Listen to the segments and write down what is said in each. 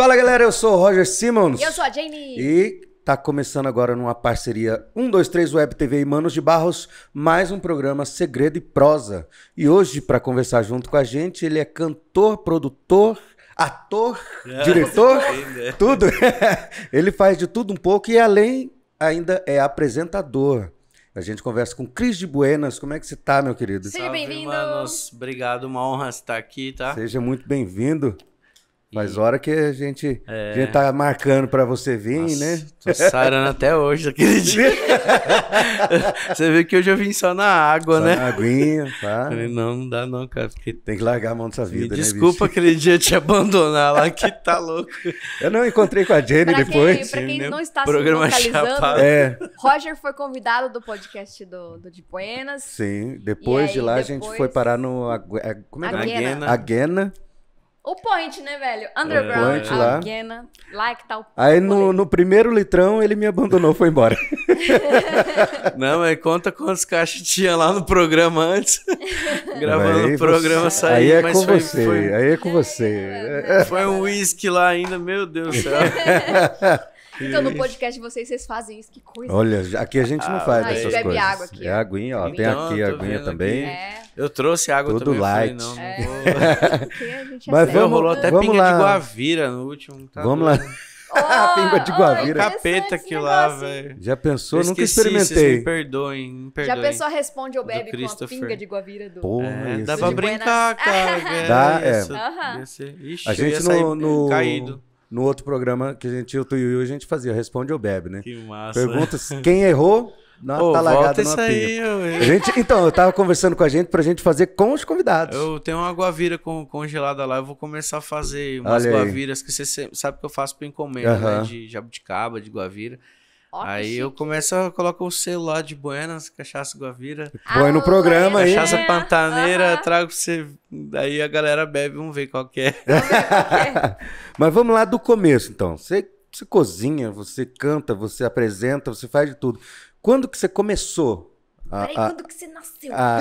Fala galera, eu sou o Roger Simmons. Eu sou a Jamie. E tá começando agora numa parceria 123 Web TV e Manos de Barros, mais um programa Segredo e Prosa. E hoje, para conversar junto com a gente, ele é cantor, produtor, ator, Não, é. diretor, né? tudo. ele faz de tudo um pouco e além ainda é apresentador. A gente conversa com Cris de Buenas. Como é que você tá, meu querido? Seja bem-vindo. Obrigado, uma honra estar aqui, tá? Seja muito bem-vindo. Mas hora que a gente, é... a gente tá marcando para você vir, Nossa, né? Tô sarando até hoje aquele dia. você vê que hoje eu vim só na água, só né? Na aguinha, tá? Falei, não, não dá não, cara. Porque... Tem que largar a mão dessa vida, Me né, Desculpa aquele dia te abandonar lá, que tá louco. Eu não encontrei com a Jenny pra depois. Quem, pra quem não está programa se é localizando, chapado. é. Roger foi convidado do podcast do, do De Buenas. Sim, depois aí, de lá depois... a gente foi parar no... É, como é que é? Aguena. Aguena. Aguena o point, né, velho? É. Underground, point lá. Alguena, lá que tá o... Aí no, no primeiro litrão ele me abandonou, foi embora. Não, mas conta quantos caixas tinha lá no programa antes. Gravando o programa você... sair, aí é com foi, você, foi... aí é com você. Foi um uísque lá ainda, meu Deus do céu. Então, no podcast de vocês, vocês fazem isso, que coisa. Olha, aqui a gente não ah, faz aí, essas bebe coisas. água aqui. É aguinha, ó. tem aqui aguinha também. Aqui. É. Eu trouxe água Tudo também. light. Falei, não, é. vou... Mas vamos, rolou até pinga de guavira no último. Tá vamos lá. Oh, pinga de guavira. Oh, capeta que lá, velho. Já pensou? Nunca experimentei. Me perdoem, me perdoem. Já pensou responde ou bebe com a pinga de guavira do... Porra, é, Dá pra brincar, cara. Dá, é. a gente no, no... Caído no outro programa que a gente, o Tuiuiu, a gente fazia Responde ou Bebe, né? Que massa. Perguntas, quem errou, na, oh, tá lagado volta aí, a gente, Então, eu tava conversando com a gente pra gente fazer com os convidados. Eu tenho uma guavira congelada lá, eu vou começar a fazer umas guaviras que você sabe que eu faço por encomenda, uh -huh. né? De jabuticaba, de guavira. Oh, aí eu começo a colocar o celular de Buenas, cachaça Guavira. Põe no ah, programa aí. Cachaça pantaneira, uhum. trago pra você. daí a galera bebe, vamos ver qual que é. é. Mas vamos lá do começo, então. Você, você cozinha, você canta, você apresenta, você faz de tudo. Quando que você começou Peraí, quando que você nasceu? A,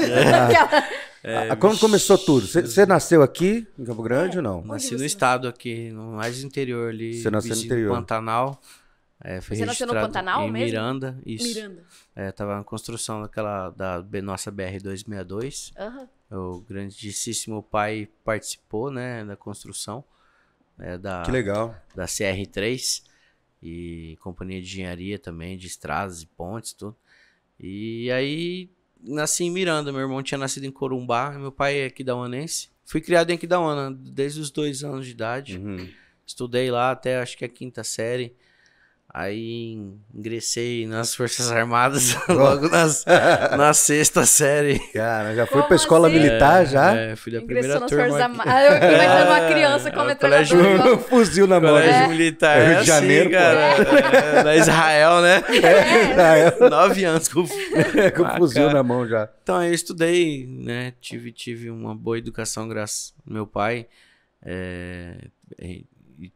é, a, quando começou tudo? Você nasceu aqui, em Campo Grande é, ou não? Nasci no estado aqui, no mais interior ali. Você nasceu no interior. Pantanal. É, foi Você nasceu no Pantanal em mesmo? Miranda, isso. Miranda. É, tava na construção daquela, da nossa BR-262. Uhum. O grandíssimo pai participou, né, da construção. É, da, que legal. Da CR3 e companhia de engenharia também, de estradas e pontes, tudo. E aí nasci em Miranda, meu irmão tinha nascido em Corumbá, meu pai é aquidauanense. Fui criado em Aquidauana desde os dois anos de idade. Uhum. Estudei lá até acho que a quinta série. Aí ingressei nas Forças Armadas logo nas, na sexta série. Cara, já foi Como pra escola assim? militar é, já? É, fui da primeira nas turma. Forças Armadas. Ah, eu imagino uma é, criança é, com metralhadora. Colégio, igual... fuzil na mão. Colégio é. militar. É Rio de assim, Janeiro, assim, cara. na Israel, né? É, Nove anos com, com ah, fuzil na mão já. Então, eu estudei, né? Tive, tive uma boa educação graças ao meu pai. É,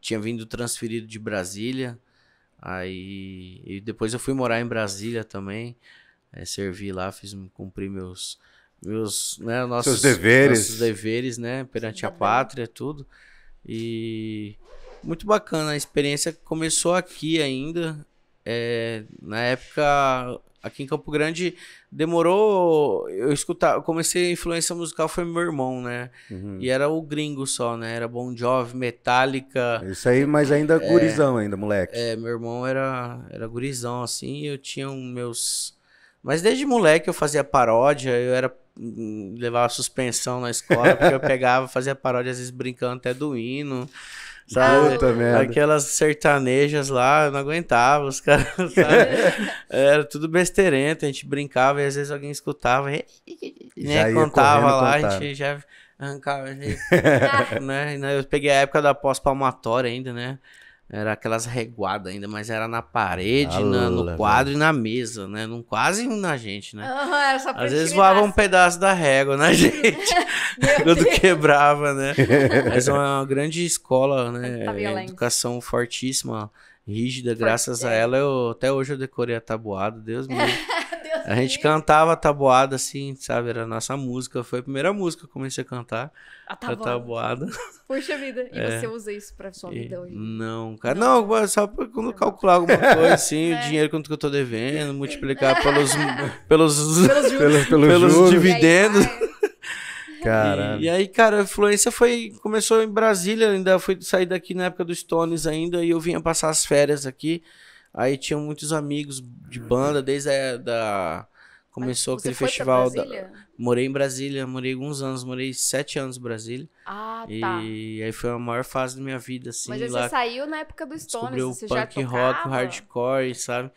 tinha vindo transferido de Brasília Aí e depois eu fui morar em Brasília também, é, servi lá, fiz cumprir meus meus né, nossos Seus deveres, nossos deveres, né, perante a pátria, tudo. E muito bacana a experiência começou aqui ainda. É, na época Aqui em Campo Grande demorou. Eu escutar, comecei a influência musical foi meu irmão, né? Uhum. E era o gringo só, né? Era Bon Jovi, Metallica. Isso aí, mas ainda é, gurizão, ainda, moleque. É, meu irmão era, era gurizão, assim. Eu tinha um, meus. Mas desde moleque eu fazia paródia, eu era hum, levava suspensão na escola, porque eu pegava, fazia paródia, às vezes brincando até do hino. Sabe? Puta Aquelas sertanejas lá, eu não aguentava, os caras, sabe? Era tudo besteirento, a gente brincava e às vezes alguém escutava, e, né? Contava lá, a gente já arrancava. Né? Né? né? Eu peguei a época da pós-palmatória ainda, né? Era aquelas reguadas ainda, mas era na parede, na, no né? quadro e na mesa, né? Não, quase na gente, né? Uhum, Às vezes voava um pedaço da régua na gente. quando Deus. quebrava, né? mas é uma grande escola, né? Tá educação fortíssima rígida. graças a ela, eu, até hoje eu decorei a tabuada, Deus me a gente cantava a tabuada assim, sabe? Era a nossa música, foi a primeira música que eu comecei a cantar. A tabuada. A tabuada. Poxa vida, e é. você usa isso pra sua vida hoje? Não, cara. Não, não só pra quando não. calcular alguma coisa, assim, é. o dinheiro quanto que eu tô devendo, multiplicar pelos. pelos, pelos, pelos, pelos, pelos dividendos. Aí, e, e, aí, cara, a influência foi. Começou em Brasília, ainda fui sair daqui na época dos Stones ainda, e eu vinha passar as férias aqui. Aí tinha muitos amigos de uhum. banda, desde a, da. Começou aquele festival. Da, morei em Brasília, morei alguns anos, morei sete anos em Brasília. Ah, tá. E aí foi a maior fase da minha vida, assim. Mas lá, você saiu na época do Stones, você punk já tocava? rock, hardcore, sabe?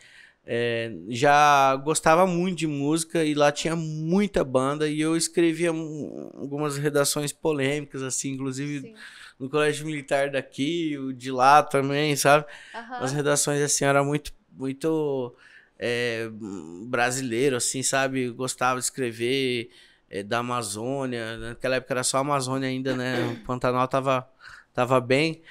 É, já gostava muito de música e lá tinha muita banda e eu escrevia algumas redações polêmicas, assim, inclusive Sim. no colégio militar daqui, o de lá também, sabe? Uhum. As redações, assim, era muito, muito é, brasileiro, assim, sabe? Gostava de escrever é, da Amazônia, naquela época era só Amazônia ainda, né? O Pantanal tava, tava bem.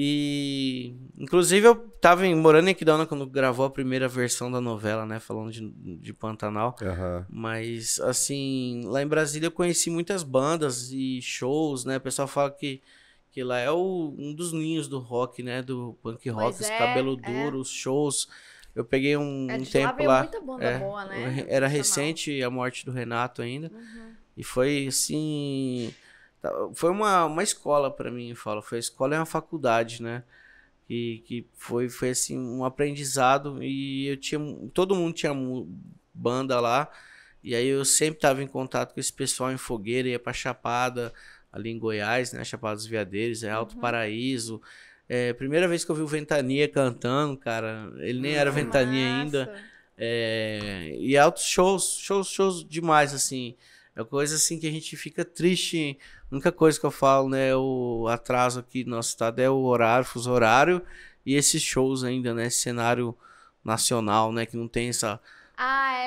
E inclusive eu tava em, morando em Equidana quando gravou a primeira versão da novela, né? Falando de, de Pantanal. Uhum. Mas assim, lá em Brasília eu conheci muitas bandas e shows, né? O pessoal fala que, que lá é o, um dos ninhos do rock, né? Do punk rock, pois é, cabelo é. duro, os shows. Eu peguei um, é, um tempo lá. Muita banda é, boa, né? Era recente a morte do Renato ainda. Uhum. E foi assim Tá, foi uma, uma escola para mim, fala Foi a escola é uma faculdade, né? E que foi, foi assim, um aprendizado. E eu tinha. Todo mundo tinha banda lá. E aí eu sempre estava em contato com esse pessoal em fogueira, ia para Chapada, ali em Goiás, né? Chapada dos Veadeiros, é Alto uhum. Paraíso. É, primeira vez que eu vi o Ventania cantando, cara, ele nem era uhum. Ventania Nossa. ainda. É, e altos shows, shows, shows demais, assim. É coisa assim que a gente fica triste. A única coisa que eu falo, né, é o atraso aqui no nosso estado é o horário, fuso horário e esses shows ainda, né, esse cenário nacional, né, que não tem essa ah, é, é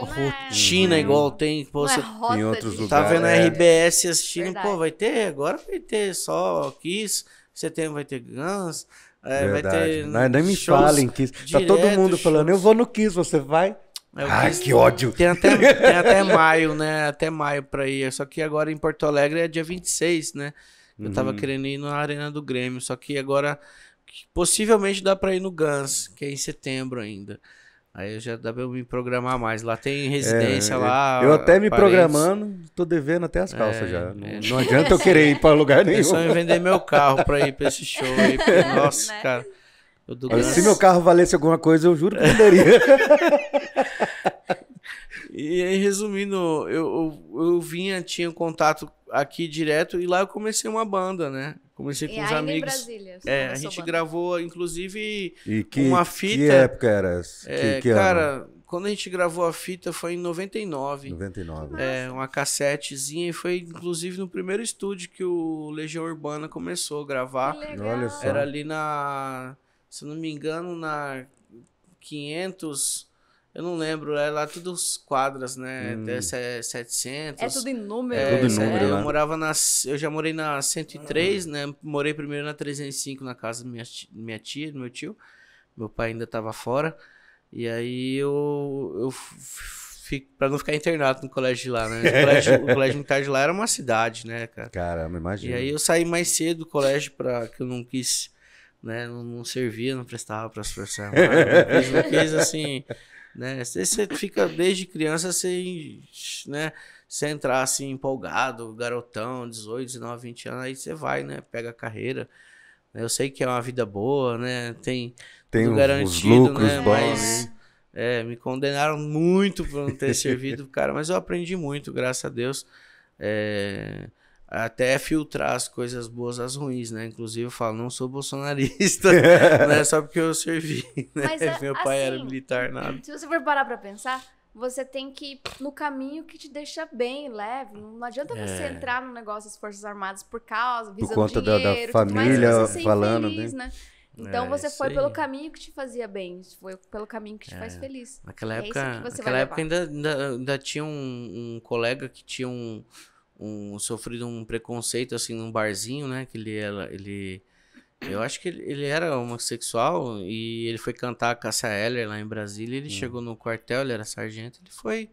rotina é, igual tem que é você é em outros tá lugares. Tá vendo a RBS assistindo, Verdade. pô, vai ter, agora vai ter só Kiss, setembro vai ter Guns, é, vai ter. Não, nem me falem Kiss. tá todo mundo shows. falando, eu vou no Kiss, você vai? Eu é Ai, quis, que ódio! Tem até, tem até maio, né? Até maio pra ir. Só que agora em Porto Alegre é dia 26, né? Eu uhum. tava querendo ir na Arena do Grêmio, só que agora possivelmente dá pra ir no Gans, que é em setembro ainda. Aí já dá pra eu me programar mais. Lá tem residência é, lá. Eu até me parentes. programando, tô devendo até as calças é, já. Não, é, não adianta eu querer ir pra lugar nenhum. É só eu vender meu carro pra ir pra esse show aí. Porque, nossa, né? cara. Se meu carro valesse alguma coisa, eu juro que venderia. E aí, resumindo, eu, eu, eu, vinha, tinha contato aqui direto e lá eu comecei uma banda, né? Comecei com e os amigos. Em Brasília, é, a gente banda. gravou, inclusive, que, uma fita. Que época era? Essa? É, que, que cara, ano? quando a gente gravou a fita foi em 99. 99. É, uma cassetezinha e foi inclusive no primeiro estúdio que o Legião Urbana começou a gravar. Olha só. Era ali na, se não me engano, na 500 eu não lembro, é lá tudo os quadras, né? Hum. 700. É, é tudo em número. É, tudo em é, número, é, né? Eu morava na... Eu já morei na 103, uhum. né? Morei primeiro na 305, na casa da minha, minha tia, do meu tio. Meu pai ainda tava fora. E aí eu... eu fico, pra não ficar internado no colégio de lá, né? O colégio, o colégio militar de lá era uma cidade, né, cara? Caramba, imagina. E aí eu saí mais cedo do colégio pra... Que eu não quis... Né? Não, não servia, não prestava para as pessoas. Não quis, assim né? Você, fica desde criança, sem né? Você entrar assim empolgado, garotão, 18, 19, 20 anos, aí você vai, né? Pega a carreira. Né? Eu sei que é uma vida boa, né? Tem, Tem tudo garantido, né? Bons, mas é, me condenaram muito por não ter servido, cara. Mas eu aprendi muito, graças a Deus. É, até filtrar as coisas boas às ruins, né? Inclusive eu falo, não sou bolsonarista, não é só porque eu servi, né? Mas, é, Meu pai era assim, militar, nada. Se você for parar pra pensar, você tem que ir no caminho que te deixa bem, leve. Não adianta é. você entrar no negócio das Forças Armadas por causa, visando Por conta dinheiro, da, da família mais, falando, né? né? Então é, você foi aí. pelo caminho que te fazia bem, foi pelo caminho que te é. faz feliz. Naquela é época, é naquela época ainda, ainda, ainda, tinha um, um colega que tinha um um sofrido um preconceito assim num barzinho, né? Que ele ela ele eu acho que ele, ele era homossexual e ele foi cantar a Cassia Eller lá em Brasília. Ele hum. chegou no quartel, ele era sargento, ele foi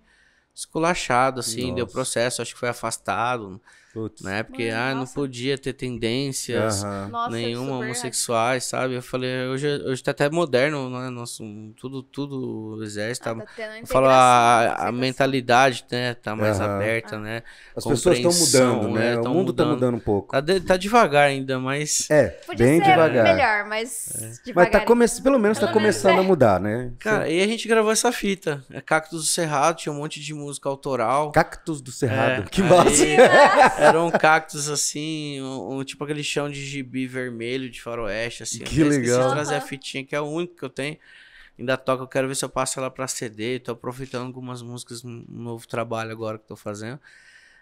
esculachado assim, Nossa. deu processo, acho que foi afastado. Putz. Né? Porque, Mãe, ah, não podia ter tendências uhum. Nossa, é nenhuma homossexuais, sabe? Eu falei, hoje, hoje tá até moderno, né? Nosso, tudo, tudo o exército ah, tá, tá ah, né, a, a, mentalidade, né? Tá mais uhum. aberta, ah. né? As pessoas estão mudando, né? né? O mundo tá mudando. tá mudando um pouco. Tá, de, tá devagar ainda, mas... É, Podia bem devagar. melhor, mas é. Mas tá come... pelo menos pelo tá começando é. a mudar, né? Cara, Sim. e a gente gravou essa fita. É Cactus do Cerrado, tinha um monte de música autoral. Cactus do Cerrado, é, que aí... massa! É, era um cactus assim, um, um, tipo aquele chão de gibi vermelho de faroeste, assim. Que eu legal. Esqueci trazer a fitinha, que é o único que eu tenho. Ainda toca, eu quero ver se eu passo ela pra CD. Tô aproveitando algumas músicas, no novo trabalho agora que tô fazendo.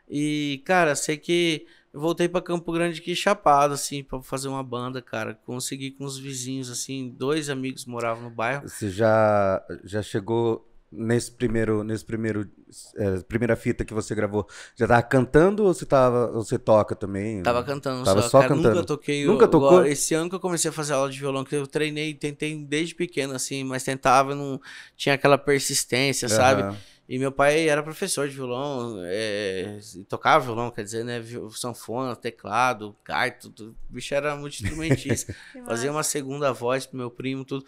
E, cara, sei que eu voltei para Campo Grande aqui chapado, assim, para fazer uma banda, cara. Consegui com os vizinhos, assim, dois amigos moravam no bairro. Você já, já chegou nesse primeiro, nesse primeiro, é, primeira fita que você gravou, já tava cantando ou você tava, ou você toca também? Tava cantando, tava só, só cara, cantando. Nunca toquei. Nunca tocou. esse ano que eu comecei a fazer aula de violão, que eu treinei, tentei desde pequeno assim, mas tentava, não tinha aquela persistência, uhum. sabe? E meu pai era professor de violão, é, tocava violão, quer dizer, né? Sanfona, teclado, gaito tudo. O bicho era multi-instrumentista. Fazia uma segunda voz pro meu primo, tudo.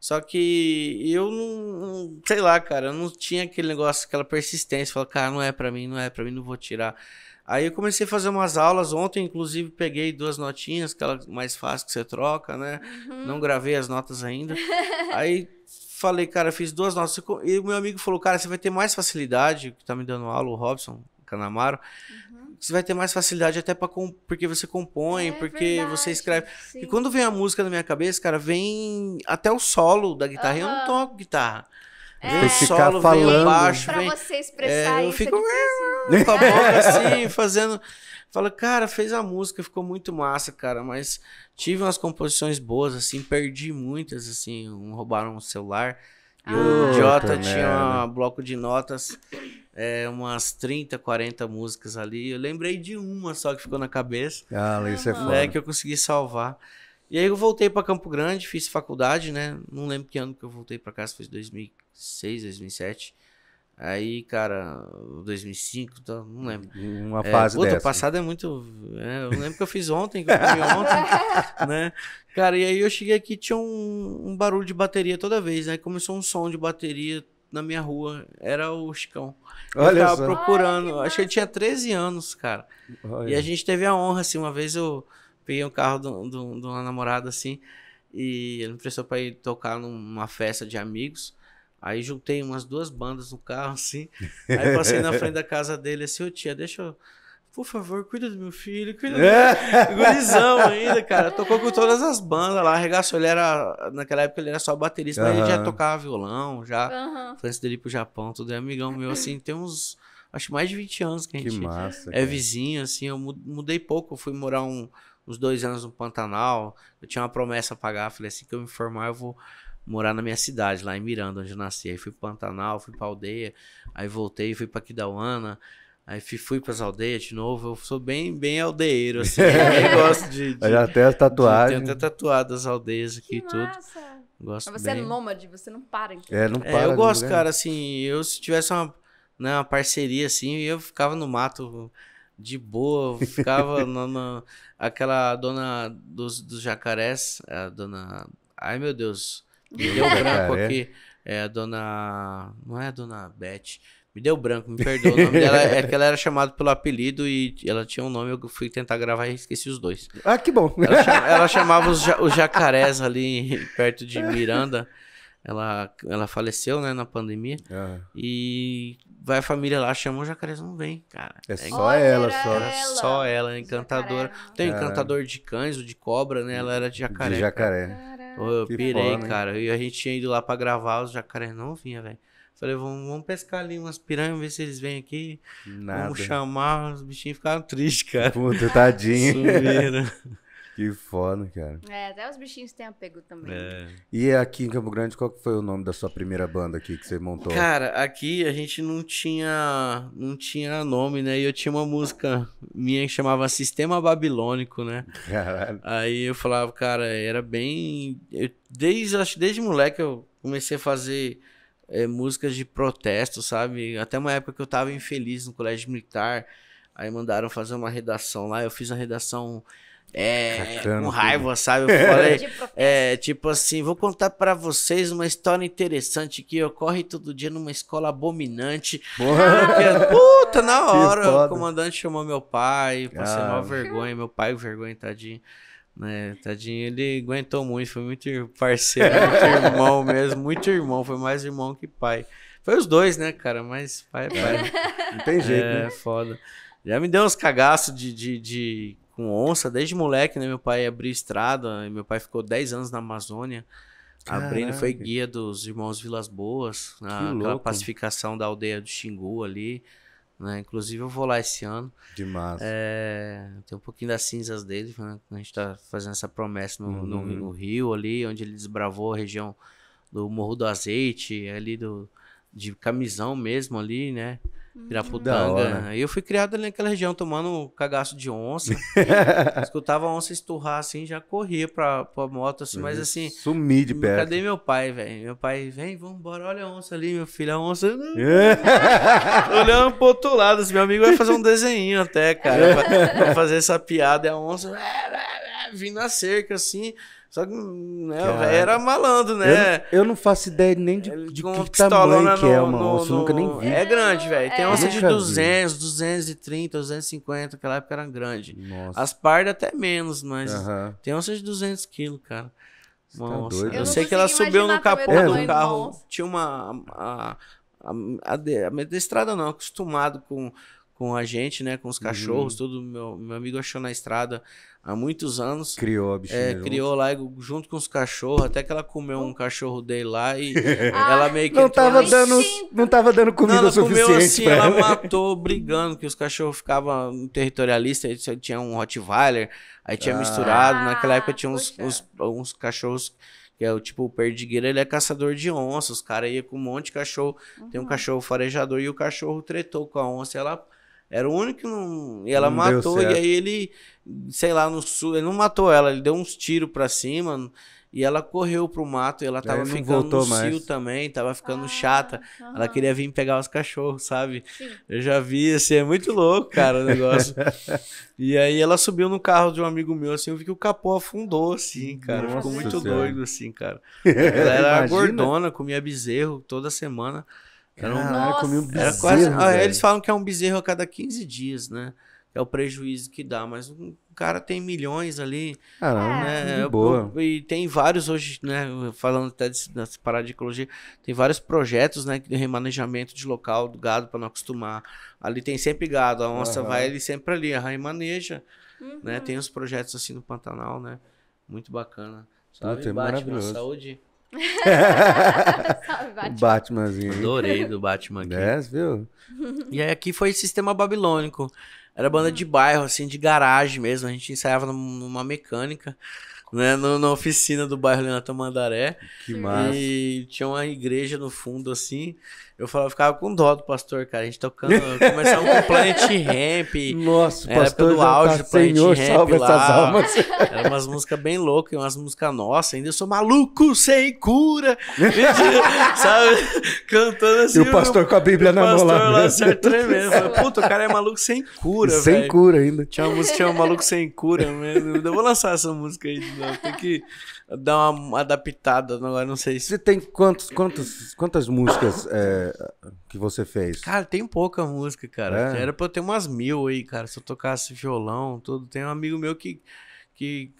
Só que eu não, sei lá, cara, eu não tinha aquele negócio, aquela persistência, falar, cara, não é para mim, não é para mim, não vou tirar. Aí eu comecei a fazer umas aulas ontem, inclusive peguei duas notinhas, aquela mais fácil que você troca, né? Uhum. Não gravei as notas ainda. Aí falei, cara, fiz duas notas. E o meu amigo falou, cara, você vai ter mais facilidade, que tá me dando aula, o Robson Canamaro. Uhum você vai ter mais facilidade até para porque você compõe, é, porque verdade, você escreve. Sim. E quando vem a música na minha cabeça, cara, vem até o solo da guitarra. Uhum. Eu não toco guitarra. É. Vem ficar solo, falando. vem baixo, pra você expressar é, Eu é fico é com a boca assim, fazendo... Fala, cara, fez a música, ficou muito massa, cara, mas tive umas composições boas, assim, perdi muitas, assim, roubaram o celular. E o ah. Jota tinha um bloco de notas, é, umas 30, 40 músicas ali. Eu lembrei de uma só que ficou na cabeça. Ah, isso é ah. foda. É, que eu consegui salvar. E aí eu voltei para Campo Grande, fiz faculdade, né? Não lembro que ano que eu voltei para casa, foi 2006, 2007. Aí, cara, 2005, tá, não lembro. Uma é, fase é, puta, dessa. passado é muito... É, eu lembro que eu fiz ontem, que eu comi ontem, né? Cara, e aí eu cheguei aqui tinha um, um barulho de bateria toda vez, né? Começou um som de bateria na minha rua. Era o Chicão. Olha eu tava só. procurando. Ai, acho que ele tinha 13 anos, cara. Olha. E a gente teve a honra, assim, uma vez eu peguei um carro de uma namorada, assim, e ele me prestou pra ir tocar numa festa de amigos. Aí juntei umas duas bandas no carro, assim. Aí passei na frente da casa dele, assim, ô tia, deixa eu... Por favor, cuida do meu filho, cuida do meu... Gurizão ainda, cara. Tocou com todas as bandas lá, arregaçou. Ele era... Naquela época ele era só baterista, uhum. mas ele já tocava violão, já... Uhum. Foi antes dele ir pro Japão, tudo. É amigão meu, assim, tem uns... Acho mais de 20 anos que a gente que massa, é vizinho, assim. Eu mudei pouco, eu fui morar um, uns dois anos no Pantanal. Eu tinha uma promessa a pagar, falei assim, que eu me formar, eu vou morar na minha cidade, lá em Miranda, onde eu nasci. Aí fui pro Pantanal, fui pra aldeia, aí voltei, fui pra Quidauana, aí fui, fui pras aldeias de novo. Eu sou bem, bem aldeiro, assim. eu gosto de. de já até as tatuagens. Tenho até tatuado as aldeias aqui e tudo. Gosto Mas você é bem. é nômade, você não para. Então. É, não para. É, eu gosto, lugar. cara, assim, eu se tivesse uma, né, uma parceria assim, eu ficava no mato de boa, ficava na, na, aquela dona dos, dos jacarés, a dona. Ai meu Deus, me deu branco é. aqui. É a dona. Não é a dona Beth. Me deu branco, me perdoa. O nome dela é que ela era chamada pelo apelido e ela tinha um nome, eu fui tentar gravar e esqueci os dois. Ah, que bom. Ela, ela chamava os, ja, os, jacarés ali perto de Miranda. Ela, ela faleceu, né, na pandemia. Ah. E vai a família lá, chamou os jacarés, não vem, cara. É, é só ela, só. Era é só ela, encantadora. Tem um encantador de cães, o de cobra, né? Ela era de jacaré. De jacaré. É. eu que pirei, foda, cara. E a gente tinha ido lá pra gravar, os jacarés não vinha, velho. Falei, vamos, vamos pescar ali umas piranhas, ver se eles vêm aqui. Nada. Vamos chamar, os bichinhos ficaram tristes, cara. Puta, tadinho. Sumiram. Que foda, cara. É, até os bichinhos têm apego também. Né? É. E aqui em Campo Grande, qual foi o nome da sua primeira banda aqui que você montou? Cara, aqui a gente não tinha, não tinha nome, né? E eu tinha uma música minha que chamava Sistema Babilônico, né? Caralho. Aí eu falava, cara, era bem... Eu, desde, acho, desde moleque eu comecei a fazer... É, músicas de protesto, sabe? Até uma época que eu tava infeliz no colégio militar, aí mandaram fazer uma redação lá, eu fiz a redação é, com raiva, tudo. sabe? Eu falei, é, tipo assim, vou contar para vocês uma história interessante que ocorre todo dia numa escola abominante. Porque, puta, na hora, o comandante chamou meu pai, passei ah. mal vergonha, meu pai vergonha, tadinho. Né, tadinho, ele aguentou muito, foi muito parceiro, muito irmão mesmo, muito irmão, foi mais irmão que pai. Foi os dois, né, cara? Mas pai é pai. Não tem jeito, é, né? foda. Já me deu uns cagaços de, de, de com onça desde moleque, né? Meu pai abriu estrada, meu pai ficou 10 anos na Amazônia. Caraca. Abrindo foi guia dos irmãos Vilas Boas, na, né, aquela pacificação da aldeia do Xingu ali. Né? Inclusive eu vou lá esse ano. Demais. É, tem um pouquinho das cinzas dele, né? a gente tá fazendo essa promessa no, uhum. no, no, Rio ali, onde ele desbravou a região do Morro do Azeite, ali do, de Camisão mesmo ali, né? Piraputanga. Aí eu fui criado ali naquela região, tomando cagaço de onça. Escutava onça esturrar assim, já corria pra, pra moto, assim, mas assim. Sumi de perto. Cadê meu pai, velho? Meu pai, vem, vambora, olha a onça ali, meu filho, a onça. Olhando pro outro lado, assim, meu amigo vai fazer um desenho até, cara, pra, pra fazer essa piada. E é a onça vindo na cerca, assim. Só que, hum, né, o velho era malandro, né? Eu, eu, não faço ideia nem de, de que tamanho que é, mano. No, eu nunca nem vi. É grande, velho. Tem é, onça de 200, vi. 230, 250. Aquela época era grande. Nossa. As pardas até menos, mas uh -huh. tem onça de 200 quilos, cara. Tá Nossa, tá doido, eu, eu sei que ela subiu no é capô é, do né? carro. Nossa. Tinha uma... A, a, a, estrada não, acostumado com, com a gente, né? Com os uhum. cachorros, uhum. tudo. Meu, meu amigo achou na estrada há muitos anos. Criou a bichinha. É, criou lá junto com os cachorros, até que ela comeu um cachorro dele lá e ela meio que. Não tava, dando, não tava dando comida não, ela suficiente. Comeu assim, ela, matou brigando, que os cachorros ficavam territorialistas, tinha um Rottweiler, aí tinha ah. misturado. Naquela época tinha uns, uns, uns cachorros que é o tipo o perdigueiro, ele é caçador de onças. Os caras iam com um monte de cachorro. Uhum. Tem um uhum. cachorro farejador e o cachorro tretou com a onça. Ela era o único que não. E ela não matou, e aí ele, sei lá, no sul, ele não matou ela, ele deu uns tiros pra cima. E ela correu pro mato e ela tava ficando voltou no mais. cio também, tava ficando ah, chata. ela queria vir pegar os cachorros, sabe? Sim. Eu já vi, assim, é muito louco, cara, o negócio. e aí ela subiu no carro de um amigo meu, assim, eu vi que o capô afundou, assim, cara. Nossa, Ficou muito senhora. doido, assim, cara. Ela era gordona, comia bezerro toda semana. Era um... Caraca, comi um bezerro. Quase... Ah, eles falam que é um bezerro a cada 15 dias, né? É o prejuízo que dá, mas um cara tem milhões ali. Caramba, né? É, boa. E tem vários hoje, né? Falando até dessa parada de ecologia, tem vários projetos, né? De remanejamento de local do gado para não acostumar. Ali tem sempre gado, a onça vai ali sempre ali, a remaneja. Né? Uhum. Né? Tem uns projetos assim no Pantanal, né? Muito bacana. Sabe? Puta, é maravilhoso. saúde. Batmanzinho. Adorei do Batman aqui. Né, viu? E aí aqui foi sistema babilônico. Era banda de bairro, assim, de garagem mesmo. A gente ensaiava numa mecânica, né? No, na oficina do bairro Leonardo Mandaré. Que massa. E tinha uma igreja no fundo, assim. Eu falava, eu ficava com dó do pastor, cara. A gente tocando, começamos com Planet Ramp. Nossa, era pastor pelo tá auge tá, do Planet Senhor, Ramp salva lá. Essas almas. Era umas músicas bem loucas, umas músicas nossas. Ainda eu sou maluco sem cura. Sabe? Cantando assim. E o pastor eu, com a Bíblia na mão lá. lá tremendo. Puta, o cara é maluco sem cura, velho. Sem véio. cura ainda. Tinha uma música que chama Maluco Sem Cura. Mesmo. Eu vou lançar essa música aí de novo. Tem que dar uma adaptada, agora não sei. Você tem quantos, quantos, quantas músicas é, que você fez? Cara, tem pouca música, cara. É? Era pra eu ter umas mil aí, cara, se eu tocasse violão, tudo. Tem um amigo meu que, que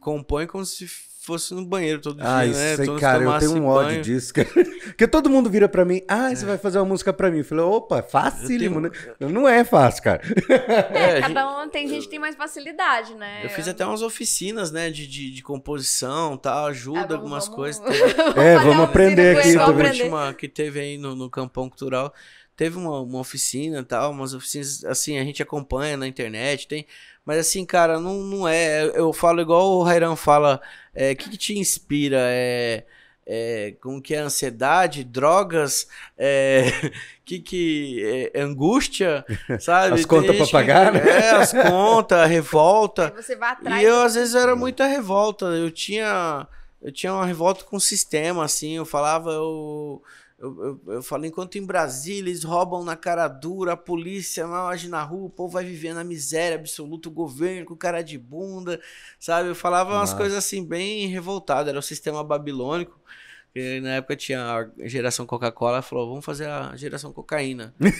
compõe como se fosse no banheiro todo ah, dia, né? sei, cara, eu tenho um ódio disso, cara. Porque todo mundo vira pra mim, ah, você é. vai fazer uma música pra mim. Eu falei, opa, é facílimo, né? tenho... né? Não é fácil, cara. É, é cada um tem gente que tem mais facilidade, né? Eu fiz até umas oficinas, né, de, de, de composição tal, tá? ajuda é, vamos, algumas vamos... coisas. Tá? é, vamos aprender aqui. Vamos Aprender. Última que teve aí no, no Campão Cultural, Teve uma, uma oficina tal, umas oficinas, assim, a gente acompanha na internet, tem. Mas assim, cara, não, não é. Eu falo igual o Rairão fala, o é, que, que te inspira? É, é, como que é ansiedade, drogas, é, que que é, é angústia, sabe? As contas para pagar, é, né? É, as contas, revolta. você vai atrás. E eu às vezes era hum. muita revolta. Eu tinha eu tinha uma revolta com o sistema, assim. Eu falava eu eu, eu, eu falo, enquanto em Brasília eles roubam na cara dura, a polícia mal age na rua, o povo vai viver na miséria absoluta, o governo com cara de bunda, sabe? Eu falava Nossa. umas coisas assim bem revoltadas, era o sistema babilônico. na época tinha a geração Coca-Cola, falou, vamos fazer a geração cocaína. né?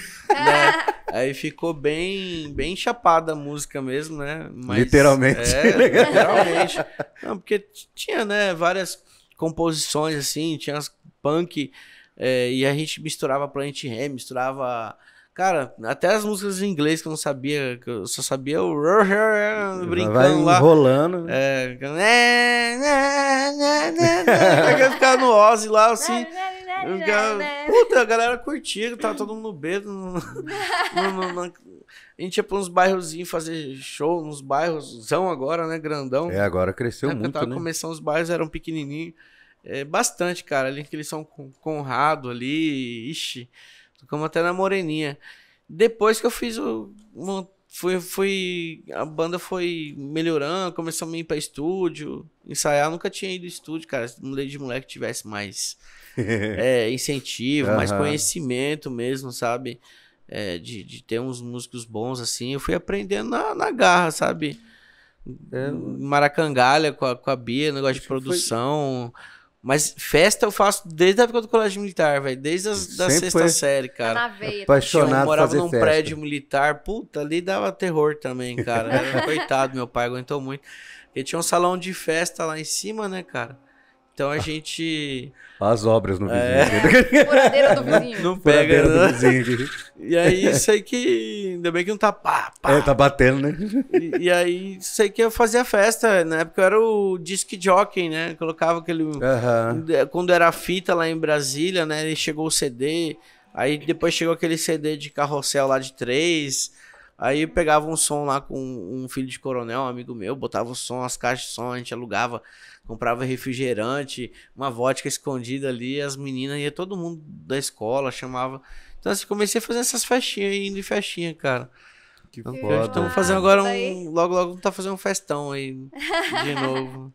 Aí ficou bem, bem chapada a música mesmo, né? Mas, literalmente. É, literalmente. Não, porque tinha, né, várias composições assim, tinha as punk é, e a gente misturava Planet Ham, misturava. Cara, até as músicas em inglês que eu não sabia, que eu só sabia o brincando Vai lá. enrolando. É, né, né, né, eu ficava no Ozzy lá, assim. Ficava... Puta, a galera curtia, tava todo mundo bêbado. A gente ia pra uns bairrozinhos fazer show, nos bairros, agora, né, grandão. É, agora cresceu muito, tava né? começando, os bairros eram pequenininhos. É, bastante, cara. Ali que eles são com Conrado ali. Ixi, tocamos até na Moreninha. Depois que eu fiz o. fui, fui, a banda foi melhorando, começou a ir pra estúdio. Ensaiar, nunca tinha ido estúdio, cara. Se mudei de moleque tivesse mais é, incentivo, uhum. mais conhecimento mesmo, sabe? É, de, de ter uns músicos bons assim. Eu fui aprendendo na, na garra, sabe? É. Maracangalha com a, com a Bia, negócio Acho de produção. Foi mas festa eu faço desde a época do colégio militar, velho. Desde a da sexta série, cara. Tá na veia. Apaixonado Eu morava fazer num festa. prédio militar. Puta, ali dava terror também, cara. Era, coitado, meu pai aguentou muito. Porque tinha um salão de festa lá em cima, né, cara? Então a gente. As obras no vizinho. É... Moradeira do vizinho. Não, não pega, Né? Do vizinho. E aí, sei que. Ainda bem que não tá pá, pá. É, tá batendo, né? E, e aí, sei que eu fazia festa. Na né? época eu era o disc jockey, né? Colocava aquele. É, quando era fita lá em Brasília, né? Ele chegou o CD. Aí depois chegou aquele CD de carrossel lá de três. Aí pegava um som lá com um filho de coronel, um amigo meu, botava o som, as caixas de som, a gente alugava comprava refrigerante, uma vodka escondida ali, as meninas, ia todo mundo da escola, chamava. Então assim, comecei a fazer essas festinhas, indo em festinha, cara. Que então, foda. Estamos fazendo agora um. Logo, logo tá fazendo um festão aí. De novo.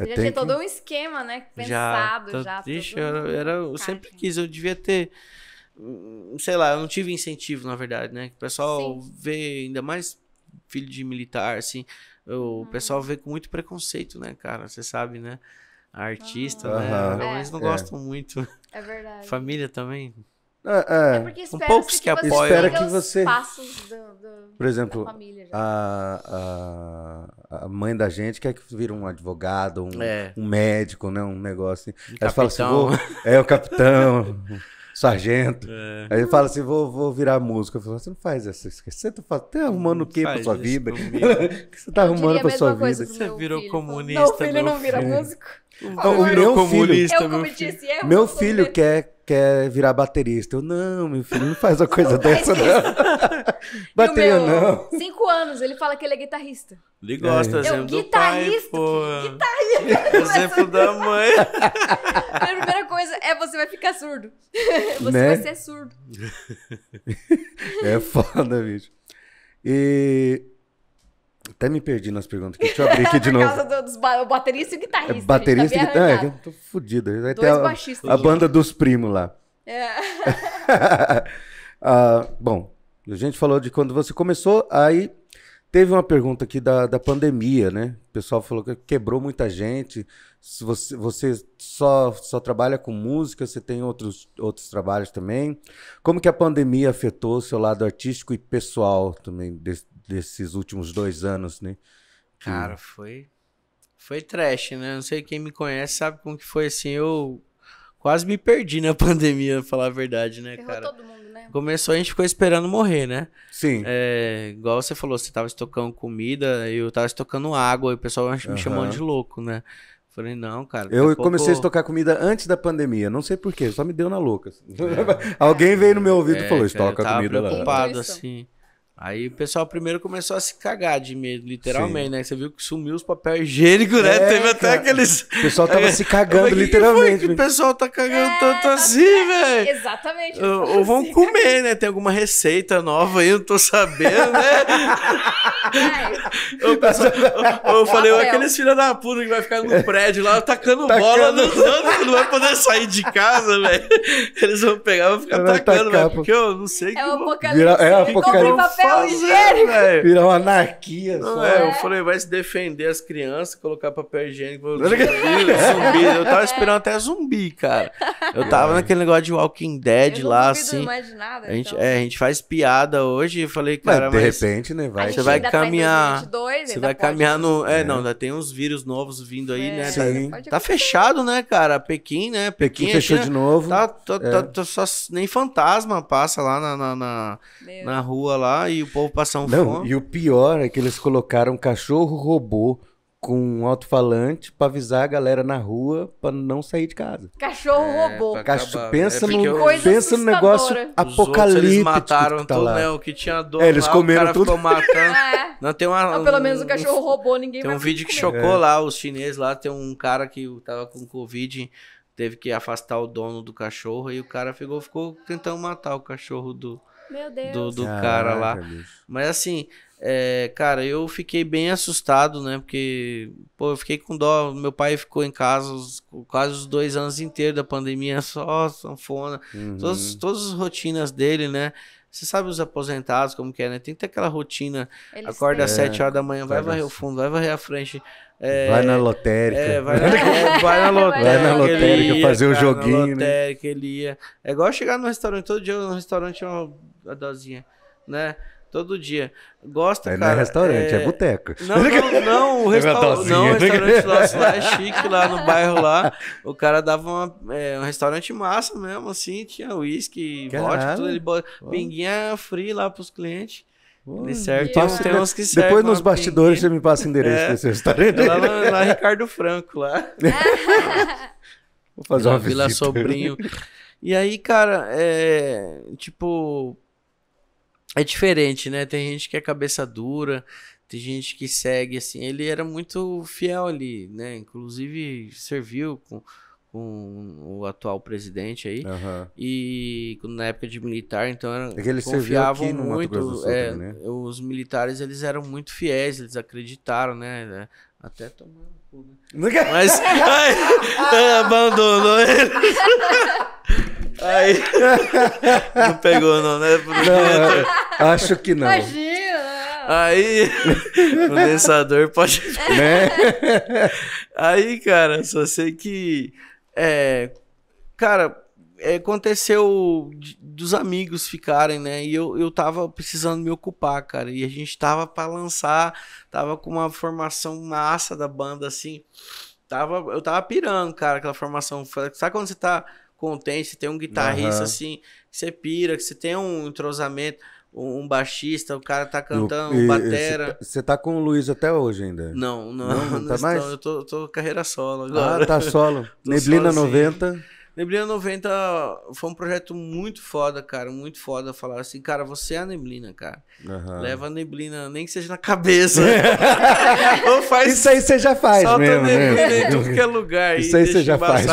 É, Você já tinha todo um esquema, né? Pensado tá, já. já Ixi, era, era, eu sempre quis, eu devia ter. Hum, sei lá, eu não tive incentivo, na verdade, né? O pessoal Sim. vê, ainda mais filho de militar, assim o uhum. pessoal vê com muito preconceito, né, cara? Você sabe, né? A artista, uhum. né? É, então, eles não é. gostam muito. É verdade. Família também. É, é. é poucos que, que apoiam. Espera que você. Por exemplo, a, a, a, mãe da gente quer que vira um advogado, um, é. um médico, né? Um negócio. Assim. Um capitão. fala assim: é o capitão. sargento. É. Aí ele fala assim: vou, vou virar músico. Eu falo, você não faz essa. Você tá, tá arrumando o que pra sua vida? O que você tá arrumando pra sua vida? Você virou filho, comunista. Não, filho não vira músico. Não meu comunista. Filho, eu cometi esse erro. Meu filho quer, quer virar baterista. Eu, não, meu filho, não faz uma coisa não dessa, é não. Bateria, não. Cinco anos, ele fala que ele é guitarrista. Ele é. gosta, é. exemplo eu, do guitarrista, pai, Guitarrista. Exemplo da mãe. primeira coisa é você vai ficar surdo. Você né? vai ser surdo. é foda, bicho. E. Até me perdi nas perguntas. Deixa eu abrir aqui de novo. Por causa dos ba... baterista e o guitarrista. É, tá baterista e guitarrista. Ah, é, eu tô fodido. Até a, A banda dos primos lá. É. ah, bom, a gente falou de quando você começou, aí Teve uma pergunta aqui da, da pandemia, né? O pessoal falou que quebrou muita gente. Se você, você só, só trabalha com música, você tem outros, outros trabalhos também. Como que a pandemia afetou o seu lado artístico e pessoal também de, desses últimos dois anos, né? Cara, foi foi trash, né? Não sei quem me conhece sabe como que foi assim. Eu Quase me perdi na pandemia, pra falar a verdade, né, Ferrou cara? todo mundo, né? Começou, a gente ficou esperando morrer, né? Sim. É, igual você falou, você tava estocando comida, eu tava estocando água, e o pessoal me chamou chamando de louco, né? Falei, não, cara. Eu pouco... comecei a estocar comida antes da pandemia, não sei porquê, só me deu na louca. Assim. É. Alguém veio no meu ouvido é, e falou: estoca cara, comida lá. Eu tava preocupado, assim. Aí o pessoal primeiro começou a se cagar de medo, literalmente, Sim. né? Você viu que sumiu os papéis higiênicos, né? É, Teve até aqueles. O pessoal tava se cagando, literalmente. Que que o pessoal tá cagando é, tanto tá assim, velho. Exatamente. Ou, ou vão assim, comer, né? Tem alguma receita nova aí, eu não tô sabendo, né? eu, pessoal, eu, eu falei, aqueles filhos da puta que vai ficar no prédio lá tacando, tacando. bola nos que não vai poder sair de casa, velho. Eles vão pegar e vão ficar tacando, velho. Porque eu não sei. o é que o apocalipse. Vira, é o apocalipse fazer, é velho. Virar uma anarquia. Não, é? é, eu falei, vai se defender as crianças, colocar papel higiênico. Zumbi, Eu tava esperando até zumbi, cara. Eu tava é. naquele negócio de Walking Dead eu lá, assim. Nada, a gente, então. É, a gente faz piada hoje e falei, cara, mas. De mas repente, né? Vai. Você vai tá caminhar. você vai caminhar no. É, não, ainda tem uns vírus novos vindo aí, né? Sim. Tá fechado, né, cara? Pequim, né? Pequim, Pequim fechou de novo. Tá, tá, tá, tá só, nem fantasma passa lá na, na, na, na rua lá e e o povo passando um fome. E o pior é que eles colocaram cachorro robô com um alto-falante para avisar a galera na rua para não sair de casa. Cachorro é, robô. Cacho, né? pensa é, no, pensa no negócio apocalíptico. Outros, eles mataram tá tudo, né? O que tinha dor. É, eles lá, comeram tudo. É. Não tem uma. Não, pelo menos o cachorro um, robô ninguém. Tem um vídeo que comer. chocou é. lá os chineses lá. Tem um cara que tava com covid teve que afastar o dono do cachorro e o cara ficou, ficou tentando matar o cachorro do meu Deus. do, do Caraca, cara lá. Mas assim, é, cara, eu fiquei bem assustado, né? Porque, pô, eu fiquei com dó. Meu pai ficou em casa os, quase os dois anos inteiros da pandemia, só sanfona. Uhum. Todos, todas as rotinas dele, né? Você sabe os aposentados como que é, né? Tem que ter aquela rotina. Eles acorda às sete horas da manhã, vai varrer o fundo, vai varrer a frente. É, vai na lotérica. É, vai, na, é, vai na lotérica. Vai na lotérica, ia, fazer o joguinho. Na né? lotérica, né? ele ia. É igual chegar no restaurante, todo dia no restaurante eu é a dosinha, né? Todo dia. Gosta, É cara. Não é restaurante, é, é Não, não, não, o, resta... não, restaurante lá, lá, é chique, lá no bairro lá. O cara dava uma, é, um restaurante massa mesmo, assim, tinha uísque, vodka, tudo. Ele bota pinguinha free lá pros clientes. Ele serve, tem, passa, uns que servem. Depois nos bastidores pinguinha. você me passa o endereço é, desse restaurante. Tá lá, lá, Ricardo Franco, lá. Vou fazer uma Vila visita. Sobrinho. E aí, cara, é, tipo, é diferente, né? Tem gente que é cabeça dura, tem gente que segue, assim. Ele era muito fiel ali, né? Inclusive serviu com, com o atual presidente aí. Uhum. E na época de militar, então era, é que eles confiavam muito. É, também, né? Os militares, eles eram muito fiéis, eles acreditaram, né? Até tomando cu, né? Mas ai, abandonou ele. Aí. Não pegou, não, né? Não, é. Acho que não. Imagina! Aí, condensador pode. Né? Aí, cara, só sei que. É, cara, é, aconteceu dos amigos ficarem, né? E eu, eu tava precisando me ocupar, cara. E a gente tava pra lançar, tava com uma formação massa da banda, assim. Tava, eu tava pirando, cara, aquela formação. Sabe quando você tá contente, você tem um guitarrista, uhum. assim, que você pira, que você tem um entrosamento um baixista, o cara tá cantando, um batera. Você tá, tá com o Luiz até hoje ainda? Não, não. Não, não tá mais? eu tô, tô, carreira solo ah, agora. Ah, tá solo. Neblina solo, 90. Sim. Neblina 90 foi um projeto muito foda, cara. Muito foda. Falar assim, cara, você é a neblina, cara. Uhum. Leva a neblina, nem que seja na cabeça. Ou faz, Isso aí você já faz, solta mesmo, né? neblina mesmo. em tudo que é lugar. Isso aí você já faz.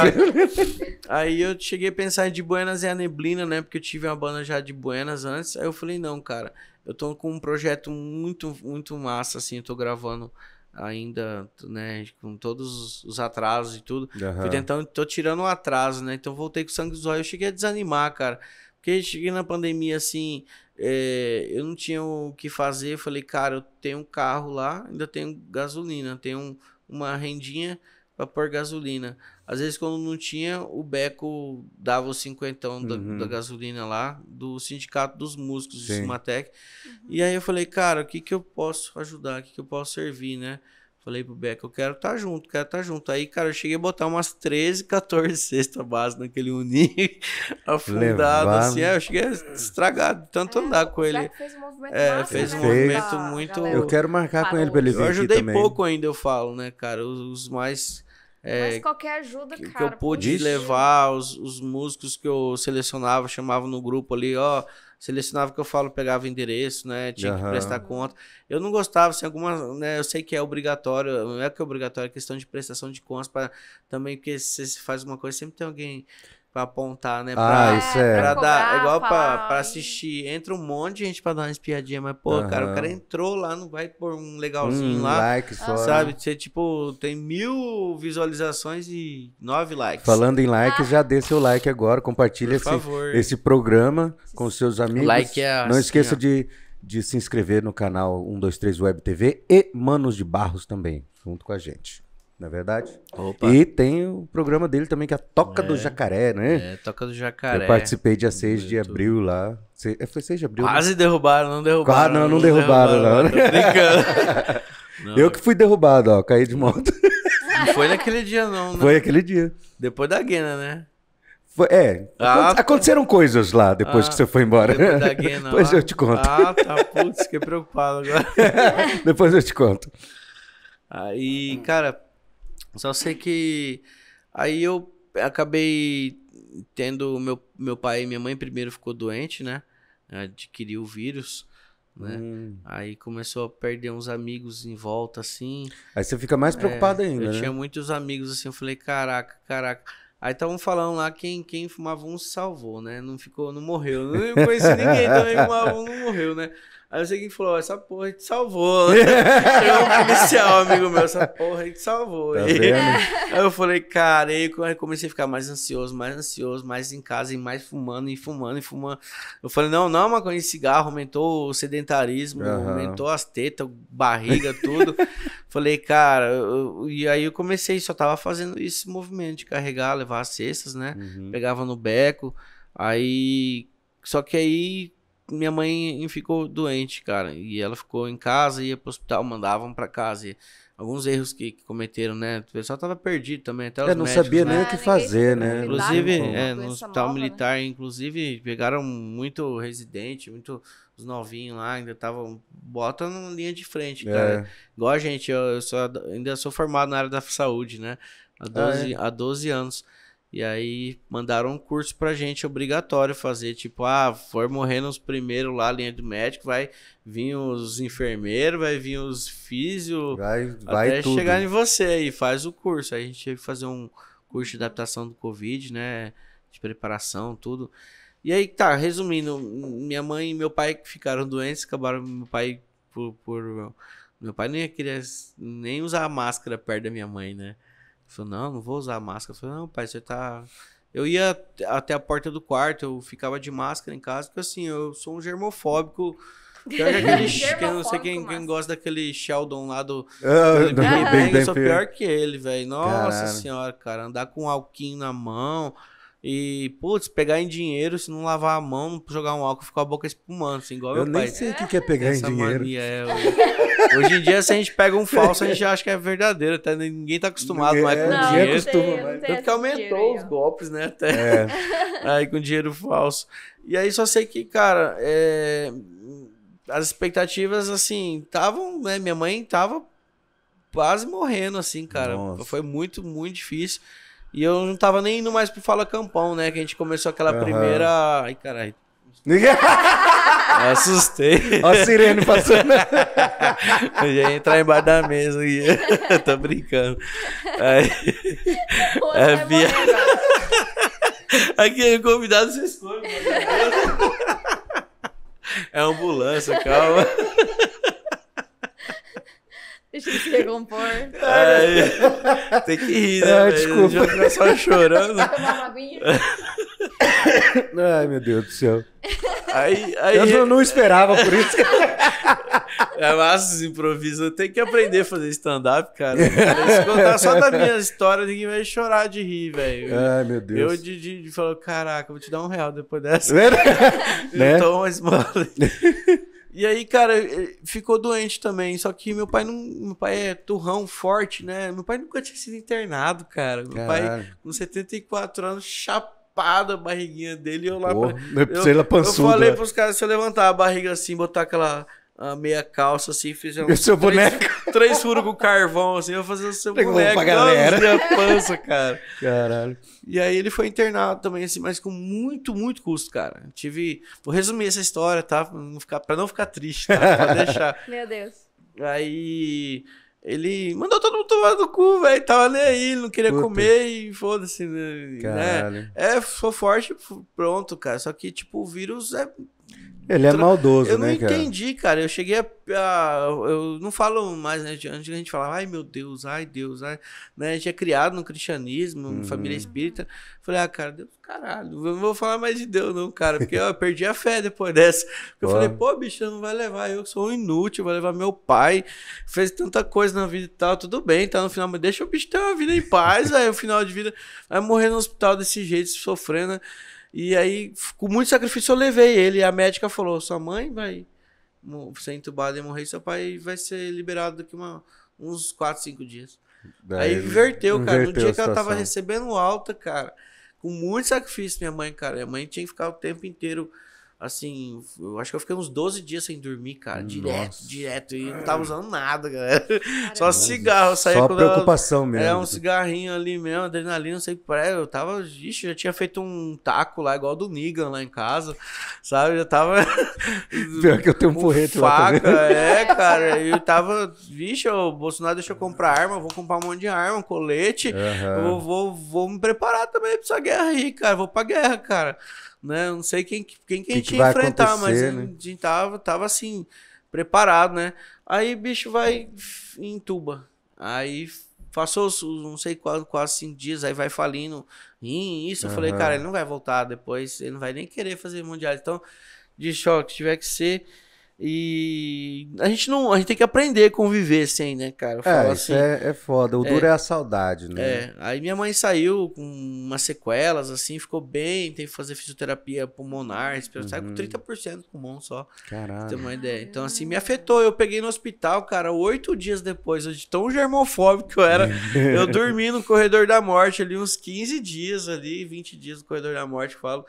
aí eu cheguei a pensar de Buenas e é a neblina, né? Porque eu tive uma banda já de Buenas antes. Aí eu falei, não, cara. Eu tô com um projeto muito, muito massa, assim. Eu tô gravando ainda, né, com todos os atrasos e tudo. Uhum. Fui tentando, tô tirando o atraso, né? Então voltei com sangue dos Eu cheguei a desanimar, cara. Porque cheguei na pandemia assim, é, eu não tinha o que fazer. Falei, cara, eu tenho um carro lá, ainda tenho gasolina, tenho uma rendinha para pôr gasolina. Às vezes, quando não tinha, o Beco dava o cinquentão da, uhum. da gasolina lá, do Sindicato dos Músicos, Sim. do Cimatec. Uhum. E aí eu falei, cara, o que, que eu posso ajudar? O que, que eu posso servir, né? Falei pro Beco, eu quero estar tá junto, quero estar tá junto. Aí, cara, eu cheguei a botar umas 13, 14 cesta base naquele Uni, afundado, assim. É, eu cheguei a estragar de tanto é, andar com ele. Fez é, né? um movimento é, massa, fez um movimento muito. Eu quero marcar Parou. com ele pra ele vir. Eu ajudei pouco ainda, eu falo, né, cara? Os, os mais é, Mas qualquer ajuda, que, cara. Que eu pude levar os, os músicos que eu selecionava, chamava no grupo ali, ó. Selecionava que eu falo, pegava endereço, né? Tinha uhum. que prestar conta. Eu não gostava, assim, alguma. Né, eu sei que é obrigatório, não é que é obrigatório, é questão de prestação de contas para também, porque se você faz uma coisa, sempre tem alguém pra apontar, né? Ah, pra, ah, isso é. Pra dar, cobrar, igual pra, pra, assistir. Entra um monte de gente pra dar uma espiadinha, mas, pô, uhum. cara, o cara entrou lá, não vai pôr um legalzinho hum, lá. Like só. Né? Sabe? Você, tipo, tem mil visualizações e nove likes. Falando em like, ah. já dê seu like agora. Compartilha esse, esse programa com seus amigos. Like é assim, Não esqueça ó. de, de se inscrever no canal 123 Web TV e Manos de Barros também, junto com a gente na é verdade? Opa. E tem o programa dele também, que é a Toca é, do Jacaré, né? É, Toca do Jacaré. Eu participei dia 6 de abril lá. Se, é, foi 6 de abril? Né? Quase né? derrubaram, não derrubaram. Quase, não, não, não derrubaram, derrubaram, não. Né? não eu que fui derrubado, ó, caí de moto. Não foi naquele dia, não, né? Foi aquele dia. Depois da Guena, né? Foi, é, ah, tá. aconteceram coisas lá depois ah, que você foi embora. Depois da Guena, Depois eu te conto. Ah, tá, putz, fiquei preocupado agora. depois eu te conto. Aí, cara, só sei que aí eu acabei tendo meu, meu pai e minha mãe primeiro ficou doente, né? Adquiriu o vírus. Né? Hum. Aí começou a perder uns amigos em volta, assim. Aí você fica mais preocupado é, ainda. Eu né? tinha muitos amigos assim, eu falei, caraca, caraca. Aí estavam falando lá quem, quem fumava um salvou, né? Não ficou, não morreu. Não conheci ninguém também fumava um, não morreu, né? Aí o seguinte falou: essa porra te salvou. Né? Chegou um policial, amigo meu, essa porra te salvou. Tá Aí eu falei, cara, aí comecei a ficar mais ansioso, mais ansioso, mais em casa e mais fumando, e fumando, e fumando. Eu falei, não, não, maconha de cigarro, aumentou o sedentarismo, uhum. aumentou as tetas, barriga, tudo. Falei, cara, eu, e aí eu comecei, só tava fazendo esse movimento de carregar, levar as cestas, né? Uhum. Pegava no beco. Aí. Só que aí minha mãe ficou doente, cara. E ela ficou em casa, ia pro hospital, mandavam para casa. E alguns erros que, que, cometeram, né? O pessoal tava perdido também, até os Eu é, não médicos, sabia nem né? o que fazer, né? Ah, inclusive, né? é, no hospital nova, né? militar, né? inclusive, pegaram muito residente, muito os novinhos lá ainda estavam. Bota na linha de frente, é. cara. É. Igual a gente, eu, eu sou, ainda sou formado na área da saúde, né? Há 12, ah, é? há 12 anos. E aí mandaram um curso pra gente obrigatório fazer, tipo, ah, for morrendo os primeiros lá, linha do médico, vai vir os enfermeiros, vai vir os físio, vai, vai até tudo. chegar em você e faz o curso. Aí a gente teve que fazer um curso de adaptação do Covid, né, de preparação, tudo. E aí, tá, resumindo, minha mãe e meu pai ficaram doentes, acabaram meu pai por. por meu pai nem queria nem usar máscara perto da minha mãe, né? Falou, não, não vou usar máscara. Falei, não, pai, você tá. Eu ia até a porta do quarto, eu ficava de máscara em casa, porque assim, eu sou um germofóbico. Pior que é aquele. que não sei quem, quem, gosta daquele Sheldon lá do. Uh, do Bang, eu sou pior que ele, velho. Nossa Caralho. senhora, cara, andar com um alquinho na mão. E, putz, pegar em dinheiro, se não lavar a mão, jogar um álcool, ficar a boca espumando, assim, igual eu meu pai. Eu nem sei o que é pegar Essa em dinheiro. Mania, é, hoje. em dia, se a gente pega um falso, a gente acha que é verdadeiro. Até ninguém tá acostumado mais é, com não, dinheiro. acostuma mais. Tanto que aumentou os golpes, né? Até. É. Aí com dinheiro falso. E aí só sei que, cara, é... as expectativas, assim, estavam, né? Minha mãe tava quase morrendo, assim, cara. Nossa. Foi muito, muito difícil. E eu não tava nem indo mais pro Fala Campão, né? Que a gente começou aquela uhum. primeira. Ai, caralho. Assustei. Ó a sirene passando. Eu ia entrar embaixo da mesa aqui. Tô brincando. Aí, Pô, é, é via... Né, aqui, convidado, vocês foram. É ambulância, calma. Deixa ele se recompor. Ai, tem que rir, né? Ah, desculpa. Já começou só chorando. Tá uma Ai, meu Deus do céu. Aí, aí... Eu não esperava por isso. É massa os improvisos. Eu tenho que aprender a fazer stand-up, cara. Se contar só da minha história, ninguém vai chorar de rir, velho. Ai, meu Deus. Eu de, de, de falar, caraca, vou te dar um real depois dessa. Né? Então, mas, mano... E aí, cara, eh, ficou doente também. Só que meu pai não. Meu pai é turrão forte, né? Meu pai nunca tinha sido internado, cara. Meu Caralho. pai, com 74 anos, chapada a barriguinha dele. Eu lá. pra, é eu, eu falei pros caras, se eu levantar a barriga assim, botar aquela a meia calça assim, fiz um, seu três, boneco. três furos com carvão assim, eu fazer o seu Pegou boneco. Pra galera. Minha pança, cara. Caralho. E aí ele foi internado também assim, mas com muito, muito custo, cara. tive, vou resumir essa história, tá? Para não ficar, pra não ficar triste, tá? Pra deixar. Meu Deus. Aí ele mandou todo mundo tomar no cu, velho. Tava nem aí, não queria Puta. comer e foda-se, né? Caralho. É, sou é, forte, pronto, cara. Só que, tipo, o vírus é ele é maldoso, eu né, Eu não entendi, cara? cara. Eu cheguei a, a, Eu não falo mais, né? Antes a gente falava, ai meu Deus, ai Deus, ai. Né? A gente é criado no cristianismo, uhum. família espírita. Falei, ah, cara, Deus, caralho, eu não vou falar mais de Deus, não, cara, porque eu perdi a fé depois dessa. Eu falei, pô, bicho, não vai levar eu, sou um inútil, vai levar meu pai, fez tanta coisa na vida e tal, tudo bem, tá no final, mas deixa o bicho ter uma vida em paz, aí o final de vida, vai morrer no hospital desse jeito, sofrendo. Né? E aí, com muito sacrifício, eu levei ele. E a médica falou: sua mãe vai ser entubada e morrer, seu pai vai ser liberado daqui uma, uns 4, 5 dias. Daí aí inverteu, cara. Inverteu no dia que ela tava recebendo alta, cara, com muito sacrifício, minha mãe, cara. Minha mãe tinha que ficar o tempo inteiro Assim, eu acho que eu fiquei uns 12 dias sem dormir, cara. Direto, Nossa. direto. E não tava usando nada, galera. Caramba. Só cigarro. Saía Só preocupação ela, é, mesmo. É, um cigarrinho ali mesmo, adrenalina, não sei o que. Eu tava, ixi, já tinha feito um taco lá, igual do Nigan lá em casa, sabe? Eu já tava. Pior que eu tenho um porreto lá. Faca, é, cara. Eu tava, vixe, o Bolsonaro deixou comprar arma, vou comprar um monte de arma, um colete. Uhum. Eu vou, vou me preparar também pra essa guerra aí, cara. Vou pra guerra, cara né? não sei quem, quem, quem que a gente ia enfrentar, mas né? a gente tava, tava assim, preparado, né? Aí bicho vai em tuba. Aí passou não sei quase, quase cinco dias, aí vai falindo rim, isso. Eu uhum. falei, cara, ele não vai voltar depois, ele não vai nem querer fazer mundial. Então, de choque, tiver que ser. E a gente não, a gente tem que aprender a conviver sem, assim, né, cara? É, assim, é, é, foda. O é, duro é a saudade, né? É. Aí minha mãe saiu com umas sequelas, assim, ficou bem, tem que fazer fisioterapia pulmonar, respirar, sai com 30% do pulmão só. Caralho. Tem uma ideia. Então, assim, me afetou. Eu peguei no hospital, cara, oito dias depois, de tão germofóbico que eu era, eu dormi no corredor da morte ali uns 15 dias ali, 20 dias no corredor da morte, falo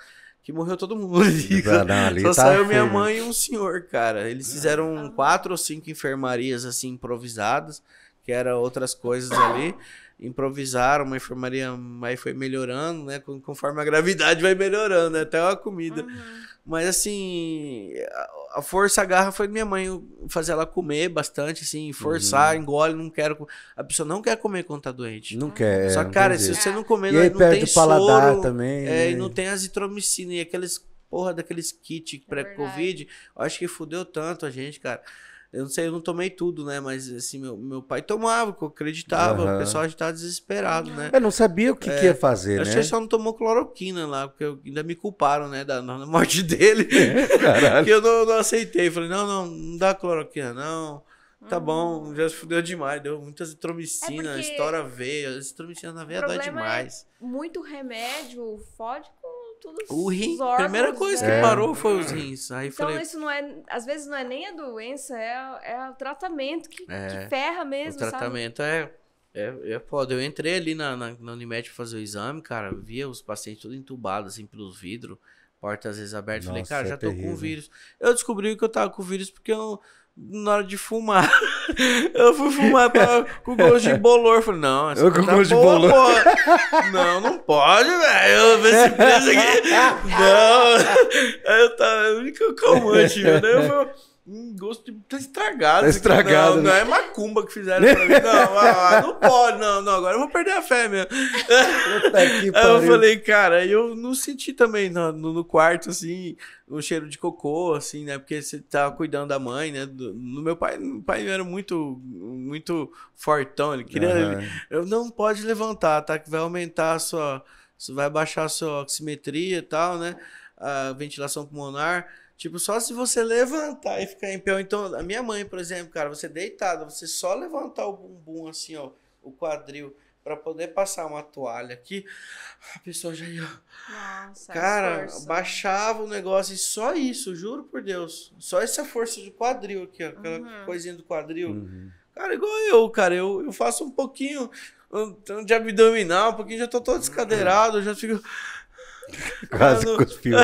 que morreu todo mundo. Não, Só tá saiu minha mãe e um senhor, cara. Eles fizeram ah. quatro ou cinco enfermarias assim improvisadas, que eram outras coisas ali improvisaram, uma enfermaria aí foi melhorando, né? Conforme a gravidade vai melhorando, né? até a comida. Uhum. Mas assim, a, força, a garra foi minha mãe fazer ela comer bastante, assim, forçar, uhum. engole, não quero. A pessoa não quer comer quando tá doente. Não quer. Só, cara, se você não comer, e não, aí não perde tem o paladar soro, também. É, e né? não tem azitromicina e aqueles porra daqueles kits é pré-Covid. Acho que fudeu tanto a gente, cara. Eu não sei, eu não tomei tudo, né? Mas assim, meu, meu pai tomava, eu acreditava. Uhum. O pessoal já estava desesperado, né? Eu não sabia o que, é, que ia é, fazer, acho né? eu que só não tomou cloroquina lá, porque ainda me culparam, né? Da, da morte dele. É, que eu não, não, aceitei. Falei, não, não, não dá cloroquina, não. Tá bom, hum. já fudeu demais, deu muitas azitromicina, é estoura veia, azitromicina na veia dói é demais. É muito remédio com tudo O rim, a primeira coisa que é. parou foi os é. rins. Aí então falei... isso não é, às vezes não é nem a doença, é, é o tratamento que, é, que ferra mesmo, O tratamento sabe? é, é, é foda. Eu entrei ali na, na, na Unimed fazer o exame, cara, via os pacientes tudo entubados, assim, pelos vidros porta às vezes aberta. Nossa, falei, cara, é já tô terrível. com vírus. Eu descobri que eu tava com vírus porque eu, na hora de fumar. Eu fui fumar com gosto de bolor. Falei, não, essa eu com tá gosto boa, de bolor. Não, não pode, velho. eu Esse preço aqui. Não. Aí eu tava. É eu, único calmante, viu Daí eu um gosto de. Tá estragado. Tá estragado. Não, né? não, é macumba que fizeram pra mim. Não, ah, ah, não pode, não, não. Agora eu vou perder a fé mesmo. aí eu falei, cara, eu não senti também no, no, quarto, assim, um cheiro de cocô, assim, né? Porque você tava tá cuidando da mãe, né? Do, no meu pai, meu pai era muito, muito fortão. Ele queria. Uhum. Ele, eu não pode levantar, tá? Que vai aumentar a sua. Vai baixar a sua oximetria e tal, né? A ventilação pulmonar. Tipo, só se você levantar e ficar em pé. Então, a minha mãe, por exemplo, cara, você deitada, você só levantar o bumbum assim, ó, o quadril, para poder passar uma toalha aqui, a pessoa já ia. Nossa, é cara, força. baixava o negócio e só isso, juro por Deus. Só essa força de quadril aqui, ó, aquela uhum. coisinha do quadril. Uhum. Cara, igual eu, cara, eu, eu faço um pouquinho de abdominal, um pouquinho já tô todo uhum. descadeirado, já fico. Quase não... cuspiu.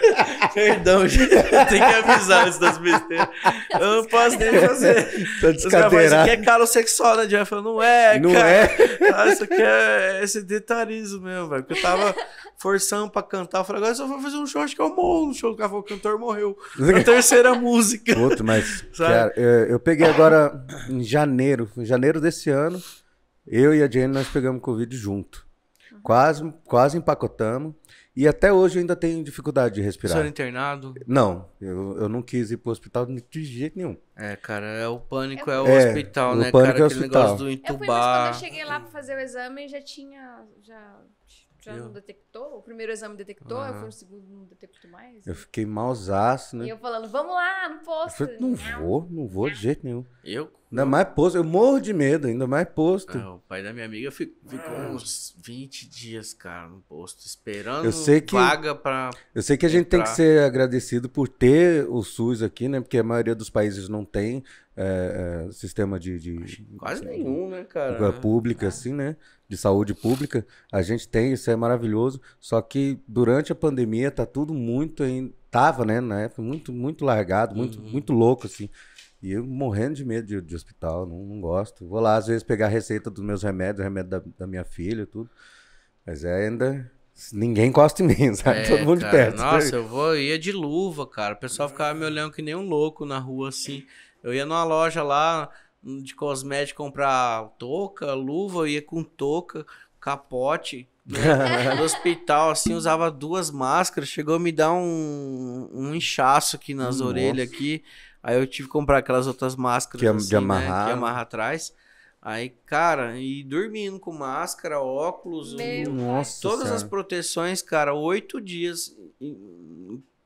Perdão, gente. Tem que avisar isso das besteiras. Eu não posso nem fazer. Tá descadeirado. Isso aqui é calo sexual, né, Jeff? não é, não cara. é. Ah, isso aqui é, esse sedentarismo mesmo, velho. Porque eu tava forçando pra cantar. Eu falei, agora só eu fazer um show, acho que eu morro no show. O cantor morreu. A terceira música. Outro, mas, cara, eu, eu peguei agora em janeiro. Em janeiro desse ano, eu e a Jane, nós pegamos Covid junto. Quase, quase empacotamos. E até hoje eu ainda tenho dificuldade de respirar. Você era internado? Não, eu, eu não quis ir pro hospital de jeito nenhum. É, cara, é o pânico, é, é o é, hospital, o né, pânico cara? É o hospital. Né, é negócio do entubar. Eu fui, mas quando eu cheguei lá pra fazer o exame, já tinha. Já já eu... não detectou? O primeiro exame detectou, ah. eu fui no segundo, não detectou mais. Eu fiquei mausaço, né? E eu falando, vamos lá, não posso. Eu falei, não vou, não vou de jeito nenhum. Eu? Ainda mais posto, eu morro de medo, ainda mais posto. Ah, o pai da minha amiga ficou, ficou é. uns 20 dias, cara, no posto, esperando eu sei que, vaga pra. Eu sei que a gente entrar. tem que ser agradecido por ter o SUS aqui, né? Porque a maioria dos países não tem é, é, sistema de. de Quase de, nenhum, né, cara? Pública, assim, né? de saúde pública. A gente tem, isso é maravilhoso. Só que durante a pandemia tá tudo muito em. Tava, né, na época, muito, muito largado, muito, uhum. muito louco, assim. E eu morrendo de medo de, de hospital, não, não, gosto. Vou lá, às vezes, pegar a receita dos meus remédios, remédio da, da minha filha, tudo. Mas é ainda. Ninguém gosta em mim, sabe? É, Todo mundo cara, de perto. Nossa, eu vou, eu ia de luva, cara. O pessoal ficava me olhando que nem um louco na rua, assim. Eu ia numa loja lá, de cosmético comprar touca, luva, eu ia com touca, capote. Né? no hospital, assim, usava duas máscaras, chegou a me dar um, um inchaço aqui nas Nossa. orelhas aqui. Aí eu tive que comprar aquelas outras máscaras que, assim, de amarrar. Né? que amarra atrás. Aí, cara, e dormindo com máscara, óculos, Meu Nossa, todas as proteções, cara, oito dias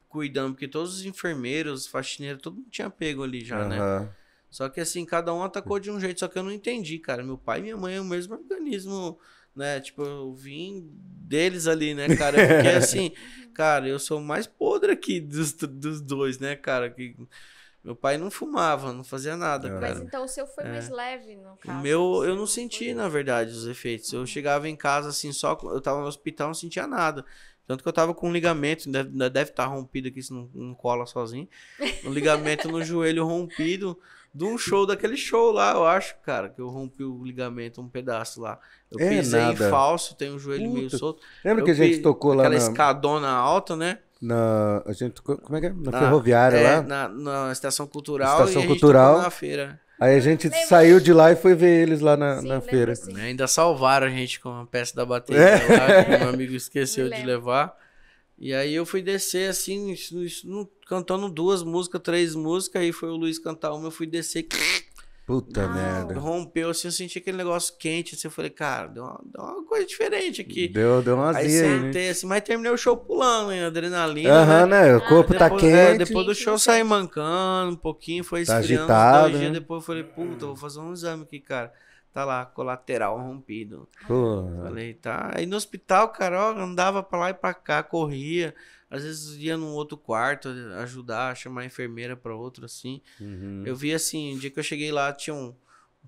cuidando, porque todos os enfermeiros, faxineiros, todo mundo tinha pego ali já, uhum. né? Só que assim, cada um atacou hum. de um jeito, só que eu não entendi, cara. Meu pai e minha mãe é o mesmo organismo, né? Tipo, eu vim deles ali, né, cara? É porque assim, cara, eu sou mais podre aqui dos, dos dois, né, cara? Que meu pai não fumava, não fazia nada, é. Mas então o seu foi é. mais leve, no caso. O meu, eu não senti, foi... na verdade, os efeitos. Uhum. Eu chegava em casa, assim, só... Eu tava no hospital, não sentia nada. Tanto que eu tava com um ligamento, deve estar tá rompido aqui, se não, não cola sozinho. Um ligamento no joelho rompido de um show, daquele show lá, eu acho, cara, que eu rompi o ligamento, um pedaço lá. Eu é pisei nada. em falso, tenho o joelho Puta. meio solto. Lembra eu que a gente tocou lá Aquela na... escadona alta, né? Na... A gente tocou, como é que é? Na, na ferroviária é, lá? Na, na Estação Cultural Estação Cultural. na feira. Aí a gente Lembra? saiu de lá e foi ver eles lá na, sim, na feira. Ainda salvaram a gente com uma peça da bateria é. lá, que meu amigo esqueceu de levar. E aí eu fui descer assim, cantando duas músicas, três músicas, aí foi o Luiz cantar uma, eu fui descer. Puta não. Ah, merda. Rompeu, assim, eu senti aquele negócio quente, assim, eu falei, cara, deu uma, deu uma coisa diferente aqui. Deu, deu uma Aí né? sentei, né? assim, mas terminei o show pulando, hein, adrenalina. Aham, né? né? O ah, corpo tá depois, é, quente. depois do show saí mancando um pouquinho, foi tá esfriando. Agitado, dois né? dias depois eu falei, puta, vou fazer um exame aqui, cara. Tá lá, colateral rompido. Falei, tá. Aí no hospital, cara, ó, andava pra lá e pra cá, corria. Às vezes ia num outro quarto ajudar, chamar a enfermeira pra outro, assim. Uhum. Eu vi assim, o dia que eu cheguei lá, tinha um,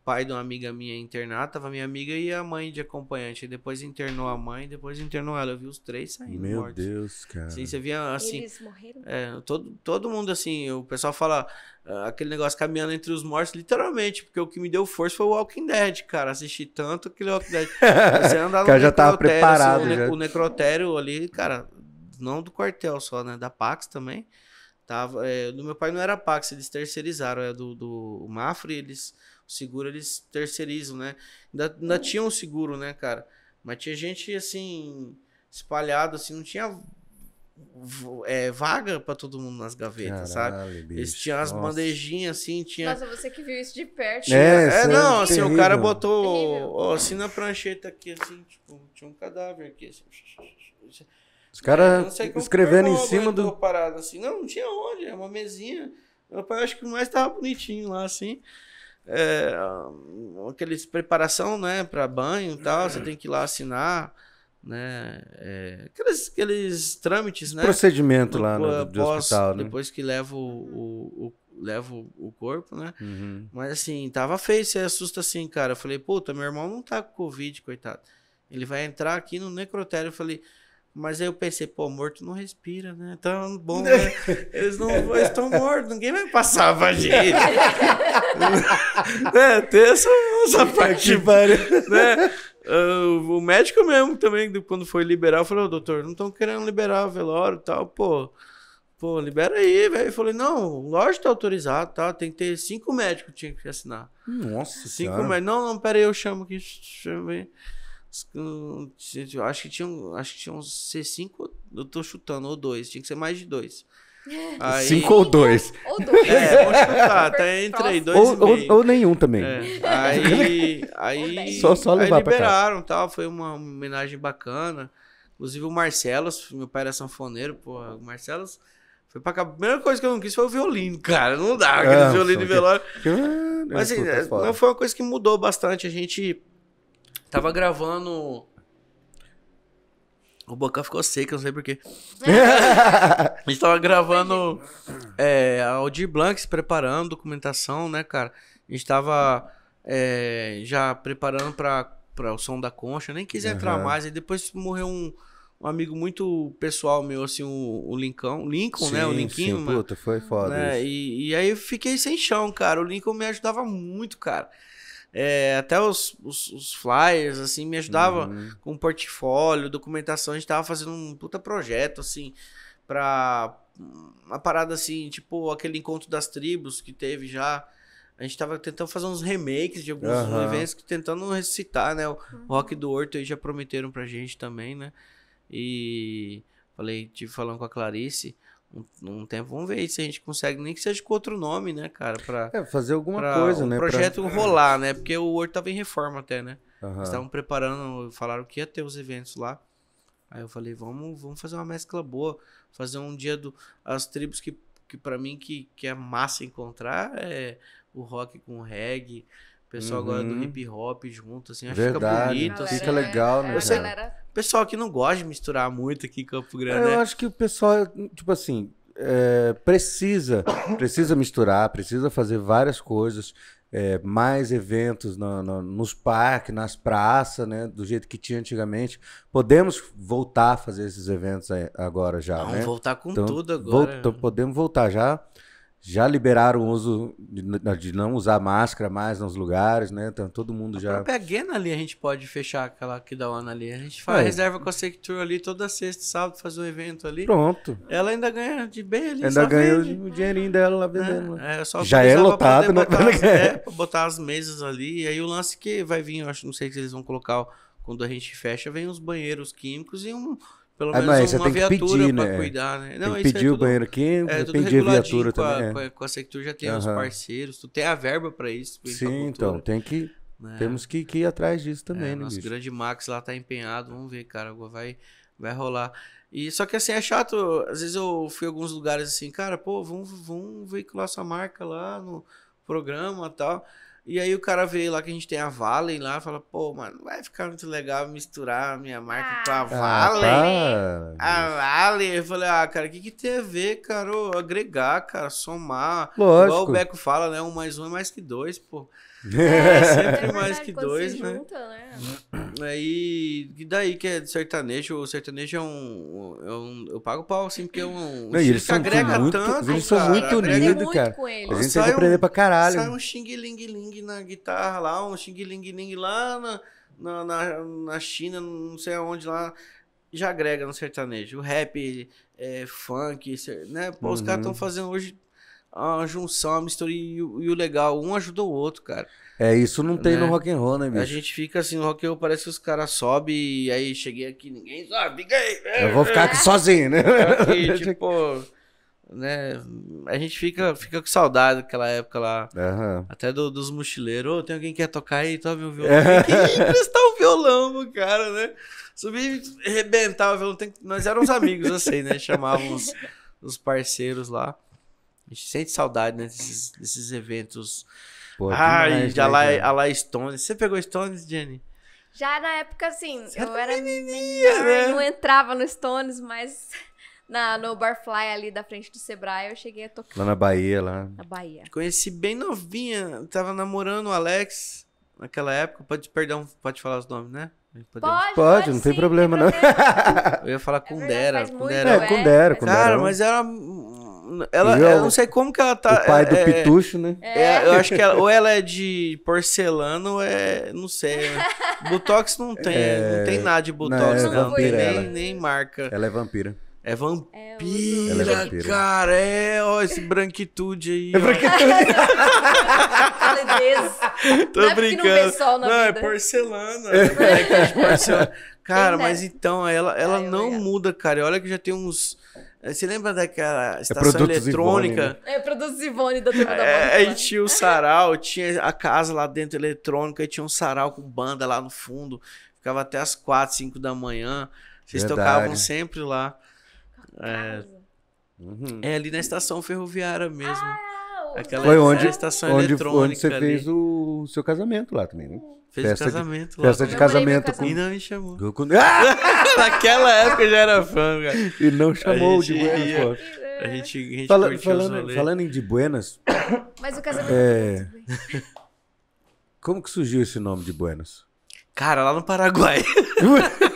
pai de uma amiga minha internar, tava minha amiga e a mãe de acompanhante. Depois internou a mãe, depois internou ela. Eu vi os três saindo Meu mortos. Deus, cara. Sim, você via assim. Eles morreram? É, todo, todo mundo assim, o pessoal fala uh, aquele negócio caminhando entre os mortos, literalmente, porque o que me deu força foi o Walking Dead, cara. Assisti tanto aquele Walking Dead. Você andava cara, já tava assim, preparado. Assim, já. O necrotério ali, cara, não do quartel só, né? Da Pax também. Tava, é, do meu pai não era Pax, eles terceirizaram, é do, do Mafra, eles o seguro eles terceirizam, né? Ainda, ainda uhum. tinha um seguro, né, cara? Mas tinha gente, assim, espalhado, assim, não tinha é, vaga para todo mundo nas gavetas, Caralho, sabe? Bicho, Eles tinham as bandejinhas assim, tinha. Nossa, você que viu isso de perto. É, né? é não, é assim, terrível. o cara botou ó, assim na prancheta aqui, assim, tipo, tinha um cadáver aqui, assim. Os caras escrevendo em cima do. Parado, assim. Não, não tinha onde, é uma mesinha. Eu acho que o mais tava bonitinho lá, assim é, aqueles preparação, né, para banho e tal, você tem que ir lá assinar, né, é, aqueles, aqueles trâmites, né? Procedimento no, lá no né, do pós, hospital, né? Depois que leva o, o, o o corpo, né? Uhum. Mas assim, tava feio, você assusta assim, cara. Eu falei, puta, meu irmão não tá com Covid, coitado. Ele vai entrar aqui no necrotério. Eu falei, mas aí eu pensei, pô, morto não respira, né? Então, bom, né? eles não estão mortos, ninguém vai passar pra gente. é, Tem essa, essa parte, né? Uh, o médico mesmo também, quando foi liberar, falou, doutor, não estão querendo liberar o velório e tal, pô. Pô, libera aí, velho. Eu falei, não, lógico tá autorizado, tá? Tem que ter cinco médicos que tinha que assinar. Nossa Cinco médicos. Não, não, pera aí, eu chamo aqui. Chamo aí. Acho que tinha acho que uns C cinco, eu tô chutando, ou dois, tinha que ser mais de dois. É. Aí... Cinco ou dois. Ou dois. É, vamos chutar, tá até entrei, dois ou, ou, ou, nenhum também. É. Aí, aí, só, só levar aí liberaram tal, foi uma homenagem bacana. Inclusive o Marcelos, meu pai era sanfoneiro, porra, o Marcelos... Foi pra cá. A primeira coisa que eu não quis foi o violino, cara. Não dá, aquele ah, violino e velório. Ah, Mas assim, não foi uma coisa que mudou bastante. A gente Tava gravando. O bocão ficou seco não sei porquê. a gente tava gravando é, a Audi Blanc, se preparando, documentação, né, cara? A gente tava é, já preparando pra, pra o som da concha. nem quis uhum. entrar mais. Aí depois morreu um, um amigo muito pessoal meu, assim, o, o Lincoln. Lincoln, sim, né? O Lincoln Sim, mano, puta, foi foda. Né? E, e aí eu fiquei sem chão, cara. O Lincoln me ajudava muito, cara. É, até os, os, os, flyers, assim, me ajudava uhum. com portfólio, documentação. A gente estava fazendo um puta projeto, assim, para uma parada assim, tipo aquele encontro das tribos que teve já. A gente tava tentando fazer uns remakes de alguns uhum. eventos, tentando ressuscitar, né? O uhum. Rock do Horto aí já prometeram pra gente também, né? E falei, tive falando com a Clarice, um, tempo, vamos ver se a gente consegue, nem que seja com outro nome, né, cara? Pra, é, fazer alguma pra coisa, um né? O projeto pra... rolar, né? Porque o Horto tava em reforma até, né? Uhum. estavam preparando, falaram que ia ter os eventos lá. Aí eu falei, vamos, vamos fazer uma mescla boa, fazer um dia do as tribos que que para mim que que é massa encontrar é o rock com o reggae, pessoal uhum. agora do hip hop junto, assim, acho Verdade. que fica bonito. assim. Fica legal, né? Eu sei, pessoal que não gosta de misturar muito aqui em Campo Grande. Eu né? acho que o pessoal, tipo assim, é, precisa, precisa misturar, precisa fazer várias coisas, é, mais eventos no, no, nos parques, nas praças, né? Do jeito que tinha antigamente. Podemos voltar a fazer esses eventos agora já. Vamos né? voltar com então, tudo agora. podemos voltar já. Já liberaram o uso de, de, não usar máscara mais nos lugares, né? Então todo mundo a já. A peguei Guena ali a gente pode fechar aquela que da uma ali. A gente faz é. reserva com a Sectur ali toda sexta, sábado, fazer um evento ali. Pronto. Ela ainda ganha de bem ali. Ainda ganha vende. o dinheirinho dela lá vendendo. Né? É, é, já é lotado, né? Botar, as, é, pra botar as mesas ali. E aí o lance que vai vir, eu acho, não sei se eles vão colocar quando a gente fecha, vem uns banheiros químicos e um pelo ah, menos ah, uma viatura para né? cuidar, né? Não, tem que é pedir é tudo, o banheiro quente, é, a viatura com a, também. É. Com a Sectur já tem uhum. os parceiros, tu tem a verba para isso. Sim, então, tem que... É. Temos que, que, ir atrás disso também, é, né, Nosso bicho? grande Max lá tá empenhado, vamos ver, cara, vai, vai rolar. E só que assim, é chato, às vezes eu fui a alguns lugares assim, cara, pô, vamos, vamos veicular sua marca lá no programa e tal. E aí o cara veio lá que a gente tem a Valen lá, fala, pô, mano, vai ficar muito legal misturar a minha marca ah, com a ah, ah, Valen. Ah, a Valen. Eu falei, ah, cara, o que, que tem a ver, cara? agregar, cara, somar. Lógico. Igual o Beco fala, né? Um mais um é mais que dois, pô. É, é, sempre mais que dois, né? Junta, né? Aí, e daí que é sertanejo, o sertanejo é um, é um eu pago pau assim, porque é um, Não, eles são agrega muito, tanto, né, eles são cara, muito unidos, cara. A gente tem que aprender um, pra caralho. Sai um xing-ling-ling na guitarra lá, um xing-ling-ling lá na, na, na, na China, não sei aonde lá já agrega no sertanejo. O rap, é, funk, né? Pô, uhum. os caras estão uhum. fazendo hoje a junção, a mistura e, e, o legal. Um ajuda o outro, cara. É, isso não tem né? no rock and roll, né, bicho? A gente fica assim, no rock and roll parece que os caras sobem e aí cheguei aqui, ninguém sobe ninguém. Né? Eu vou ficar aqui sozinho, né? Aqui, tipo, né? A gente fica, fica com saudade daquela época lá. Uhum. Até do, dos mochileiros. Ô, oh, tem alguém que quer tocar aí? Toma o violão. É. Tem que emprestar o um violão pro cara, né? Subir e rebentar o violão. Tem... Nós éramos amigos, assim né? Chamávamos os parceiros lá. A gente sente saudade né, desses, desses eventos. Pô, Ai, né, já lá, é a lá é Stones. Você pegou Stones, Jenny? Já na época, assim, Você eu era menina, né? né? não entrava no Stones, mas na, no Barfly ali da frente do Sebrae eu cheguei a tocar. Lá na Bahia, lá. Na Bahia. Conheci bem novinha, tava namorando o Alex naquela época. Pode, perdão, pode falar os nomes, né? Podemos. Pode, pode, não sim, tem problema, não. problema. eu ia falar é com é verdade, Dera. Com Dera. É, com Dera, com Cara, mas era ela, eu não sei como que ela tá. O pai é, do é, Pitucho, né? É. é, eu acho que ela, ou ela é de porcelana ou é. Não sei. Né? Botox não tem. É, não tem nada de Botox, é não. não tem nem, nem marca. Ela é vampira. É vampira, é vampira. cara. É, ó, esse branquitude aí. É branquitude. Tô não brincando. não, é porcelana. É. porcelana. Cara, é. mas então, ela, ela Ai, ah, não muda, cara. Olha que já tem uns. Eh, você lembra daquela é estação né? é eletrônica? Zivone, né? É, produto Zivone da turma da banda. É, aí tinha o sarau, tinha a casa lá dentro eletrônica, e tinha um sarau com banda lá no fundo. Ficava até as 4, 5 da manhã. Vocês Verdade. tocavam sempre lá. É, uhum. é, ali na estação ferroviária mesmo. Ah, Aquela Foi onde, estação onde, eletrônica onde você ali. fez o seu casamento lá também, né? Fez festa casamento de, lá. Festa de casamento com... E não me chamou. Com... Ah! Naquela época já era fã, cara. E não chamou de Buenas, pô. A gente, a gente Fala, falando, falando em de Buenas... Mas o casamento é... Como que surgiu esse nome de Buenas? Cara, lá no Paraguai.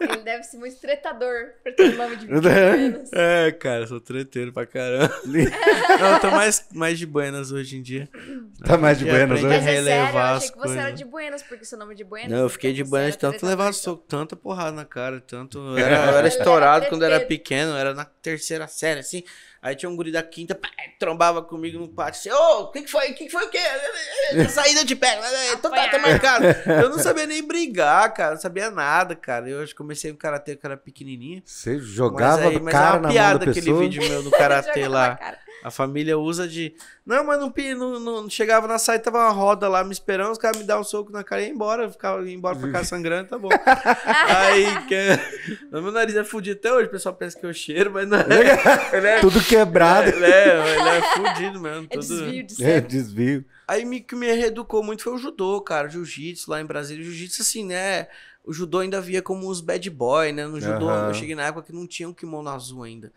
Ele deve ser muito tretador pra ter um nome de Buenas. Né? É, cara, sou treteiro pra caramba. Não, eu tô mais, mais de Buenas hoje em dia. Tá mais de Buenas hoje? Mas é sério, eu achei que você era de Buenas, porque seu nome é de Buenas. Não, eu fiquei é de Buenas de tanto levar então. soco, tanta porrada na cara, tanto... era, eu era estourado quando era pequeno, era na terceira série, assim. Aí tinha um guri da quinta, pá, trombava comigo no pátio, assim, ô, o que que foi? O que que foi o quê? Saída de pé, né, né, tô, tá, tá marcado. Eu não sabia nem brigar, cara, não sabia nada, cara. Eu acho que comecei o karatê, o cara pequenininho. Você jogava mas aí, mas é cara é uma na piada mão da pessoa? aquele vídeo meu do karatê lá. A família usa de. Não, mas não, não, não chegava na saída, tava uma roda lá me esperando, os caras me dão um soco na cara e ia embora. ficava ia embora pra casa sangrando, tá bom. Aí, que... meu nariz é fudido até hoje, o pessoal pensa que eu cheiro, mas não é. É, é... Tudo quebrado. É, é, ele é fudido mesmo. É tudo... desvio de É, desvio. Aí me, que me reeducou muito foi o judô, cara, jiu-jitsu lá em Brasília. Jiu-jitsu, assim, né? o judô ainda via como os bad boy, né? No judô, uhum. eu cheguei na época que não tinha um kimono azul ainda.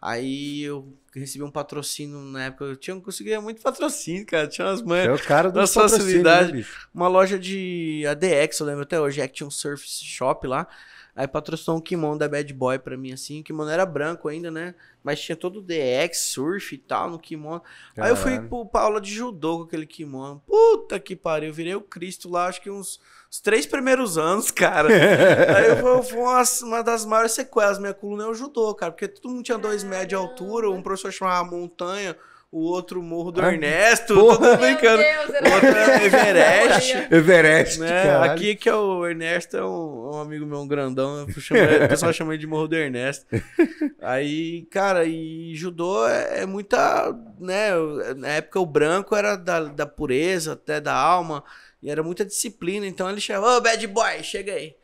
Aí eu recebi um patrocínio na época, eu tinha conseguia muito patrocínio, cara. Tinha umas mães É o cara né, facilidade. Né, uma loja de ADX, eu lembro até hoje, Action surf Shop lá. Aí patrocinou um kimono da Bad Boy pra mim, assim. O kimono era branco ainda, né? Mas tinha todo o DX, surf e tal no kimono. Caralho. Aí eu fui pro, pra aula de judô com aquele kimono. Puta que pariu, virei o Cristo lá, acho que uns, uns três primeiros anos, cara. Aí eu fui, uma, uma, das maiores sequelas. Minha coluna é o judô, cara. Porque todo mundo tinha dois metros de altura, um professor chamava Montanha o outro Morro do ah, Ernesto. Porra. Tô brincando. Deus, o outro é Everest. Everest. Né? Aqui que é o Ernesto, é um, é um amigo meu, um grandão. Chamo, o pessoal chama ele de Morro do Ernesto. Aí, cara, e judô é, é muita. né? Na época o branco era da, da pureza, até da alma. E era muita disciplina. Então ele chamava, ô bad boy, chega aí.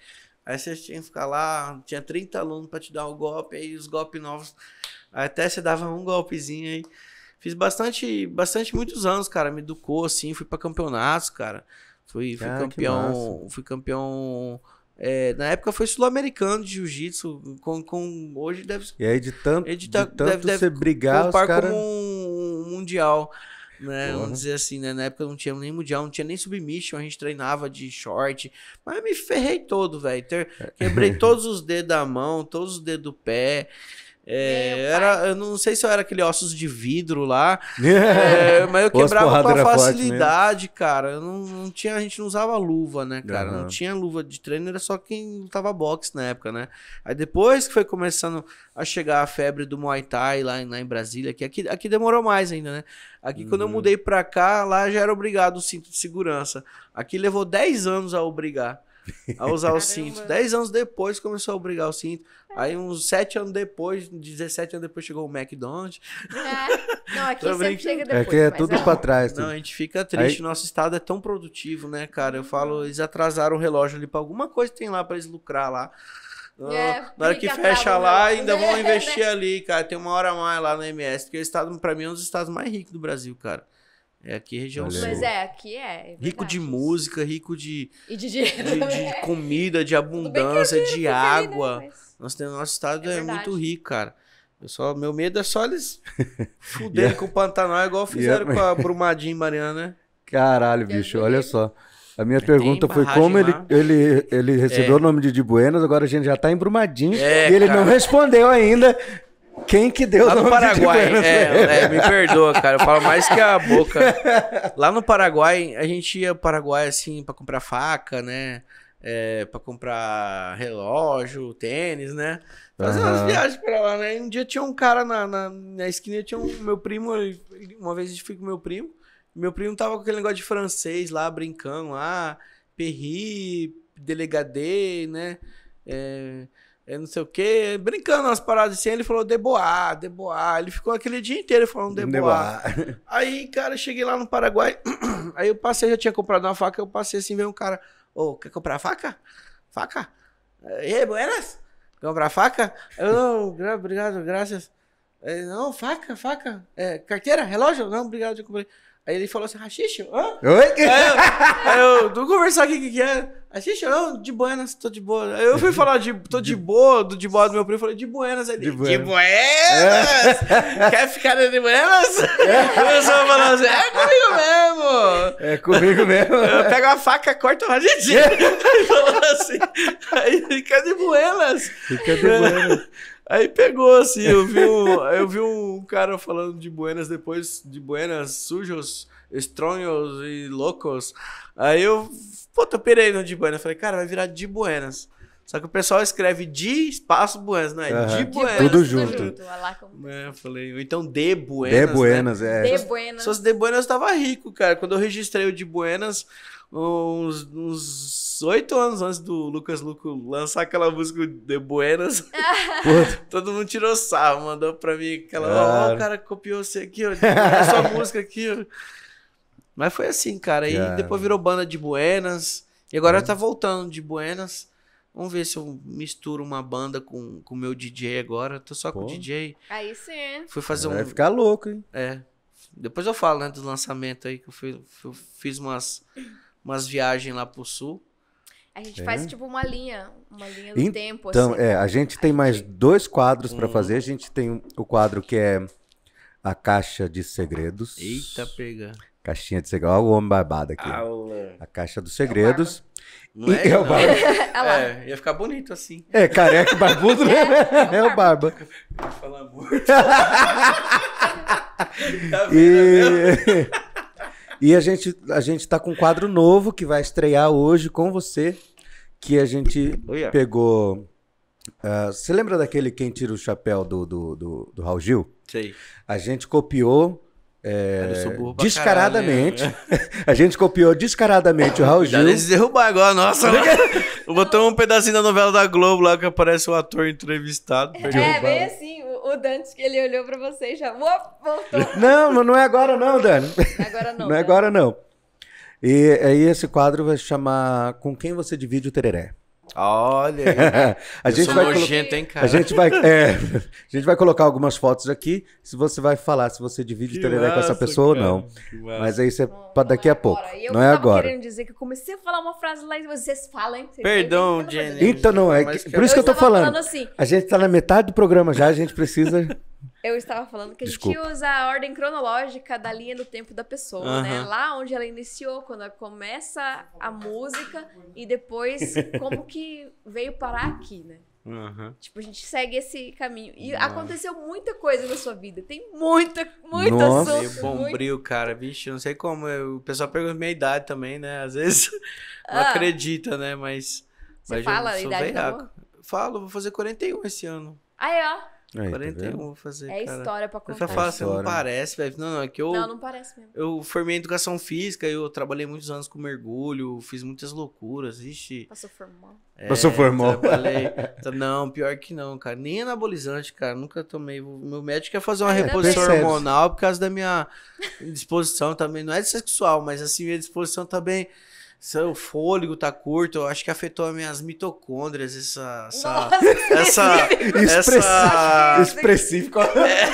Aí você tinha que ficar lá, tinha 30 alunos para te dar o um golpe, aí os golpes novos. Até você dava um golpezinho aí. Fiz bastante, bastante muitos anos, cara. Me educou, assim, fui para campeonatos, cara. Fui, fui ah, campeão. Fui campeão. É, na época foi sul-americano de jiu-jitsu. Com, com, hoje deve E aí, de tanto, é de, de tá, tanto deve, deve, você brigar, os cara... um, um mundial. Né, vamos dizer assim, né? Na época não tinha nem mundial, não tinha nem submission, a gente treinava de short. Mas me ferrei todo, velho. É. Quebrei todos os dedos da mão, todos os dedos do pé. É, era, eu não sei se eu era aquele ossos de vidro lá, é, mas eu quebrava com facilidade, cara. Eu não, não tinha, a gente não usava luva, né, cara? Uhum. Não tinha luva de treino, era só quem lutava boxe na época, né? Aí depois que foi começando a chegar a febre do Muay Thai lá, lá em Brasília, que aqui, aqui demorou mais ainda, né? Aqui, quando uhum. eu mudei pra cá, lá já era obrigado o cinto de segurança. Aqui levou 10 anos a obrigar a usar Caramba. o cinto. Dez anos depois começou a obrigar o cinto. É. Aí, uns sete anos depois, 17 anos depois, chegou o McDonald's. É. Não, aqui sempre chega é depois. Aqui é, é tudo é... pra trás. Tudo. Não, a gente fica triste. Aí... Nosso estado é tão produtivo, né, cara? Eu falo, eles atrasaram o relógio ali pra alguma coisa tem lá pra eles lucrar lá. É, na hora que tá fecha lá, ainda vão investir ali, cara. Tem uma hora a mais lá no MS, porque o estado, pra mim, é um dos estados mais ricos do Brasil, cara. É aqui região Valeu. sul. Mas é, aqui é. é rico de música, rico de. E de dinheiro. De, de comida, de abundância, é de água. Aí, né? Mas... Nosso, nosso estado é, é muito rico, cara. Eu só, meu medo é só eles fuderem com o Pantanal, igual fizeram com a Brumadinho Mariana, né? Caralho, bicho, olha só. A minha pergunta foi como ele, ele, ele recebeu é. o nome de, de Buenas, agora a gente já tá em é, e ele cara. não respondeu ainda. Quem que deu Lá no Paraguai, é, é, me perdoa, cara. Eu falo mais que a boca. Lá no Paraguai, a gente ia pro Paraguai, assim, para comprar faca, né? É, comprar relógio, tênis, né? Fazer uhum. umas viagens para lá, né? E um dia tinha um cara na, na, na esquina, tinha um meu primo, uma vez a gente foi com meu primo, meu primo tava com aquele negócio de francês lá, brincando lá, perri, delegadê, né? É, é não sei o quê, brincando umas paradas assim. Ele falou deboar, deboar. Ele ficou aquele dia inteiro falando deboar. deboar. Aí, cara, cheguei lá no Paraguai, aí eu passei, já tinha comprado uma faca, eu passei assim, veio um cara, ô, oh, quer comprar faca? Faca? É, e buenas? comprar faca? Eu, oh, obrigado, graças. Ele, não, faca, faca. É, carteira, relógio? Não, obrigado, eu comprei. Aí ele falou assim, rachicho? Oi? Aí eu, aí eu, conversar aqui, o que que é? Rachixe, não, de buenas, tô de boa. Aí eu fui falar, de, tô de boa, do de boa do meu primo, falei, de buenas. Aí de, de buenas! É. Quer ficar de buenas? É. Eu só falando assim, é comigo mesmo! É comigo mesmo. Eu pego a faca, corto o rajadinho. É. Aí falou assim, aí fica de buenas. Fica de buenas. Aí pegou, assim, eu vi, um, eu vi um cara falando de Buenas depois, de Buenas, sujos, estranhos e loucos. Aí eu, puta, pirei no de Buenas. Falei, cara, vai virar de Buenas. Só que o pessoal escreve de espaço Buenas, não é? Uhum. De Buenas. Tudo junto. É, eu falei, então de Buenas. De né? Buenas, né? é. De Buenas. Se de Buenas, eu tava rico, cara. Quando eu registrei o de Buenas, uns, uns 18 anos antes do Lucas Luco lançar aquela música de Buenas. todo mundo tirou sarro, mandou pra mim aquela. Ó, oh, o cara copiou você aqui, ó. Essa música aqui, Mas foi assim, cara. E depois virou banda de Buenas. E agora é. tá voltando de Buenas. Vamos ver se eu misturo uma banda com o meu DJ agora. tô só Pô. com o DJ. Aí sim. Fui fazer Vai um. Vai ficar louco, hein? É. Depois eu falo, né, do lançamento aí, que eu, fiz umas, umas viagens lá pro sul. A gente é. faz tipo uma linha, uma linha do então, tempo. Então, assim, é, né? a gente tem a mais gente... dois quadros para hum. fazer. A gente tem o quadro que é a caixa de segredos. Eita, pega. Caixinha de segredos. Olha o homem barbado aqui. Aula. A caixa dos é segredos. Não é, é o Barba. É, ia ficar bonito assim. É, careca barbudo, né? É, é, é, o Barba. Falar muito. tá vendo, e... Tá e a gente a gente tá com um quadro novo que vai estrear hoje com você, que a gente oh, yeah. pegou ah, você uh, lembra daquele Quem Tira o Chapéu do, do, do, do Raul Gil? Sei. A gente copiou é, descaradamente. Caralho, né? a gente copiou descaradamente o Raul Gil. Eles derrubar agora, nossa. Botou um pedacinho da novela da Globo lá que aparece o um ator entrevistado. É, bem assim o Dante que ele olhou para você e já voltou. Não, não é agora não, Dani. Agora não. não é agora não. E aí esse quadro vai se chamar Com quem você divide o tereré. Olha, a gente vai nojento, hein, cara? A gente vai, é, a gente vai colocar algumas fotos aqui. Se você vai falar se você divide que tereré com essa pessoa cara, ou não. Mas aí você para daqui a pouco. Eu não é agora. Querendo dizer que eu comecei a falar uma frase lá e vocês falam. Perdão, Jenny. Então não é. Por isso que eu tô falando. falando assim. A gente tá na metade do programa já. A gente precisa Eu estava falando que Desculpa. a gente usa a ordem cronológica da linha do tempo da pessoa, né? Lá onde ela iniciou, quando ela começa a música e depois como que veio parar aqui, né? Uhum. Tipo, a gente segue esse caminho. E Nossa. aconteceu muita coisa na sua vida. Tem muita, muita Nossa. assunto. Meio bombril, muito... cara. Vixe, não sei como. Eu, o pessoal pergunta minha idade também, né? Às vezes ah. não acredita, né? Mas. Você mas fala eu a idade? Falo, vou fazer 41 esse ano. Aí, ó. Aí, 41 tá vou fazer. É cara. história pra contar. Eu só assim, não parece, velho. Não, não, é que eu. Não, não parece mesmo. Eu formei em educação física, eu trabalhei muitos anos com mergulho, fiz muitas loucuras, ixi. Passou formal. É, Passou formal. Trabalhei. Tá, não, pior que não, cara. Nem anabolizante, cara. Nunca tomei. Meu médico quer fazer uma é, reposição hormonal por causa da minha disposição também. Não é sexual, mas assim, minha disposição também. Tá seu fôlego tá curto, eu acho que afetou as minhas mitocôndrias, essa. Essa. Nossa, essa. essa específico. É,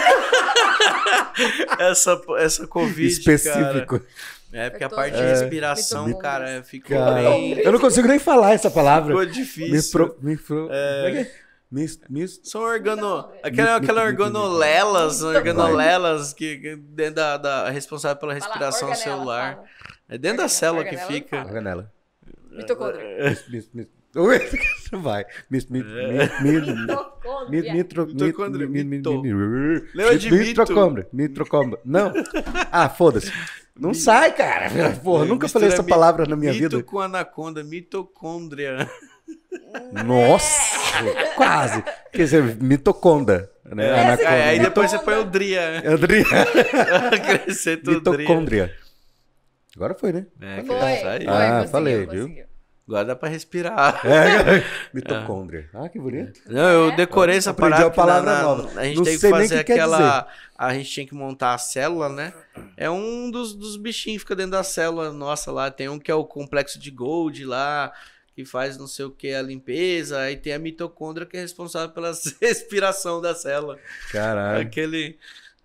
essa, essa Covid. Específico. Cara. É, porque é a parte de respiração, é, cara, ficou cara, bem... Eu não consigo nem falar essa palavra. Ficou difícil. Me pro, me pro... É... Mis, é é? São organo... Aquela, aquela organolelas, organolelas que, que dentro da, da responsável pela respiração celular. É dentro da célula que fica. Organela. Mitocôndria. Vai. Mitocôndria. Mitocôndria. Mitocôndria. Não. Ah, foda-se. Não sai, cara. Porra, nunca falei essa palavra na minha vida. Mito com anaconda, mitocôndria. Nossa! quase! Quer dizer, mitoconda. Né? É, é, aí depois você põe o Dria. É o Dria. Crescer tudo. Mitocôndria. Agora foi, né? É, foi, foi, foi ah, falei, viu? Agora dá pra respirar. É, mitocôndria. É. Ah, que bonito. Não, eu é. decorei é. essa Aprendi a palavra na, nova. A gente tem que fazer que aquela. A gente tinha que montar a célula, né? É um dos, dos bichinhos que fica dentro da célula nossa lá. Tem um que é o complexo de Gold lá que faz não sei o que a limpeza, aí tem a mitocôndria que é responsável pela respiração da célula. Caralho. Aquele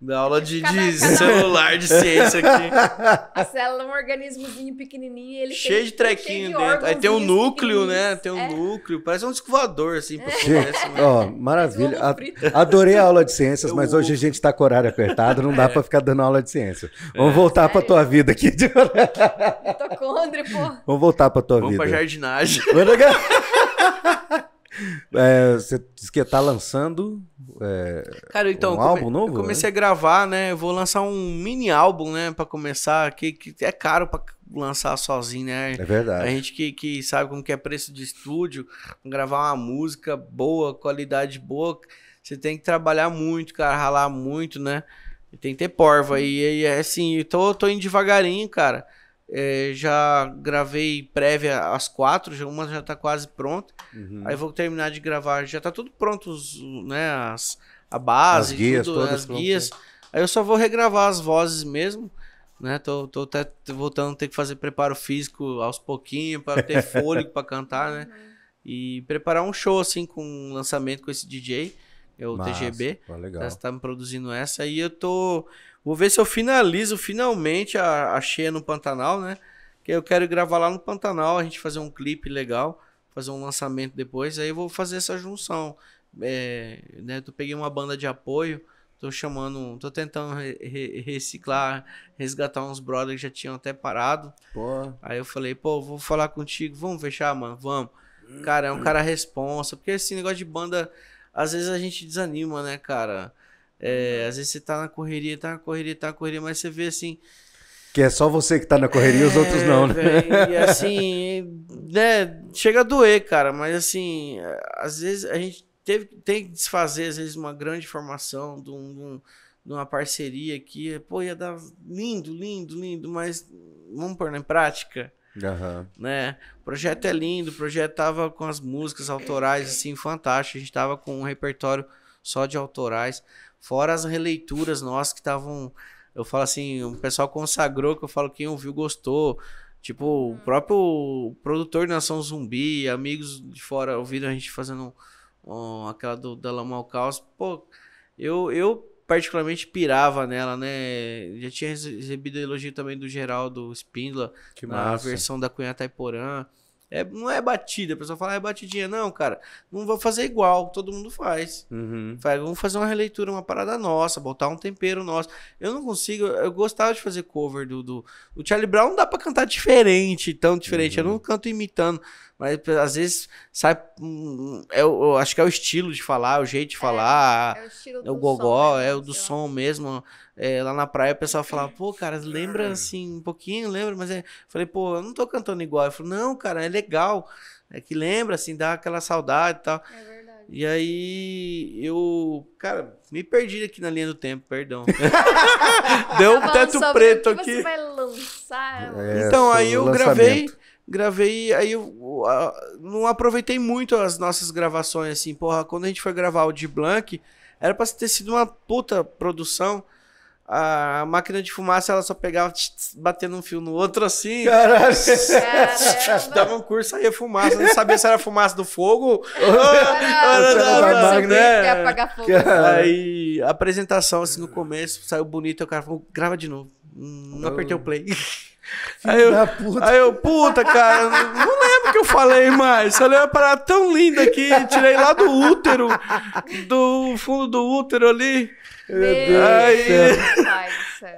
da aula de, de celular de ciência aqui. A célula é um organismozinho pequenininho. Ele cheio tem, de trequinho de dentro. Aí tem um núcleo, né? Tem um é. núcleo. Parece um escovador, assim. É. Né? ó, maravilha. A, adorei a aula de ciências, Eu... mas hoje a gente tá com horário apertado. Não dá é. pra ficar dando aula de ciência. É. Vamos voltar Sério? pra tua é. vida aqui. Mitocôndria, pô. Vamos voltar pra tua Vamos vida. Vamos pra jardinagem. É, você disse que tá lançando... É, Cara, então, um álbum novo? Eu comecei né? a gravar, né? Eu vou lançar um mini álbum, né? Pra começar, que, que é caro pra lançar sozinho, né? É verdade. A gente que, que sabe como que é preço de estúdio, gravar uma música boa, qualidade boa, você tem que trabalhar muito, cara, ralar muito, né? E tem que ter porva. E, e assim, eu tô, tô indo devagarinho, cara. É, já gravei prévia às quatro, já, uma já está quase pronta. Uhum. Aí vou terminar de gravar. Já está tudo pronto, os, né? As, a base, as guias, tudo, as guias. É. Aí eu só vou regravar as vozes mesmo. Né? Tô, tô até voltando a ter que fazer preparo físico aos pouquinhos para ter fôlego para cantar, né? E preparar um show assim com um lançamento com esse DJ, é o Massa, TGB. Tá, legal. Tá, tá me produzindo essa e eu tô Vou ver se eu finalizo finalmente a, a cheia no Pantanal, né? Que eu quero gravar lá no Pantanal, a gente fazer um clipe legal, fazer um lançamento depois. Aí eu vou fazer essa junção. É, né? Eu peguei uma banda de apoio, tô chamando, tô tentando re reciclar, resgatar uns brothers que já tinham até parado. Pô. Aí eu falei, pô, vou falar contigo, vamos fechar, mano, vamos. Cara, é um cara responsa, porque esse negócio de banda, às vezes a gente desanima, né, cara? É, uhum. às vezes você tá na correria, tá na correria, tá na correria, mas você vê assim. Que é só você que tá na correria, é, os outros não, né? Véio, e assim, né, chega a doer, cara, mas assim, às vezes a gente teve, tem que desfazer, às vezes, uma grande formação de, um, de uma parceria que, pô, ia dar lindo, lindo, lindo, mas vamos pôr na prática. Uhum. Né? O projeto é lindo, o projeto tava com as músicas autorais, assim, fantástico. A gente tava com um repertório só de autorais, Fora as releituras nossas que estavam. Eu falo assim, o pessoal consagrou, que eu falo quem ouviu gostou. Tipo, o uhum. próprio produtor de Nação Zumbi, amigos de fora ouviram a gente fazendo um, aquela do, da Lama ao Caos. Pô, eu, eu particularmente pirava nela, né? Já tinha recebido elogio também do Geraldo Spindler, que na massa. versão da Cunha Taiporã. É, não é batida, a pessoa fala, ah, é batidinha. Não, cara, não vou fazer igual, todo mundo faz. Uhum. Fala, vamos fazer uma releitura, uma parada nossa, botar um tempero nosso. Eu não consigo, eu gostava de fazer cover do. do... O Charlie Brown não dá pra cantar diferente, tão diferente. Uhum. Eu não canto imitando, mas às vezes sai. É, eu acho que é o estilo de falar, é o jeito de é, falar. É, é o estilo do o gogó, som, é o do som mesmo. É é, lá na praia, o pessoal falava, pô, cara, lembra assim, um pouquinho, lembra, mas é. Falei, pô, eu não tô cantando igual. Eu falei, não, cara, é legal. É que lembra, assim, dá aquela saudade e tal. É verdade. E aí eu, cara, me perdi aqui na linha do tempo, perdão. Deu um tá teto preto aqui. Você vai lançar? É, então, aí eu lançamento. gravei, gravei, aí eu uh, não aproveitei muito as nossas gravações assim, porra, quando a gente foi gravar o de Blank, era para ter sido uma puta produção a máquina de fumaça ela só pegava tch, tch, batendo um fio no outro assim. Caralho! Caramba. Dava um curso, saía fumaça. Não sabia se era fumaça do fogo. Aí, apresentação, assim, no começo, saiu bonito. O cara falou, grava de novo. Hum, não apertei o play. aí eu, puta. aí eu, puta, cara, não lembro o que eu falei mais. Só lembro uma parada tão linda que tirei lá do útero, do fundo do útero ali aí...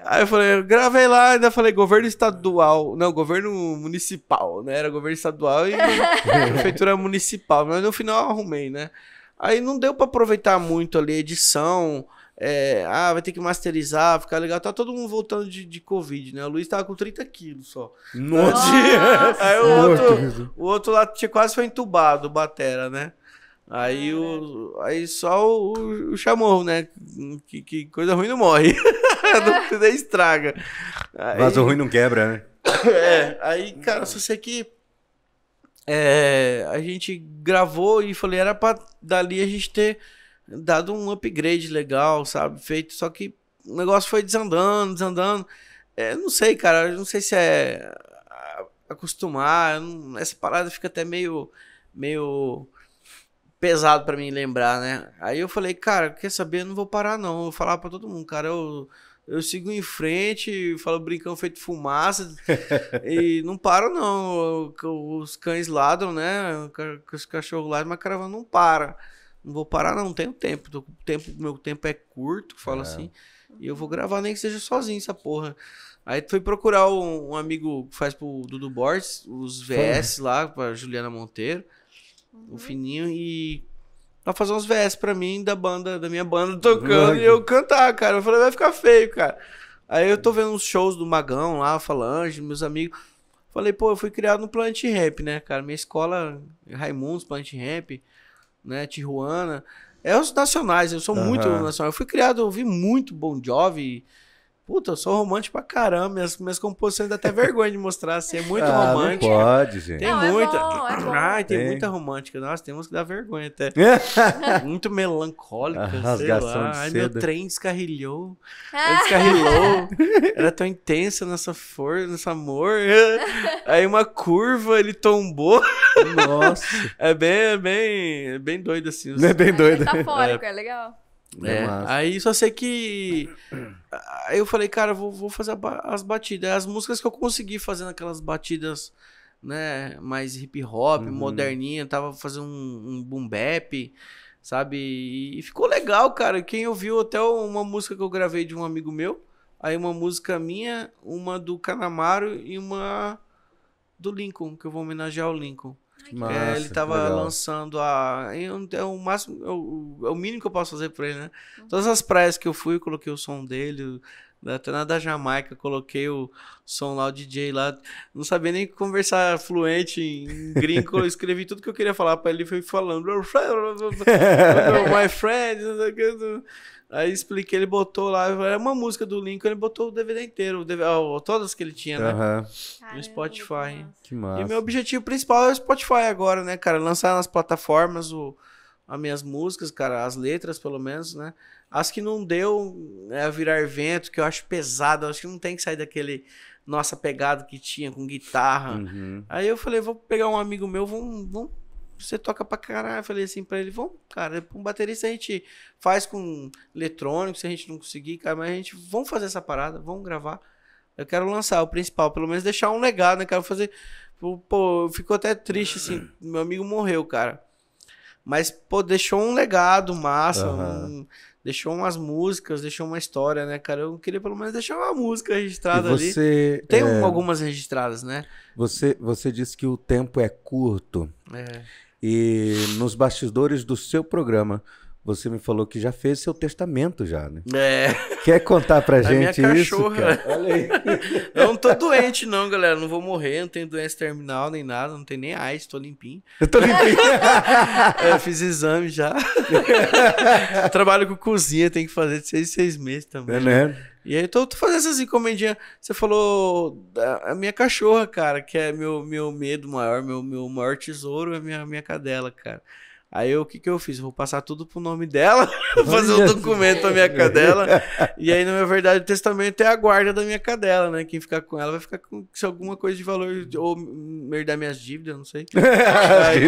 Aí eu falei, gravei lá, ainda falei governo estadual. Não, governo municipal, né? Era governo estadual e prefeitura municipal. Mas no final eu arrumei, né? Aí não deu para aproveitar muito ali a edição. É, ah, vai ter que masterizar, ficar legal. Tá todo mundo voltando de, de Covid, né? O Luiz tava com 30 quilos só. Nossa! Aí o outro, o outro lá tinha quase foi entubado, Batera, né? Aí, é o, aí só o, o chamorro, né? Que, que coisa ruim não morre. não, não estraga. Aí, Mas o ruim não quebra, né? É, aí, cara, só sei que é, a gente gravou e falei, era pra dali a gente ter dado um upgrade legal, sabe? Feito, só que o negócio foi desandando, desandando. É, não sei, cara, não sei se é acostumar, essa parada fica até meio, meio pesado para mim lembrar, né? Aí eu falei, cara, quer saber? Eu não vou parar, não. Eu falava para todo mundo, cara, eu, eu sigo em frente, falo brincão feito fumaça e não paro, não. Os cães ladram, né? Os cachorros ladram, mas a caravana não para. Não vou parar, não. Tenho tempo. tempo meu tempo é curto, falo é. assim. E eu vou gravar, nem que seja sozinho essa porra. Aí tu foi procurar um, um, amigo que faz pro Dudu Borges, os VS lá, pra Juliana Monteiro. Uhum. O fininho e pra tá fazer uns VS pra mim da banda, da minha banda tocando uhum. e eu cantar, cara. Eu falei, vai ficar feio, cara. Aí eu tô vendo uns shows do Magão lá, Falange, meus amigos. Falei, pô, eu fui criado no Plant Rap, né, cara? Minha escola, Raimundos, Plant Rap, né, Tijuana. É os nacionais, eu sou uhum. muito nacional. Eu fui criado, eu ouvi muito Bon Jovi, Puta, eu sou romântico pra caramba. Minhas, minhas composições dá até vergonha de mostrar assim. É muito ah, Não pode, gente. Tem não, é muita. É bom, é bom. Ai, tem, tem, muita romântica. Nossa, tem música que dá vergonha até. muito melancólica, a sei lá. De Ai, seda. meu trem descarrilhou. descarrilou. Era é tão intensa nessa força, nesse amor. Aí uma curva, ele tombou. Nossa. É bem, é bem, bem doido assim. Assim. É bem doido. É metafórico, é legal. É, é aí só sei que. Aí eu falei, cara, vou, vou fazer as batidas. As músicas que eu consegui fazendo aquelas batidas, né? Mais hip hop, uhum. moderninha, tava fazendo um, um boom bap, sabe? E, ficou legal, cara. Quem ouviu até uma música que eu gravei de um amigo meu, aí uma música minha, uma do Canamaro e uma do Lincoln, que eu vou homenagear o Lincoln é, ele tava lançando a. É o máximo, o, é o, mínimo que eu posso fazer pra ele, né? Uhum. Todas as praias que eu fui, eu coloquei o som dele. Até na da Jamaica, coloquei o som lá, o DJ lá. Não sabia nem conversar fluente em gringo. Eu escrevi tudo que eu queria falar pra ele. Foi falando. My friend. Aí expliquei, ele botou lá, era é uma música do Lincoln, ele botou o DVD inteiro, o DVD, ó, todas que ele tinha, né? Uhum. no Spotify. Que, que massa. E meu objetivo principal é o Spotify agora, né, cara? Lançar nas plataformas o, as minhas músicas, cara, as letras, pelo menos, né? As que não deu é virar vento, que eu acho pesado, acho que não tem que sair daquele nossa pegada que tinha com guitarra. Uhum. Aí eu falei, vou pegar um amigo meu, vamos, vamos você toca pra caralho. Eu falei assim pra ele, vamos, cara, um baterista a gente faz com eletrônico, se a gente não conseguir, cara, mas a gente, vamos fazer essa parada, vamos gravar. Eu quero lançar o principal, pelo menos deixar um legado, né, quero Fazer. Pô, ficou até triste, assim. Meu amigo morreu, cara. Mas, pô, deixou um legado massa. Uhum. Um, deixou umas músicas, deixou uma história, né, cara? Eu queria pelo menos deixar uma música registrada você, ali. Tem é, algumas registradas, né? Você, você disse que o tempo é curto. É. E nos bastidores do seu programa, você me falou que já fez seu testamento já, né? É. Quer contar pra gente minha cachorra. isso, cara? Olha aí. Eu não tô doente não, galera. Não vou morrer, não tenho doença terminal nem nada, não tenho nem AIDS, tô limpinho. Eu tô limpinho. eu é, fiz exame já. eu trabalho com cozinha, tem que fazer de seis, seis meses também. É, né? E aí, tô, tô fazendo essas encomendinhas. Você falou da, a minha cachorra, cara, que é meu, meu medo maior, meu, meu maior tesouro é minha, minha cadela, cara. Aí o que, que eu fiz? vou passar tudo pro nome dela, fazer um documento pra minha cadela. e aí, na minha verdade, o testamento é a guarda da minha cadela, né? Quem ficar com ela vai ficar com se alguma coisa de valor, ou herdar minhas dívidas, não sei. Se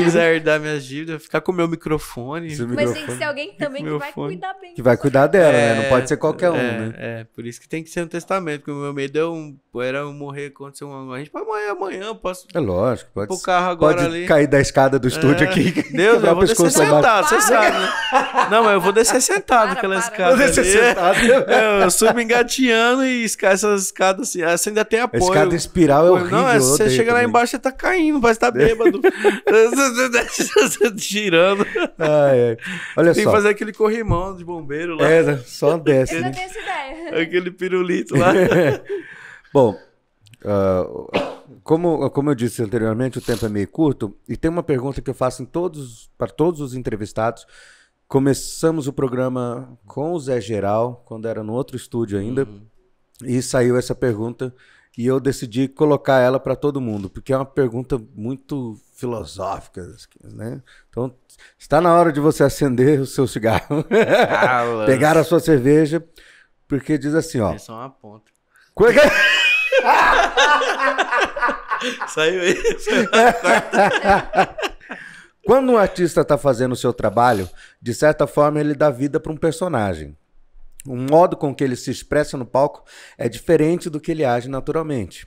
quiser herdar minhas dívidas, ficar com o meu microfone. Mas microfone. tem que ser alguém também que vai cuidar bem. Que vai cuidar dela, é, né? Não é, pode ser qualquer é, um, né? É, por isso que tem que ser um testamento, porque o meu medo é um, era eu morrer, acontecer uma. A gente pode morrer amanhã, posso. É lógico, pode. Pro carro agora pode ali. cair da escada do estúdio é, aqui. Deus, eu pescoço lá Você sabe. Não, mas eu vou descer sentado para, pela para, escada. Vou descer sentado. É, eu, eu subo engatinhando e essas escadas assim. Essa ainda tem apoio. Escada espiral é horrível. Não, você chega lá embaixo, você tá caindo, vai estar tá bêbado. Girando. Ah, é. Olha tem só. Tem que fazer aquele corrimão de bombeiro lá. É, né? só desce. Eu não né? tenho essa ideia. Aquele pirulito lá. É. Bom, uh, como, como eu disse anteriormente, o tempo é meio curto e tem uma pergunta que eu faço todos, para todos os entrevistados. Começamos o programa com o Zé Geral, quando era no outro estúdio ainda, uhum. e saiu essa pergunta e eu decidi colocar ela para todo mundo, porque é uma pergunta muito filosófica, né? Então, está na hora de você acender o seu cigarro, pegar a sua cerveja, porque diz assim, ó. É só uma ponta. Saiu isso. Quando um artista está fazendo o seu trabalho, de certa forma ele dá vida para um personagem. O modo com que ele se expressa no palco é diferente do que ele age naturalmente.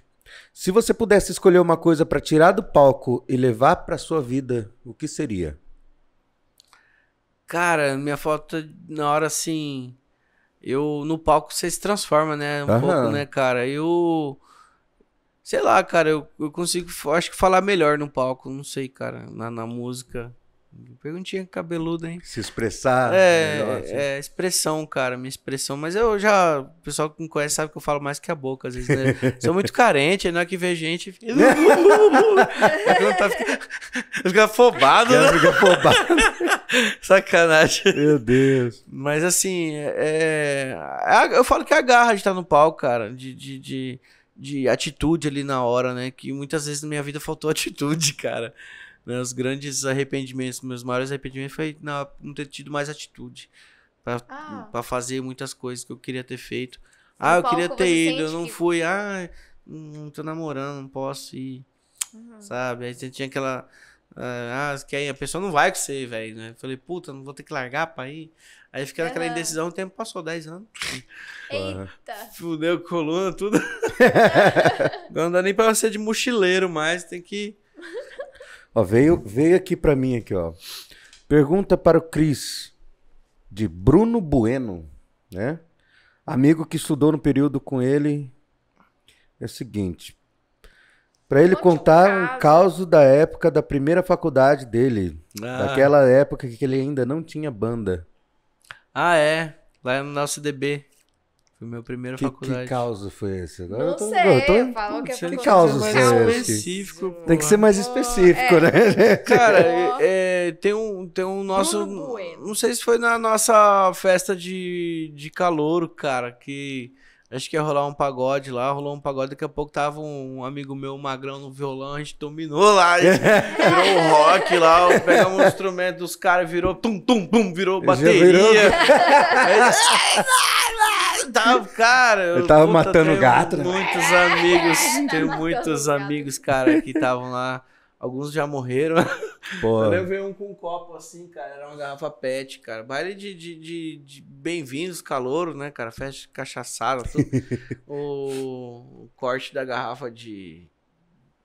Se você pudesse escolher uma coisa para tirar do palco e levar para sua vida, o que seria? Cara, minha foto na hora assim, eu no palco você se transforma, né? Um Aham. pouco, né, cara? Eu. Sei lá, cara, eu, eu consigo, acho que falar melhor no palco, não sei, cara, na, na música. Perguntinha cabeluda, hein? Se expressar. É, melhor, assim. é, expressão, cara, minha expressão. Mas eu já, o pessoal que me conhece sabe que eu falo mais que a boca, às vezes, né? Sou muito carente, na né? hora que vê gente. Fica... afobado, né? Fica afobado. Sacanagem. Meu Deus. Mas assim, é... é, é eu falo que é a garra de estar no palco, cara, de... de, de de atitude ali na hora, né? Que muitas vezes na minha vida faltou atitude, cara. Meus grandes arrependimentos, meus maiores arrependimentos foi não, ter tido mais atitude para ah. fazer muitas coisas que eu queria ter feito. Ah, eu queria ter ido, eu não que... fui. Ah, não tô namorando, não posso ir. Uhum. Sabe? Aí você tinha aquela. Ah, ah, que aí a pessoa não vai com você, velho. Né? Eu falei, puta, não vou ter que largar pra ir. Aí fica aquela uhum. indecisão, o tempo passou 10 anos. Eita! Fudeu coluna, tudo. não dá nem pra ser de mochileiro mais, tem que. Ó, veio, veio aqui para mim aqui, ó. Pergunta para o Cris, de Bruno Bueno, né? Amigo que estudou no período com ele. É o seguinte. Para ele contar um caso da época da primeira faculdade dele. Ah. Daquela época que ele ainda não tinha banda. Ah, é? Lá no nosso DB. Foi meu primeiro que, faculdade. Que causa foi esse? Agora não eu tô, sei, eu tô, que, causa caos foi esse? Tem que ser mais ah, específico, oh, né? É. Cara, é, tem, um, tem um nosso... Bueno. Não sei se foi na nossa festa de, de calor, cara, que... Acho que ia rolar um pagode lá, rolou um pagode, daqui a pouco tava um amigo meu, um magrão, no violão, a gente dominou lá, virou um rock lá, pegamos um instrumento dos caras, virou tum, tum, pum, virou bateria. Virou tava, cara. Eu tava puta, matando gato, né? Muitos amigos, tenho muitos amigos, cara, que estavam lá. Alguns já morreram. Pô. Eu levei um com um copo assim, cara. Era uma garrafa pet, cara. Baile de, de, de, de bem-vindos, calor, né, cara? Festa cachaçada, tudo. o corte da garrafa de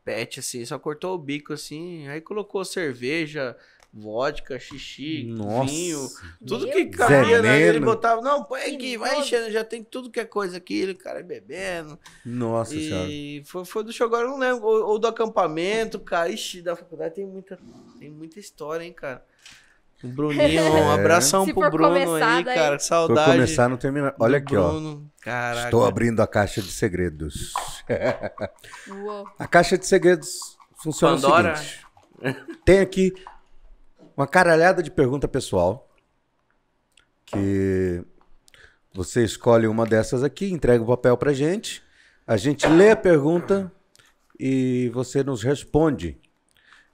pet, assim. Só cortou o bico, assim. Aí colocou cerveja, vodka, xixi, Nossa. vinho, tudo Meu que cabia, né? Ele botava, não, põe aqui, vai enchendo, já tem tudo que é coisa aqui, ele, cara, é bebendo. Nossa e senhora. E foi, foi do show, agora eu não lembro, ou, ou, do acampamento, cara, ixi, da faculdade tem muita, tem muita história, hein, cara. O Bruninho, um é. abração pro Bruno aí, daí... cara, saudade. Vou começar, não terminar. Olha aqui, Bruno. ó. Caraca. Estou abrindo a caixa de segredos. a caixa de segredos funciona Pandora. o seguinte. Tem aqui uma caralhada de pergunta pessoal. Que você escolhe uma dessas aqui, entrega o papel pra gente. A gente lê a pergunta e você nos responde.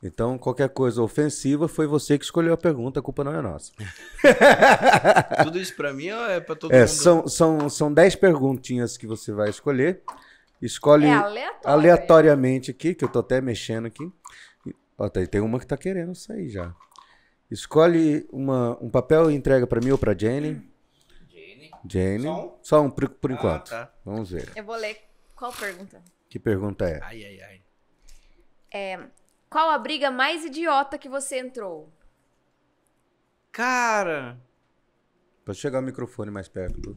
Então, qualquer coisa ofensiva foi você que escolheu a pergunta, a culpa não é nossa. Tudo isso para mim ou é para todo é, mundo? São, são, são dez perguntinhas que você vai escolher. Escolhe é aleatório, é. aleatoriamente aqui, que eu tô até mexendo aqui. Tá tem uma que tá querendo sair já. Escolhe uma, um papel e entrega para mim ou para Jenny. Jenny. Jenny. Só um, Só um por, por ah, enquanto. Tá. Vamos ver. Eu vou ler qual pergunta. Que pergunta é? Ai, ai, ai. É, qual a briga mais idiota que você entrou? Cara. Pode chegar o microfone mais perto.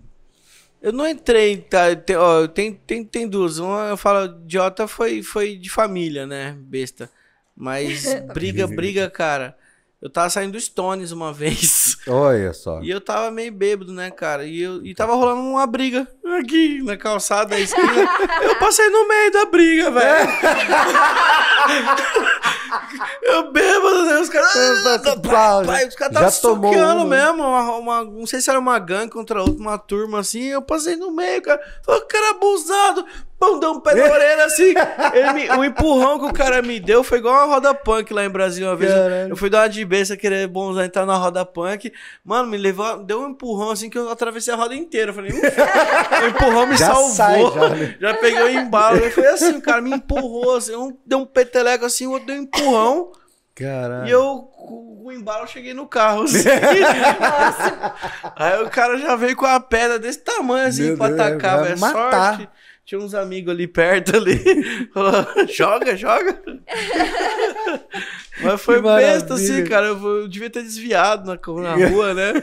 Eu não entrei, tá? Tem, ó, tem, tem, tem duas. Uma eu falo, idiota foi, foi de família, né? Besta. Mas briga, briga, cara. Eu tava saindo do Stones uma vez. Olha só. E eu tava meio bêbado, né, cara? E, eu, e tava rolando uma briga aqui na calçada da esquina. eu passei no meio da briga, velho. É. eu bêbado, né? Os caras. Ah, tá, tá, Os caras estavam soqueando mesmo. Uma, uma, não sei se era uma gangue contra outra, uma turma assim. Eu passei no meio, cara. O cara é abusado pão, um pé na orelha assim. Me, o empurrão que o cara me deu foi igual uma roda punk lá em Brasil uma vez. Caralho. Eu fui dar uma de besta, querer bonzar, entrar na roda punk. Mano, me levou, deu um empurrão assim que eu atravessei a roda inteira. Eu falei, o empurrão me já salvou. Sai, já, né? já, peguei o embalo. Foi assim, o cara me empurrou, assim, um, deu um peteleco assim, o outro deu um empurrão. Caralho. E eu, com o embalo, cheguei no carro. Assim, Aí o cara já veio com a pedra desse tamanho, assim, Meu pra Deus, atacar, velho. Sorte. Tinha uns amigos ali perto ali. joga, joga. Mas foi besta, assim, cara. Eu devia ter desviado na, na rua, né?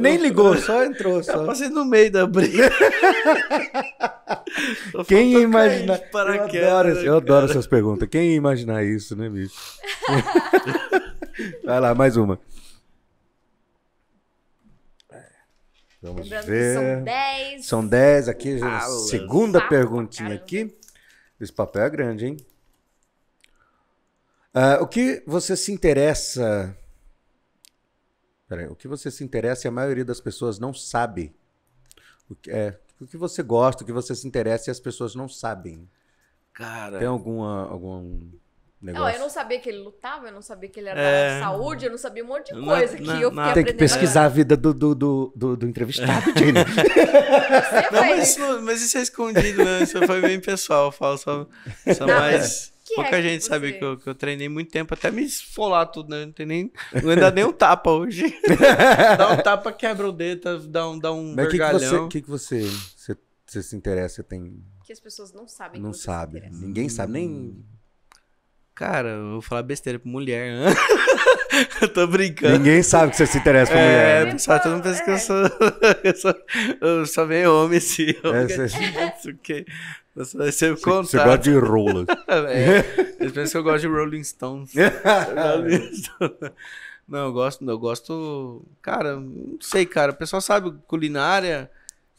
Nem ligou, só entrou. Só. Eu passei no meio da briga. Quem ia imaginar? Eu adoro, eu adoro essas perguntas. Quem ia imaginar isso, né, bicho? Vai lá, mais uma. Vamos Lembrando ver. Que são 10. São 10 aqui, ah, segunda perguntinha caramba. aqui. Esse papel é grande, hein? Uh, o que você se interessa? Peraí, o que você se interessa e a maioria das pessoas não sabe? O que, é, o que você gosta, o que você se interessa e as pessoas não sabem? Cara. Tem alguma, algum não, eu não sabia que ele lutava, eu não sabia que ele era é... da saúde, eu não sabia um monte de coisa que eu fiquei Tem que pesquisar a vida do, do, do, do, do entrevistado, Jane. É. não, mas, isso, mas isso é escondido, né? Isso foi bem pessoal, eu falo só, só não, mais... Pouca é gente sabe que eu, que eu, treinei muito tempo, até me esfolar tudo, né? Não tem nem. Não dá nem um tapa hoje. dá um tapa, quebra o dedo, tá, dá um, dá um Mas O que, que, você, você, você, você se interessa? Tem... Que as pessoas não sabem. Não sabe. Ninguém sabe, nem hum. Cara, eu vou falar besteira pra mulher. Né? Hein? eu tô brincando. Ninguém sabe que você se interessa por é, mulher. É, sabe. todo mundo pensa que eu sou. eu, sou eu só meio homem, assim. É, você... que... Eu sou sempre você, você gosta de rola. é, eles pensam que eu gosto de Rolling Stones. Rolling Não, eu gosto, eu gosto. Cara, não sei, cara. O pessoal sabe culinária.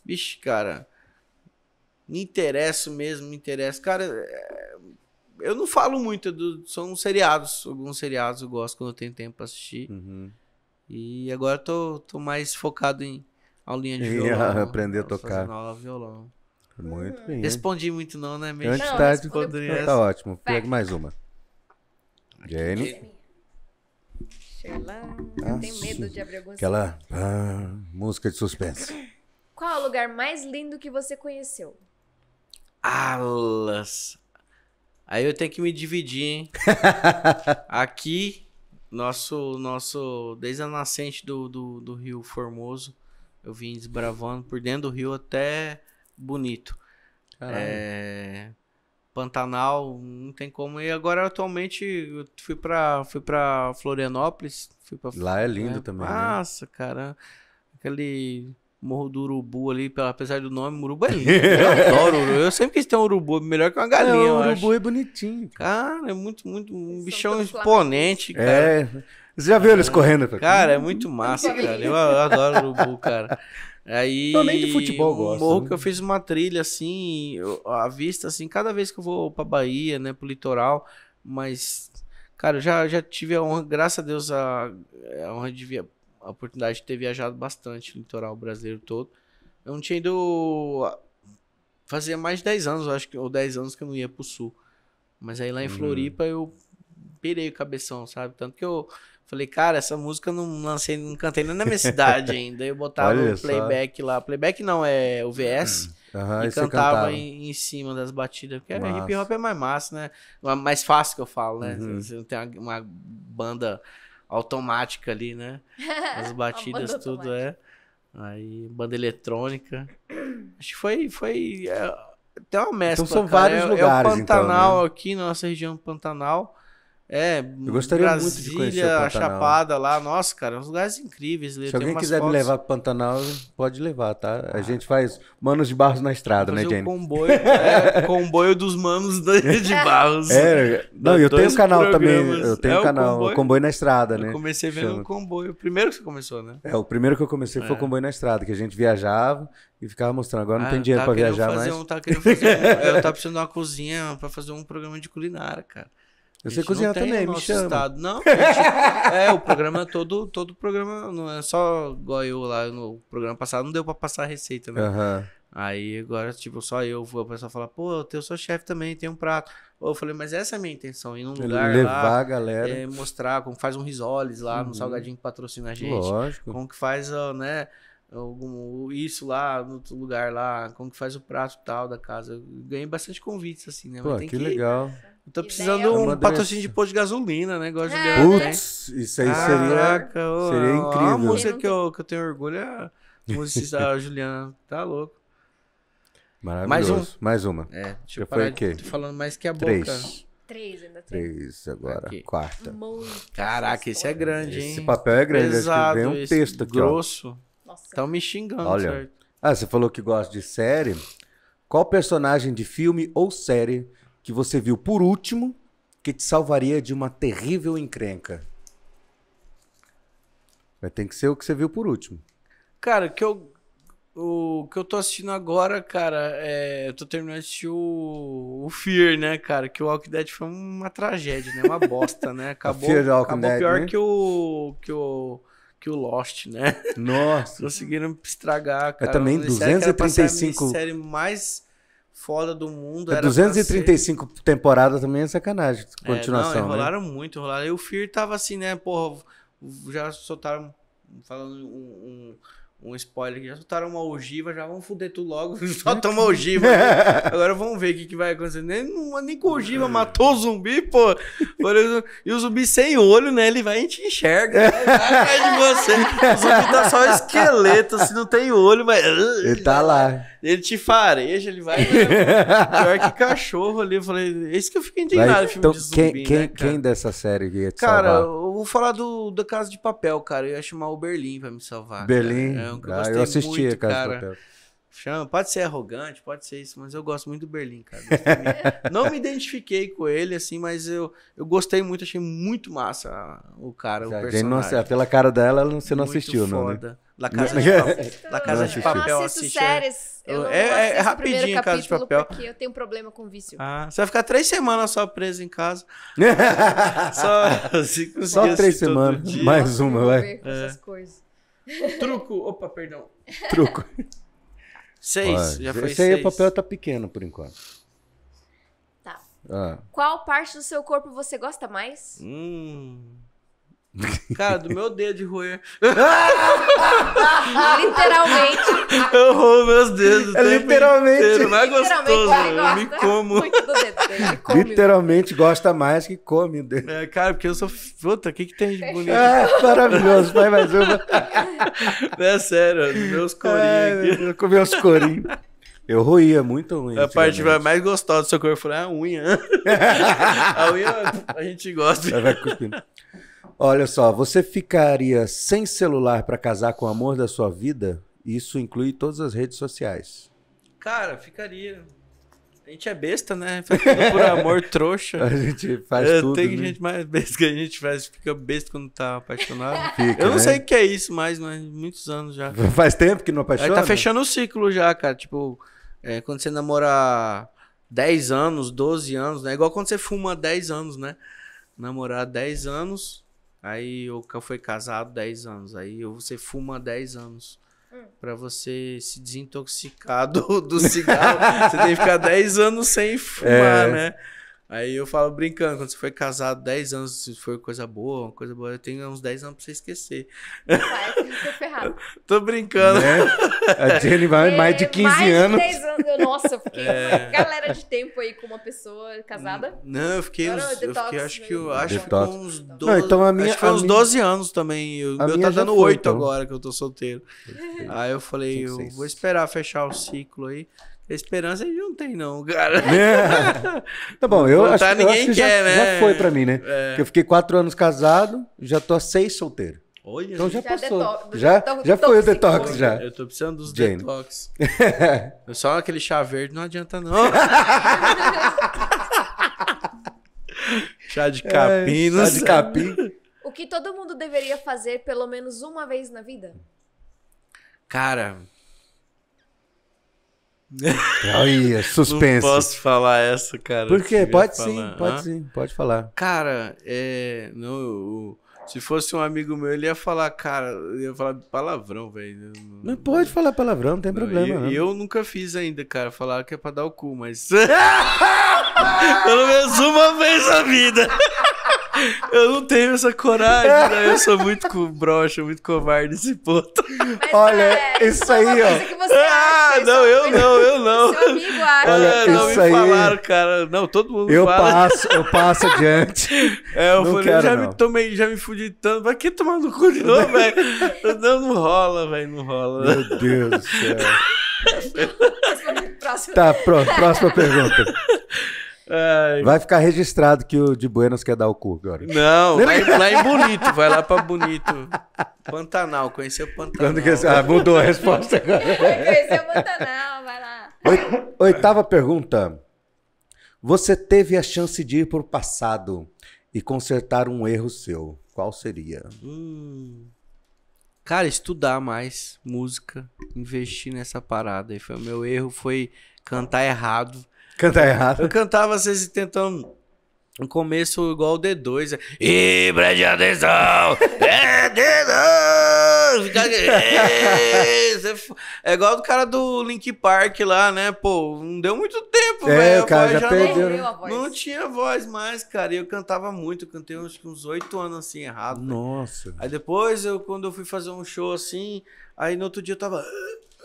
Vixe, cara. Me interesso mesmo, me interesso. Cara, é eu não falo muito, do, são seriados. Alguns seriados eu gosto quando eu tenho tempo pra assistir. Uhum. E agora tô, tô mais focado em aulinha de violão. E aprender a tocar. aula de violão. Muito bem. Respondi muito não, né? Antes não, tarde, tá, tá ótimo. Pega mais uma. Jane. Sherlan, ah, eu tenho medo de abrir alguns. Aquela ah, música de suspense. Qual o lugar mais lindo que você conheceu? Alas. Aí eu tenho que me dividir, hein? Aqui, nosso, nosso. Desde a nascente do, do, do Rio Formoso, eu vim desbravando por dentro do rio até bonito. É, Pantanal, não tem como. E agora atualmente eu fui para fui para Florianópolis, fui para Lá é lindo é também. Nossa, né? cara. Aquele Morro do Urubu ali, apesar do nome, Urubu é lindo. Eu adoro Urubu. Eu sempre quis ter um Urubu, melhor que uma galinha. o Urubu acho. é bonitinho. Cara, é muito, muito. Um Eles bichão imponente, cara. É. Você já viu eles ah, correndo? Cara, cara é muito massa, cara. Eu, eu adoro urubu, cara. Aí, Também de futebol gosto. Morro né? que eu fiz uma trilha assim, eu, a vista assim, cada vez que eu vou pra Bahia, né, pro litoral, mas cara, eu já já tive a honra, graças a Deus a, a honra de via, a oportunidade de ter viajado bastante litoral brasileiro todo. Eu não tinha ido. Fazia mais de 10 anos, acho que, ou 10 anos que eu não ia pro sul. Mas aí lá em uhum. Floripa eu pirei o cabeção, sabe? Tanto que eu falei, cara, essa música eu não lancei, não cantei nem na minha cidade ainda. Eu botava o um playback lá. Playback não, é o VS. Uhum. Uhum, e, e cantava, cantava. Em, em, cima das batidas. Porque massa. hip hop é mais massa, né? Mais fácil que eu falo, né? Uhum. Você não tem uma, uma banda automática ali, né? As batidas, tudo é. Aí, banda eletrônica. Acho que foi. foi é, até uma mescla. Então são cara. vários é, lugares. É o então, Pantanal então, né? aqui, na nossa região Pantanal. É, eu gostaria Brasília, muito de conhecer o Pantanal. Chapada lá, nossa, cara, uns lugares incríveis. Se alguém quiser fotos... me levar pro Pantanal, pode levar, tá? A ah. gente faz manos de barros na estrada, né, Jenny? Comboio, é, comboio dos manos de é. barros. É, não, eu tenho um é, canal programas. também, eu tenho é um canal, comboio, comboio, na estrada, né? Eu comecei vendo Chama. comboio, o primeiro que você começou, né? É, o primeiro que eu comecei é. foi o é. comboio na estrada, que a gente viajava e ficava mostrando. Agora ah, não tem dinheiro tá para viajar mais. Um, tá querendo fazer um, eu tava precisando de uma cozinha para fazer um programa de culinária, cara. Eu sei cozinhar também, me chama. Estado. Não, gente, é, o programa é todo, todo programa, não é só igual eu lá no programa passado, não deu pra passar receita, né? Uhum. Aí agora, tipo, só eu vou, a pessoa fala, pô, eu sou chefe também, tem um prato. Eu falei, mas essa é a minha intenção, ir num lugar Levar lá, a galera. É, mostrar como faz um risoles lá, uhum. no salgadinho que patrocina a gente. Lógico. Como que faz, né, algum, isso lá, no lugar lá, como que faz o prato tal da casa. Eu ganhei bastante convites, assim, né? Pô, que, que legal. Ir, Tô precisando um patrocínio de pôr de gasolina, né? Igual a ah, Putz, isso aí ah, Caraca, seria, ó, seria incrível. A música que eu, que eu tenho orgulho é a música da Juliana. Tá louco. Maravilhoso. Mais, um. mais uma. É, deixa eu parar foi tô falando mais que a Três. boca. Três, ainda três. Três agora, aqui. quarta. Caraca, esse é grande, hein? Esse papel é grande, Pesado, acho que vem um texto aqui, grosso. Grosso. Estão me xingando, Olha. certo? Ah, você falou que gosta de série. Qual personagem de filme ou série que você viu por último que te salvaria de uma terrível encrenca? Vai ter que ser o que você viu por último. Cara, que eu, o que eu tô assistindo agora, cara, é, eu tô terminando de assistir o, o Fear, né, cara? Que o Walking Dead foi uma tragédia, né? Uma bosta, né? Acabou, acabou Dead, pior né? que, o, que o que o Lost, né? Nossa. Conseguiram estragar, cara. É também 235. Série, série mais foda do mundo. É, era 235 ser... temporadas também é sacanagem. Continuação. É, não, né? enrolaram né? muito, enrolaram. E o Fear tava assim, né? Porra, já soltaram falando um, um um spoiler que já soltaram uma ogiva, já vão fuder tudo logo, só toma ogiva. Né? Agora vamos ver o que, que vai acontecer. Nem, nem com ogiva, matou o zumbi, pô. Exemplo, e o zumbi sem olho, né? Ele vai e te enxerga. Né? Vai de você. O zumbi tá só esqueleto, se não tem olho, mas. Ele tá lá. Ele te fareja, ele vai. Né? Pior que cachorro ali. Eu falei, é isso que eu fiquei indignado. Vai, então, filme de zumbi, quem, né, quem, quem dessa série que ia te Cara, salvar? o vou falar do, da Casa de Papel, cara. Eu ia chamar o Berlim pra me salvar. Berlim. Cara. É um que eu, ah, eu assisti muito, a Casa cara. de Papel. Chama, pode ser arrogante, pode ser isso, mas eu gosto muito do Berlim, cara. não me identifiquei com ele, assim, mas eu, eu gostei muito, achei muito massa o cara, Já, o personagem. Não, pela cara dela, você não muito assistiu, foda. não, né? La Casa, de, La Casa de Papel. Eu assisto é séries eu é, é rapidinho em casa de papel. Porque eu tenho um problema com vício. Ah, você vai ficar três semanas só preso em casa. só só três semanas. Dia. Mais uma, vai. É. Essas coisas. Truco. Opa, perdão. Truco. Seis, Olha, já foi esse é seis. aí o papel tá pequeno por enquanto. Tá. Ah. Qual parte do seu corpo você gosta mais? Hum. Cara, do meu dedo de roer. literalmente. Eu roo meus dedos. É, é literalmente. Inteiro. Não é gostoso. eu me como. Literalmente gosta mais que come. Dele. É, cara, porque eu sou. Puta, o que, que tem de bonito? É, maravilhoso. Vai mais uma. É sério, é meus corinhos. É, eu comi os corinhos. Eu roía muito ruim. A parte mais gostosa do seu corpo foi a unha. a unha a gente gosta. Olha só, você ficaria sem celular para casar com o amor da sua vida? Isso inclui todas as redes sociais. Cara, ficaria. A gente é besta, né? Faz tudo por amor trouxa. A gente faz eu é, tudo. Tem né? gente mais besta que a gente faz, fica besta quando tá apaixonado. Fica, eu não né? sei o que é isso mais, mas muitos anos já. Faz tempo que não apaixona? Aí tá fechando o ciclo já, cara. Tipo, é, quando você namora 10 anos, 12 anos, né? É igual quando você fuma 10 anos, né? Namorar 10 anos, Aí eu fui casado 10 anos. Aí você fuma 10 anos. Hum. Pra você se desintoxicar do, do cigarro, você tem que ficar 10 anos sem fumar, é. né? Aí eu falo brincando, quando você foi casado 10 anos, se foi coisa boa, uma coisa boa, eu tenho uns 10 anos pra você esquecer. Vai, você ferrado. Tô brincando. Né? A Jenny vai é, mais de 15 mais anos. De 10 anos. Nossa, eu fiquei é... galera de tempo aí com uma pessoa casada. Não, eu fiquei, Agora, uns, eu fiquei acho que eu, né? acho detox. que uns 12. Não, então a minha, acho que foi uns 12 minha... anos também. O a meu tá dando 8 então. agora que eu tô solteiro. Perfeito. Aí eu falei, eu vou esperar fechar o ciclo aí. Esperança a gente não tem, não, cara. É. Tá bom, eu Voltar, acho, tá, ninguém eu acho que quer, já, né? já foi pra mim, né? É. Eu fiquei quatro anos casado, já tô há seis solteiro. Olha, então já, já passou. Detox, já já foi o detox, já. Eu tô precisando dos Jane. detox. É só aquele chá verde não adianta, não. chá de capim, é, não Chá de capim. O que todo mundo deveria fazer pelo menos uma vez na vida? Cara, Aí, suspense. Não posso falar essa, cara. Por quê? Pode falar. sim, pode sim, pode falar. Cara, é, se fosse um amigo meu, ele ia falar, cara, ia falar palavrão, velho. Né? Não pode falar palavrão, não tem não, problema. E eu, eu, nunca fiz ainda, cara. Falar que é pra dar o cu, mas. Pelo menos uma vez na vida. Eu não tenho essa coragem, né? Eu sou muito com broxa, muito covarde nesse ponto. Mas Olha, é, isso aí, ó. ah, acha, é não, eu não, eu não. Seu amigo acha. Olha, não me aí... falaram, cara. Não, todo mundo eu fala. Passo, eu passo adiante. É, eu não falei, quero, já não. me tomei, já me fudi tanto. Vai que tomar no cu de novo, velho? Não, não rola, velho, não rola. Meu Deus do céu. Próximo. Tá, pronto, próxima pergunta. Ai. Vai ficar registrado que o de Buenos quer dar o cu agora. Não, lá, em, lá em Bonito, vai lá pra Bonito. Pantanal, conheceu Pantanal. Que... Ah, mudou a resposta agora. conheceu Pantanal, vai lá. Oitava pergunta. Você teve a chance de ir pro passado e consertar um erro seu. Qual seria? Hum. Cara, estudar mais música, investir nessa parada. E foi o meu erro foi cantar errado Cantar errado. Eu cantava às vezes tentando. No começo, igual o D2. E preste atenção! É D2! Fica... É, é, é igual o cara do Link Park lá, né? Pô, não deu muito tempo, é, velho. O cara já, já perdeu. Né? Não, não, tinha voz mais, cara. E eu cantava muito. Eu cantei uns, uns 8 anos assim, errado. Nossa. Né? Aí depois, eu, quando eu fui fazer um show assim, aí no outro dia eu tava.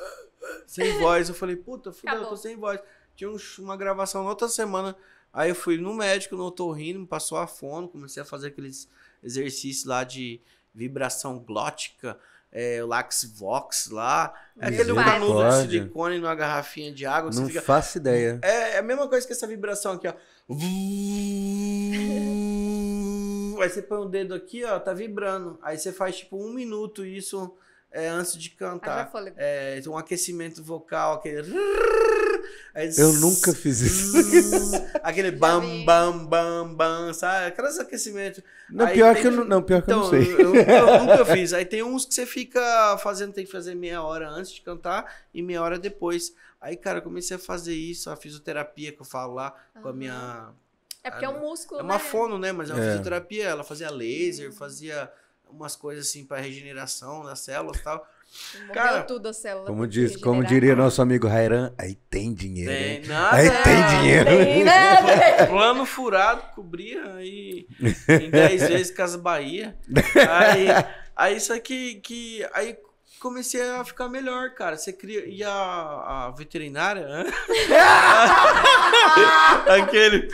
Sem voz. Eu falei, puta, fudeu, eu tô sem voz tinha uma gravação na outra semana. Aí eu fui no médico, no otorrino, me passou a fono, comecei a fazer aqueles exercícios lá de vibração glótica, é, Laxvox lá. É aquele canudo de silicone numa garrafinha de água. Não fica... faço ideia. É, é, a mesma coisa que essa vibração aqui, ó. Aí você põe o dedo aqui, ó, tá vibrando. Aí você faz tipo um minuto isso é, antes de cantar. É, um aquecimento vocal, aquele eu nunca fiz isso. Aquele bam, bam, bam, bam, sabe? Aqueles aquecimentos. Não, pior tem... que eu não, não, pior que então, eu não então, sei. Eu, eu, eu, nunca fiz. Aí tem uns que você fica fazendo, tem que fazer meia hora antes de cantar e meia hora depois. Aí, cara, eu comecei a fazer isso, a fisioterapia que eu falo lá com a minha. É porque a, é um músculo. É uma né? fono, né? Mas é uma é. fisioterapia, ela fazia laser, hum. fazia umas coisas assim para regeneração das células e tal cara, tudo a célula. Como, diz, como diria nosso amigo Rairan, aí tem dinheiro. Tem nada, aí né? tem dinheiro. Tem nada. Né, Plano furado, cobria aí em 10 vezes Casa Bahia. Aí, aí isso aqui que. Aí comecei a ficar melhor, cara. Você cria. E a, a veterinária? Aquele.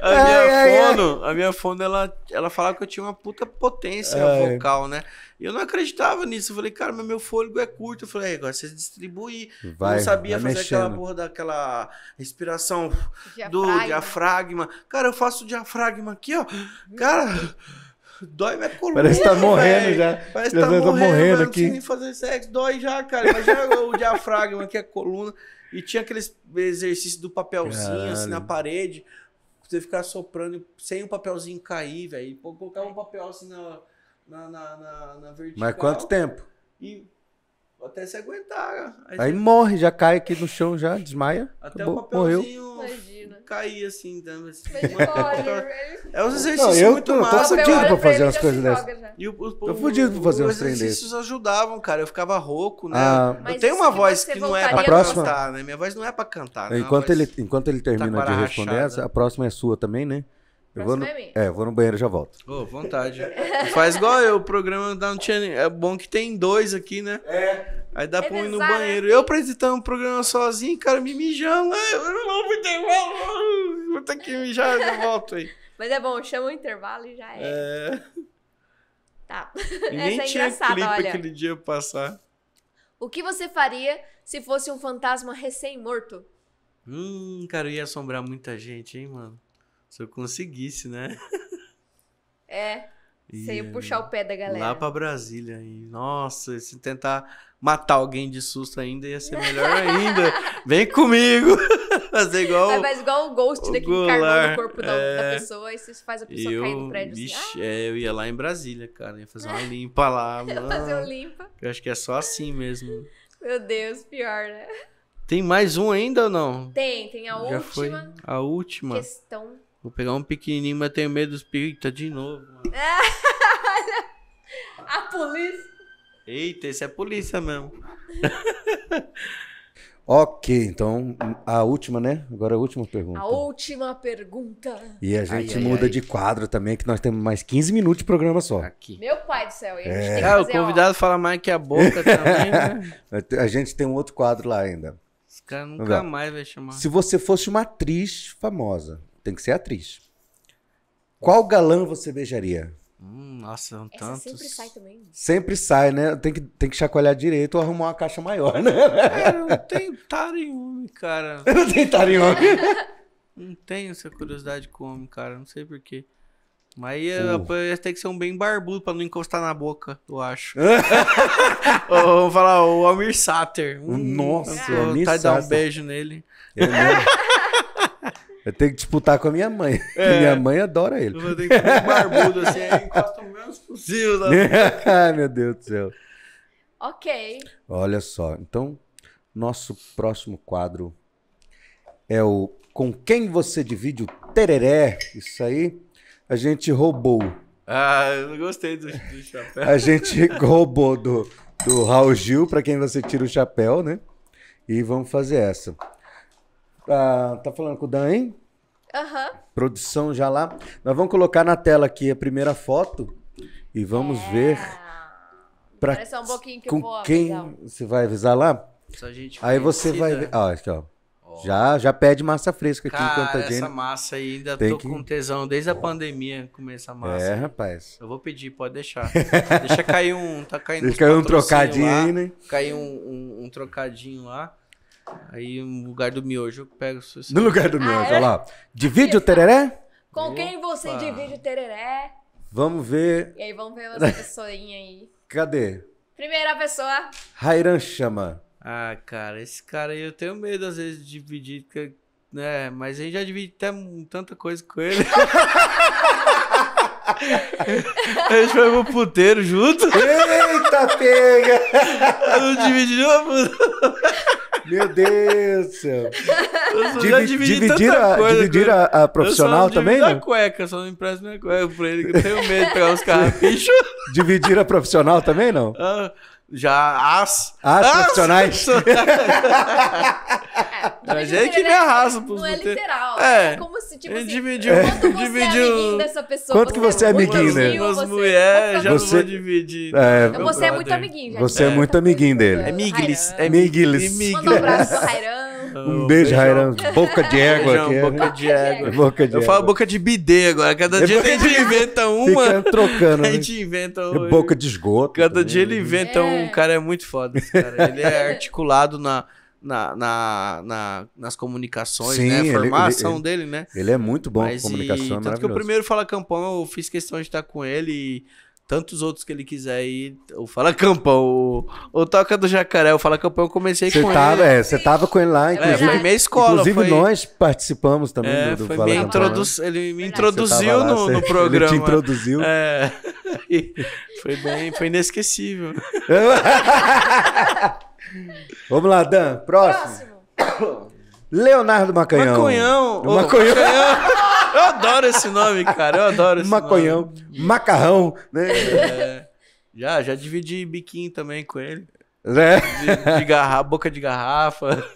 A minha ai, fono, ai. a minha fono, ela, ela falava que eu tinha uma puta potência ai. vocal, né? E eu não acreditava nisso. Eu falei, cara, mas meu fôlego é curto. Eu falei, é, agora você distribui. Vai, não sabia fazer mexendo. aquela porra daquela respiração diafragma. do diafragma. Cara, eu faço o diafragma aqui, ó. Uhum. Cara. Dói minha coluna. Parece que tá morrendo véio. já. Parece que tá, tá, morrendo, morrendo aqui. Não nem fazer sexo, dói já, cara. Imagina o diafragma, que é a coluna. E tinha aqueles exercícios do papelzinho, Caralho. assim, na parede você ficar soprando sem o papelzinho cair, velho. Colocar um papel assim na, na, na, na, na vertical. Mas quanto tempo? E até se aguentar. Né? Aí, aí morre, já cai aqui no chão, já desmaia. Até acabou, o papelzinho morreu. cair assim, dando então, assim. é um exercícios não, eu, muito massa. Eu tô fudido pra fazer umas coisas dessas. eu tô fudido pra fazer uns coisas dessas. Os exercícios ajudavam, cara. Eu ficava rouco, né? Ah, eu tenho uma voz que não é pra próxima... cantar, né? Minha voz não é pra cantar. Né? Enquanto, ele, enquanto ele termina de responder essa, a próxima é sua também, né? Eu vou no, é, vou no banheiro e já volto. Ô, oh, vontade. Faz igual eu, o programa Down Channel. É bom que tem dois aqui, né? É. Aí dá é pra ir no né? banheiro. Eu pra editar um programa sozinho, cara, me mijando. Eu não vou intervalo. Vou ter que mijar, já volto aí. Mas é bom, chama o intervalo e já é. É. Tá. E nem Essa é tinha clipe olha. aquele dia passar. O que você faria se fosse um fantasma recém-morto? Hum, cara, ia assombrar muita gente, hein, mano? Se eu conseguisse, né? É. Você ia puxar o pé da galera. Lá pra Brasília. E, nossa, se tentar matar alguém de susto ainda ia ser melhor ainda. Vem comigo! Fazer igual. Mas faz igual o Ghost o daqui Que encarnou no corpo é... da, pessoa e você faz a pessoa eu, cair no prédio assim, vixe, assim. Ah. É, eu ia lá em Brasília, cara. Ia fazer uma limpa lá. Mano. fazer uma limpa. Eu acho que é só assim mesmo. Meu Deus, pior, né? Tem mais um ainda ou não? Tem, tem a Já última. a última. Questão Vou pegar um pequenininho, mas tenho medo dos pirita de novo, mano. a polícia. Eita, esse é a polícia mesmo. ok, então a última, né? Agora a última pergunta. A última pergunta. E a gente ai, muda ai, de ai. quadro também, que nós temos mais 15 minutos de programa só. Aqui. Meu pai do céu. E é. ah, o convidado ó... fala mais que a boca também, né? A gente tem um outro quadro lá ainda. Os caras nunca mais vai chamar. Se você fosse uma atriz famosa, tem que ser atriz. Qual galã você beijaria? Hum, nossa, são Essa tantos. sempre sai também. Sempre sai, né? Tem que, tem que chacoalhar direito ou arrumar uma caixa maior, né? É, não tenho tara homem, cara. Eu não tenho tara homem. não tenho essa curiosidade com homem, cara. Não sei porquê. Mas uh. tem que ser um bem barbudo pra não encostar na boca, eu acho. Vamos falar o Almir Sater. Hum, nossa, é. Almir Tá, dar um beijo nele. É Eu tenho que disputar com a minha mãe. É. Minha mãe adora ele. Eu vou ter que comer barbudo assim, aí encosta o menos possível. Na... Ai, meu Deus do céu. Ok. Olha só, então, nosso próximo quadro é o Com Quem Você Divide o Tereré. Isso aí, a gente roubou. Ah, eu não gostei do, do chapéu. a gente roubou do, do Raul Gil, para quem você tira o chapéu, né? E vamos fazer essa. Ah, tá falando com o Dan, hein? Aham. Uhum. Produção já lá. Nós vamos colocar na tela aqui a primeira foto e vamos é. ver. Pra, Parece um pouquinho que com eu vou quem avisar. você vai avisar lá? Só gente Aí você vai ver. Ah, aqui, ó. Já, já pede massa fresca aqui Cara, enquanto a gente. Essa massa aí ainda Tem tô que... com tesão desde a pandemia comer essa massa. É, aí. rapaz. Eu vou pedir, pode deixar. Deixa cair um. Tá caindo Deixa cair um trocadinho lá, aí, né? Caiu um, um, um trocadinho lá. Aí, no lugar do miojo, eu pego... No lugar do ah, miojo, é? olha lá. Divide o tereré? Com quem você divide o tereré? Vamos ver... E aí, vamos ver essa pessoinha aí. Cadê? Primeira pessoa. Rairan Chama. Ah, cara, esse cara aí eu tenho medo às vezes de dividir, porque, né? Mas a gente já divide até tanta coisa com ele. a gente foi pro puteiro junto. Eita, pega! Eu não dividi uma meu Deus do céu. Divi dividir a, dividir a, a profissional também? Não, a cueca, só não empresto minha cueca pra ele, que eu tenho medo de pegar os caras bicho. Dividir a profissional também, não? Ah, já as, as, as profissionais. profissionais. Mas gente é que me é arrasa pros Não é literal. É. é como se, tipo assim, dividiu, quanto você é dividiu, é amiguinho dessa pessoa. Quanto que você é amiguinho, né? Você, mulher, já você, vou dividir. É, você é muito amiguinho. Né? Já você é, muito amiguinho dele. É Miglis. É Miglis. Manda um abraço pro Rairan. Um beijo, Rairão. Boca de égua aqui. Boca né? de égua. Boca de Eu falo boca de bidê agora. Cada dia a gente inventa uma. Fica trocando. A né? gente inventa uma. Boca de esgoto. Cada dia ele inventa um. O cara é muito foda, esse cara. Ele é articulado na na, na, na, nas comunicações, Sim, né? A formação ele, dele, né? Ele é muito bom Mas, em comunicação, e, Tanto que o primeiro Fala Campão, eu fiz questão de estar com ele e tantos outros que ele quiser ir. O Fala Campão, o, o Toca do Jacaré, o Fala Campão, eu comecei cê com tava, ele. É, você é, tava com ele lá, é, inclusive. É, minha escola. Inclusive foi... nós participamos também é, do, do Fala Campão. Né? Ele me introduziu lá, no, cê, no programa. Ele te introduziu. É, foi bem, foi inesquecível. Vamos lá, Dan. Próximo. Próximo. Leonardo Macanhão. Macanhão. Oh, Eu adoro esse nome, cara. Eu adoro esse Maconhão, nome. macarrão, né? É, já, já dividi biquinho também com ele. Né? De, de boca de garrafa.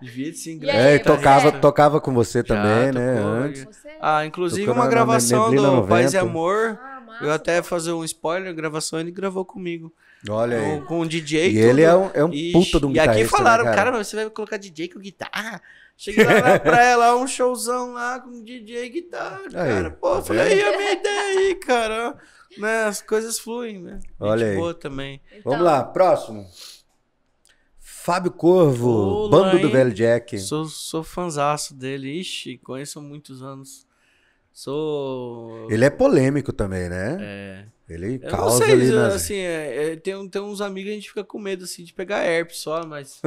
Dividi sim, é, e tocava, tocava com você também, né, já, né? Tocou, antes. Você... Ah, inclusive tocou uma gravação do 90. Paz e Amor. Ah, eu até fazer um spoiler, a gravação ele gravou comigo. Olha aí. Com, o um DJ. E tudo. ele é um, é um e, puta de um E aqui né, falaram, né, cara? cara, você vai colocar DJ com guitarra? Cheguei lá na praia, lá um showzão lá com DJ e guitarra, aí, cara. Pô, tá falei, aí é a minha ideia aí, cara. Né, as coisas fluem, né? Olha Gente aí. boa também. Então... Vamos lá, próximo. Fábio Corvo, Olá, Bando hein? do Velho Jack. Sou, sou dele, ixi, conheço há muitos anos. Sou... Ele é polêmico também, né? É... Ele eu causa sei, ali nas... Né, assim, é, é, tem, tem uns amigos que a gente fica com medo, assim, de pegar herpes só, mas...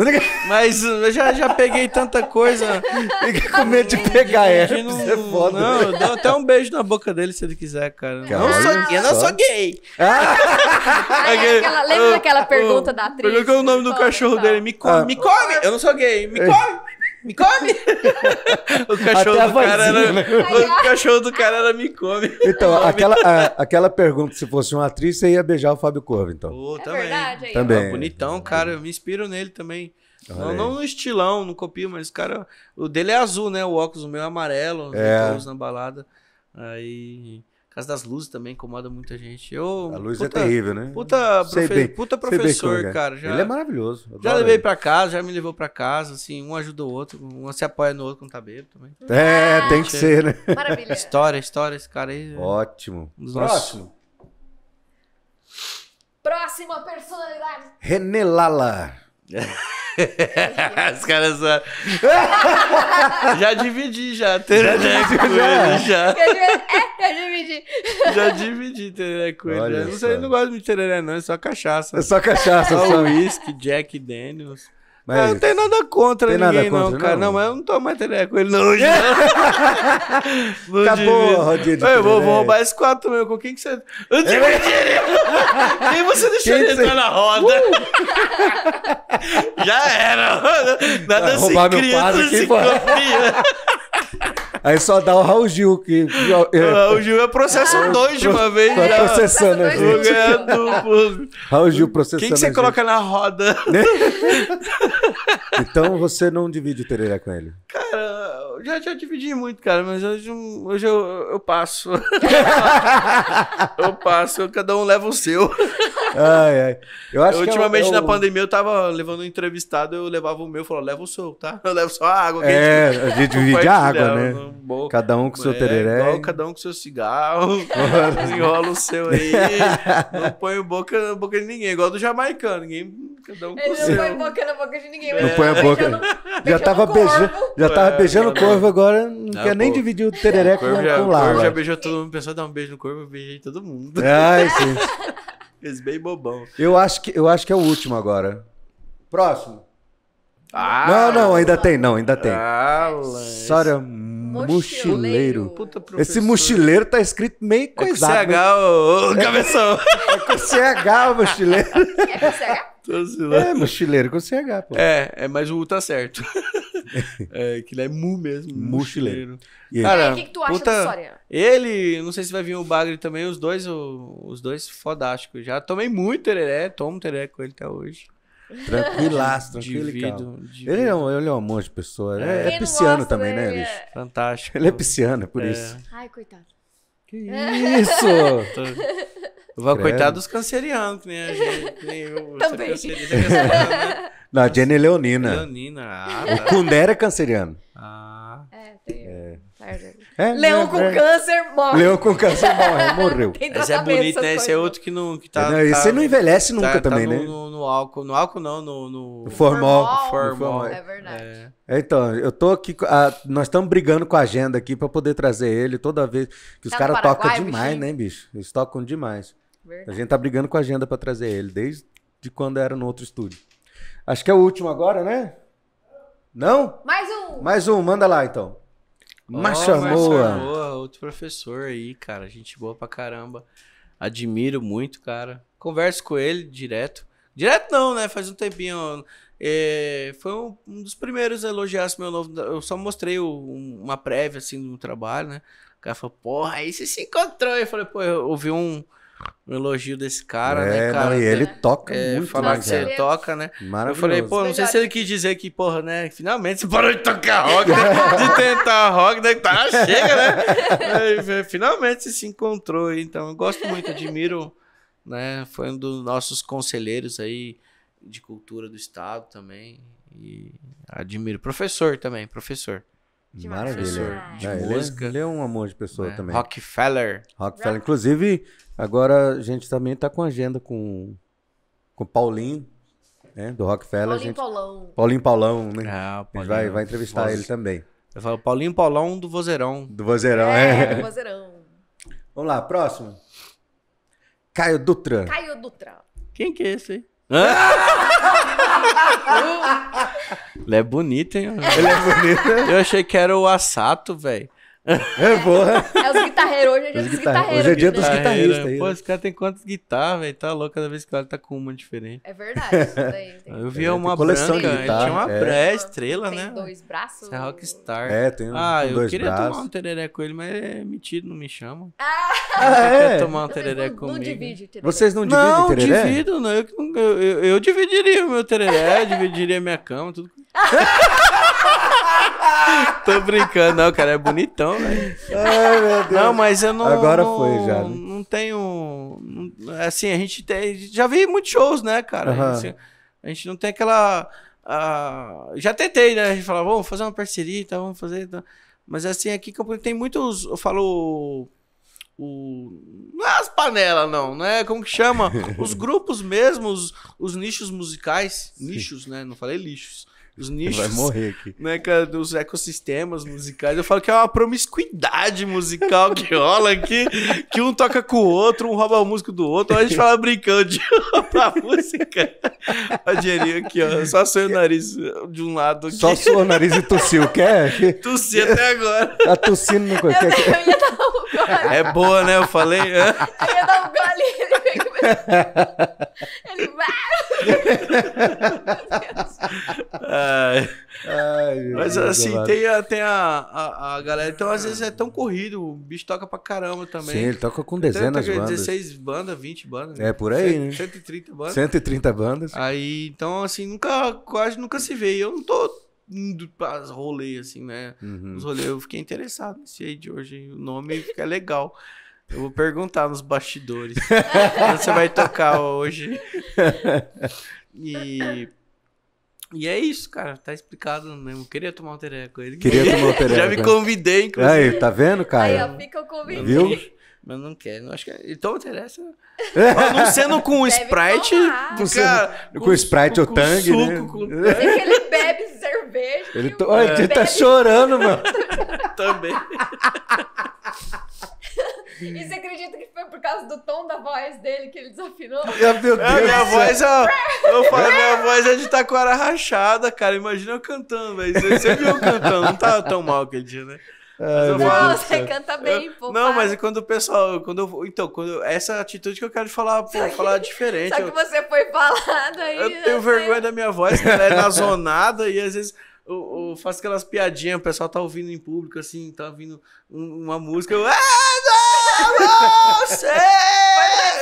mas eu já, já peguei tanta coisa... Fica com medo de pegar de, herpes, não, é foda. Não, eu dou até um beijo na boca dele se ele quiser, cara. cara não sou, eu não sou gay. Ah. aquela, lembra daquela pergunta oh, da atriz? Pergunta é o nome do cachorro dele. Me come, ah, me come! Ah, eu não sou gay, me come! me come! o cachorro do vozinha, cara era. Né? O cachorro do cara era me come. Então, aquela, a, aquela pergunta, se fosse uma atriz, você ia beijar o Fábio Corvo, então. Oh, é também. Verdade, aí. também. Ah, bonitão, cara. Eu me inspiro nele também. Não, não, no estilão, não copio, mas o cara. O dele é azul, né? O óculos, o meu é amarelo, é. na balada. Aí. Casa das luzes também incomoda muita gente. Eu, a luz é puta, é terrível, né? Puta, profe bem, puta é. professor, cara. Já, Ele é maravilhoso. Já levei para casa, já me levou para casa, assim, um ajuda o outro, um se apoia no outro quando tá bêbado também. É, ah, tem que ser, né? Maravilha. História, história, esse cara aí. Ótimo. Um Próximo. Próxima personalidade. Renelala. Os caras só... já dividi já, tereré com ele já. É, já dividi. Já dividi tereré com ele. Não sei, não gosto de tereré não, é só cachaça. É só cachaça, é só. Whisky, Jack Daniels. Mas... Ah, não, tem nada contra tem ninguém, nada contra, não, cara. Não, mas eu não tô mais tereré com ele hoje, Acabou a de Eu vou, vou roubar esse quatro meu. Com quem que você... Eu digo, é. Quem você deixou quem ele entrar você... na roda? Uh. Já era. Nada Vai se roubar cria, meu quadro, quem se copia. Aí só dá o Raul Gil. Que, é, Raul Gil é processo ah, dois de uma vez. Vai processando a gente. Raul Gil processando Quem que você coloca na roda? Né? então você não divide o tereré com ele? Cara, já, já dividi muito, cara, mas hoje, hoje eu, eu passo. eu passo, cada um leva o seu. Ai, ai. Eu acho que é ultimamente eu, eu... É na pandemia eu tava levando um entrevistado, eu levava o meu, falava leva o seu, tá? Eu levo só a água. É, a gente divide a água, né? Não, boa. Cada um com seu é, tereré. Igual, cada um com seu cigarro. enrola o seu aí. Não põe boca na boca de ninguém. Igual do jamaicano. Ninguém, cada um Ele com não seu. põe boca na boca de ninguém. Não põe a boca. É, beijando, já tava beijando, já tava beijando o corvo agora. Não, não quer pô. nem dividir o tereré é, com, o lar. o corvo, já beijou todo mundo. Pensou dar um beijo no corvo, eu beijei todo mundo. Ai, sim. Esse bem bobão. Eu acho que, eu acho que é o último agora. Próximo. Ah, não, não, ainda tem, não, ainda tem. Ah, Sorry, mochileiro. Puta, Esse mochileiro tá escrito meio coisado. É com CH, né? ô, ô, cabeção. É com CH, mochileiro. É com CH? É, mochileiro com CH, pô. É, é, mas o U tá certo. é, que ele é mu mesmo. Mochileiro. mochileiro. Cara, o que, que, tu acha puta, da história? Ele, não sei se vai vir o Bagre também, os dois, o, os dois fodásticos já. Tomei muito tereré, tomo tereré com ele até hoje. Tranquilaço, tranquilo divido, Ele, é um, ele é um monte de pessoa. Né? É, é, pisciano também, né, dele, né, bicho? É... Fantástico. Ele é pisciano, é por é. isso. Ai, coitado. Que isso! Vai coitado dos cancerianos, que nem a gente. Nem eu, Também. Você né? Não, a Jenny é Leonina. Leonina, ah, tá. O Kundera é canceriano. Tá. Ah. É, tem. É. É, leão é, com é. câncer morre. Leão com câncer morre, morreu. Esse é bonito, né? Esse é outro que não. Que tá, não, esse tá, não envelhece nunca tá, tá também, tá no, né? No, no, álcool. No álcool, não, no. no... Formal. Formal. formal. É verdade. É. Então, eu tô aqui. A, nós estamos brigando com a agenda aqui para poder trazer ele toda vez. Que os tá caras tocam demais, bichinho. né, bicho? Eles tocam demais. Verdade. A gente tá brigando com a agenda para trazer ele, desde de quando era no outro estúdio. Acho que é o último agora, né? Não? Mais um! Mais um, manda lá então. Machamoa. boa, outro professor aí, cara. Gente boa pra caramba. Admiro muito, cara. Converso com ele direto. Direto não, né? Faz um tempinho. É, foi um, um, dos primeiros a elogiar assim, meu novo. Eu só mostrei o, um, uma prévia assim do trabalho, né? O cara falou, porra, aí você se encontrou. Eu falei, pô, eu ouvi um o elogio desse cara, né, é, né, cara? Não, e ele né? toca é, muito, Falar que você toca, né? Eu falei, pô, não sei se ele quis dizer que, porra, né? Finalmente você parou de tocar rock, né? de tentar rock, né? tá, chega, né? É, finalmente você se encontrou, então eu gosto muito, admiro, né? Foi um dos nossos conselheiros aí de cultura do estado também e admiro. Professor também, professor. Maravilhoso. maravilha. Professor de é, música. Ele é, ele é um amor de pessoa né? também. Rockefeller. Rockefeller. Inclusive, Agora a gente também está com agenda com com Paulinho, né, do Rockefeller. Paulinho gente... Paulão. Paulinho Paulão, né? Ah, Paulinho. A gente vai, vai entrevistar ele também. Eu falo Paulinho Paulão do Vozeirão. Do Vozeirão, é. é. Do Vozeirão. Vamos lá, próximo. Caio Dutra. Caio Dutra. Quem que é esse aí? É ele é bonito, hein? Ele é bonito. Eu achei que era o Assato, velho. É, porra. É os guitarreiros, hoje é dia os dos guitarreiros. Hoje é dia dos guitarristas. Pô, né? esse cara tem quantas guitarras, velho? Tá louco, cada vez que olha tá com uma diferente. É verdade, isso daí. Tem... Eu vi é, uma coleção branca, de guitarra, tinha uma é. pré, estrela, tem né? Tem dois braços. Você é rockstar. É, tem um, Ah, eu queria tomar um tereré com ele, mas é metido, não me chama. Ah, ah é? quer tomar um tereré não, comigo. Não divide tereré. Vocês não dividem o tereré? Não, divido, não. Eu, eu, eu, eu dividiria o meu tereré, dividiria minha cama, tudo. Tô brincando, não, cara, é bonitão, velho. Ai, meu Deus. Não, mas eu não. Agora não, foi já. Né? Não tenho. Assim, a gente tem. Já vi muitos shows, né, cara? Uhum. Assim, a gente não tem aquela. já tentei, né? A gente falava, vamos fazer uma parceria, então, vamos fazer. Então. Mas assim, aqui tem muitos. Eu falo. O, não é as panelas, não, né? Como que chama? Os grupos mesmo, os, os nichos musicais. Sim. Nichos, né? Não falei lixos os nichos. Vai morrer aqui. Né, cara, dos ecossistemas musicais. Eu falo que é uma promiscuidade musical que rola aqui, que um toca com o outro, um rouba a música do outro. A gente fala brincando de roubar a música. Ó, dinheirinho aqui, ó. Só o nariz de um lado aqui. Só o nariz e tossiu, quer? Tossi até agora. Tá tossindo no quer, Eu ia dar um gole. É boa, né? Eu falei. É. Eu ia dar um gole. Ele vai. Mas Deus assim, Deus tem, a, tem a, a, a, galera. Então, às vezes é tão corrido, o bicho toca pra caramba também. Sim, ele toca com dezenas de bandas. 16 bandas, 20 bandas. É por aí, 100, né? 130 bandas. 130 bandas. Aí, então, assim, nunca, quase nunca se vê. Eu não tô indo para rolê, assim, né? Uhum. Os rolês, eu fiquei interessado nesse aí de hoje. O nome fica legal. Eu vou perguntar nos bastidores. você vai tocar hoje. E. E é isso, cara. Tá explicado mesmo. Queria tomar um tereco com ele. Queria tomar um tereco. Já me convidei, inclusive. Aí, tá vendo, cara? Aí, ó, fica o convite. Viu? Mas não quer. Não, acho que ele toma interessa. Não sendo com o Sprite. com, com Sprite ou Tang. Né? Suco, né? com... É que ele bebe cerveja. Ele, to... ele tá chorando, mano. Também. e você hum. acredita que foi por causa do tom da voz dele que ele desafinou? Meu Deus, é, minha voz é, eu falo, minha voz é de taquara rachada, cara. Imagina eu cantando, velho. Você viu eu cantando, não tá tão mal aquele dia, né? Ai, não, falo, você canta bem, eu, pô. Não, pai. mas quando o pessoal. Quando eu, então, quando essa é atitude que eu quero falar, pô, falar diferente. Só eu, que você foi falado aí. Eu tenho vergonha da minha voz, que ela é na zonada e às vezes eu, eu faço aquelas piadinhas, o pessoal tá ouvindo em público, assim, tá ouvindo uma música, eu. Ah, não, não sei!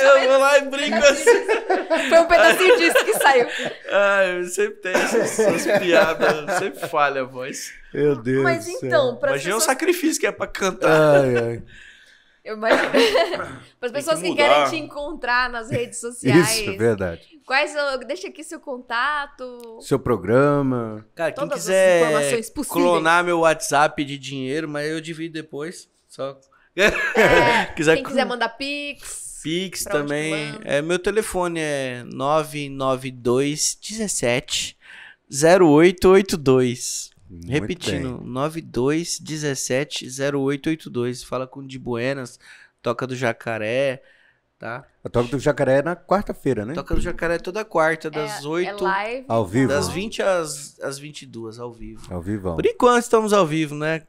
eu vou lá e brinco assim. Foi um pedacinho disso que saiu. Ah, eu sempre tenho essas, piadas, sempre falha a voz. Meu Deus. Mas então, para Imagina pessoas... um sacrifício que é para cantar. Ai, ai. Eu imagino. para as pessoas que, que, querem te encontrar nas redes sociais. Isso, verdade. Quais, deixa aqui seu contato. Seu programa. Cara, quem quiser clonar meu WhatsApp de dinheiro, mas eu divido depois. Só. É, quiser... Quem quiser mandar Pix. Pix também. É, meu telefone é 992 17 0882. Muito Repetindo, 92 17 0882. Fala com o de Buenas, Toca do Jacaré tá? A Toca do Jacaré é na quarta-feira, né? Toca do Jacaré é toda quarta, das é, 8 é live, ao vivo. Das 20 às, às 22, ao vivo. Ao vivo. Por enquanto estamos ao vivo, né?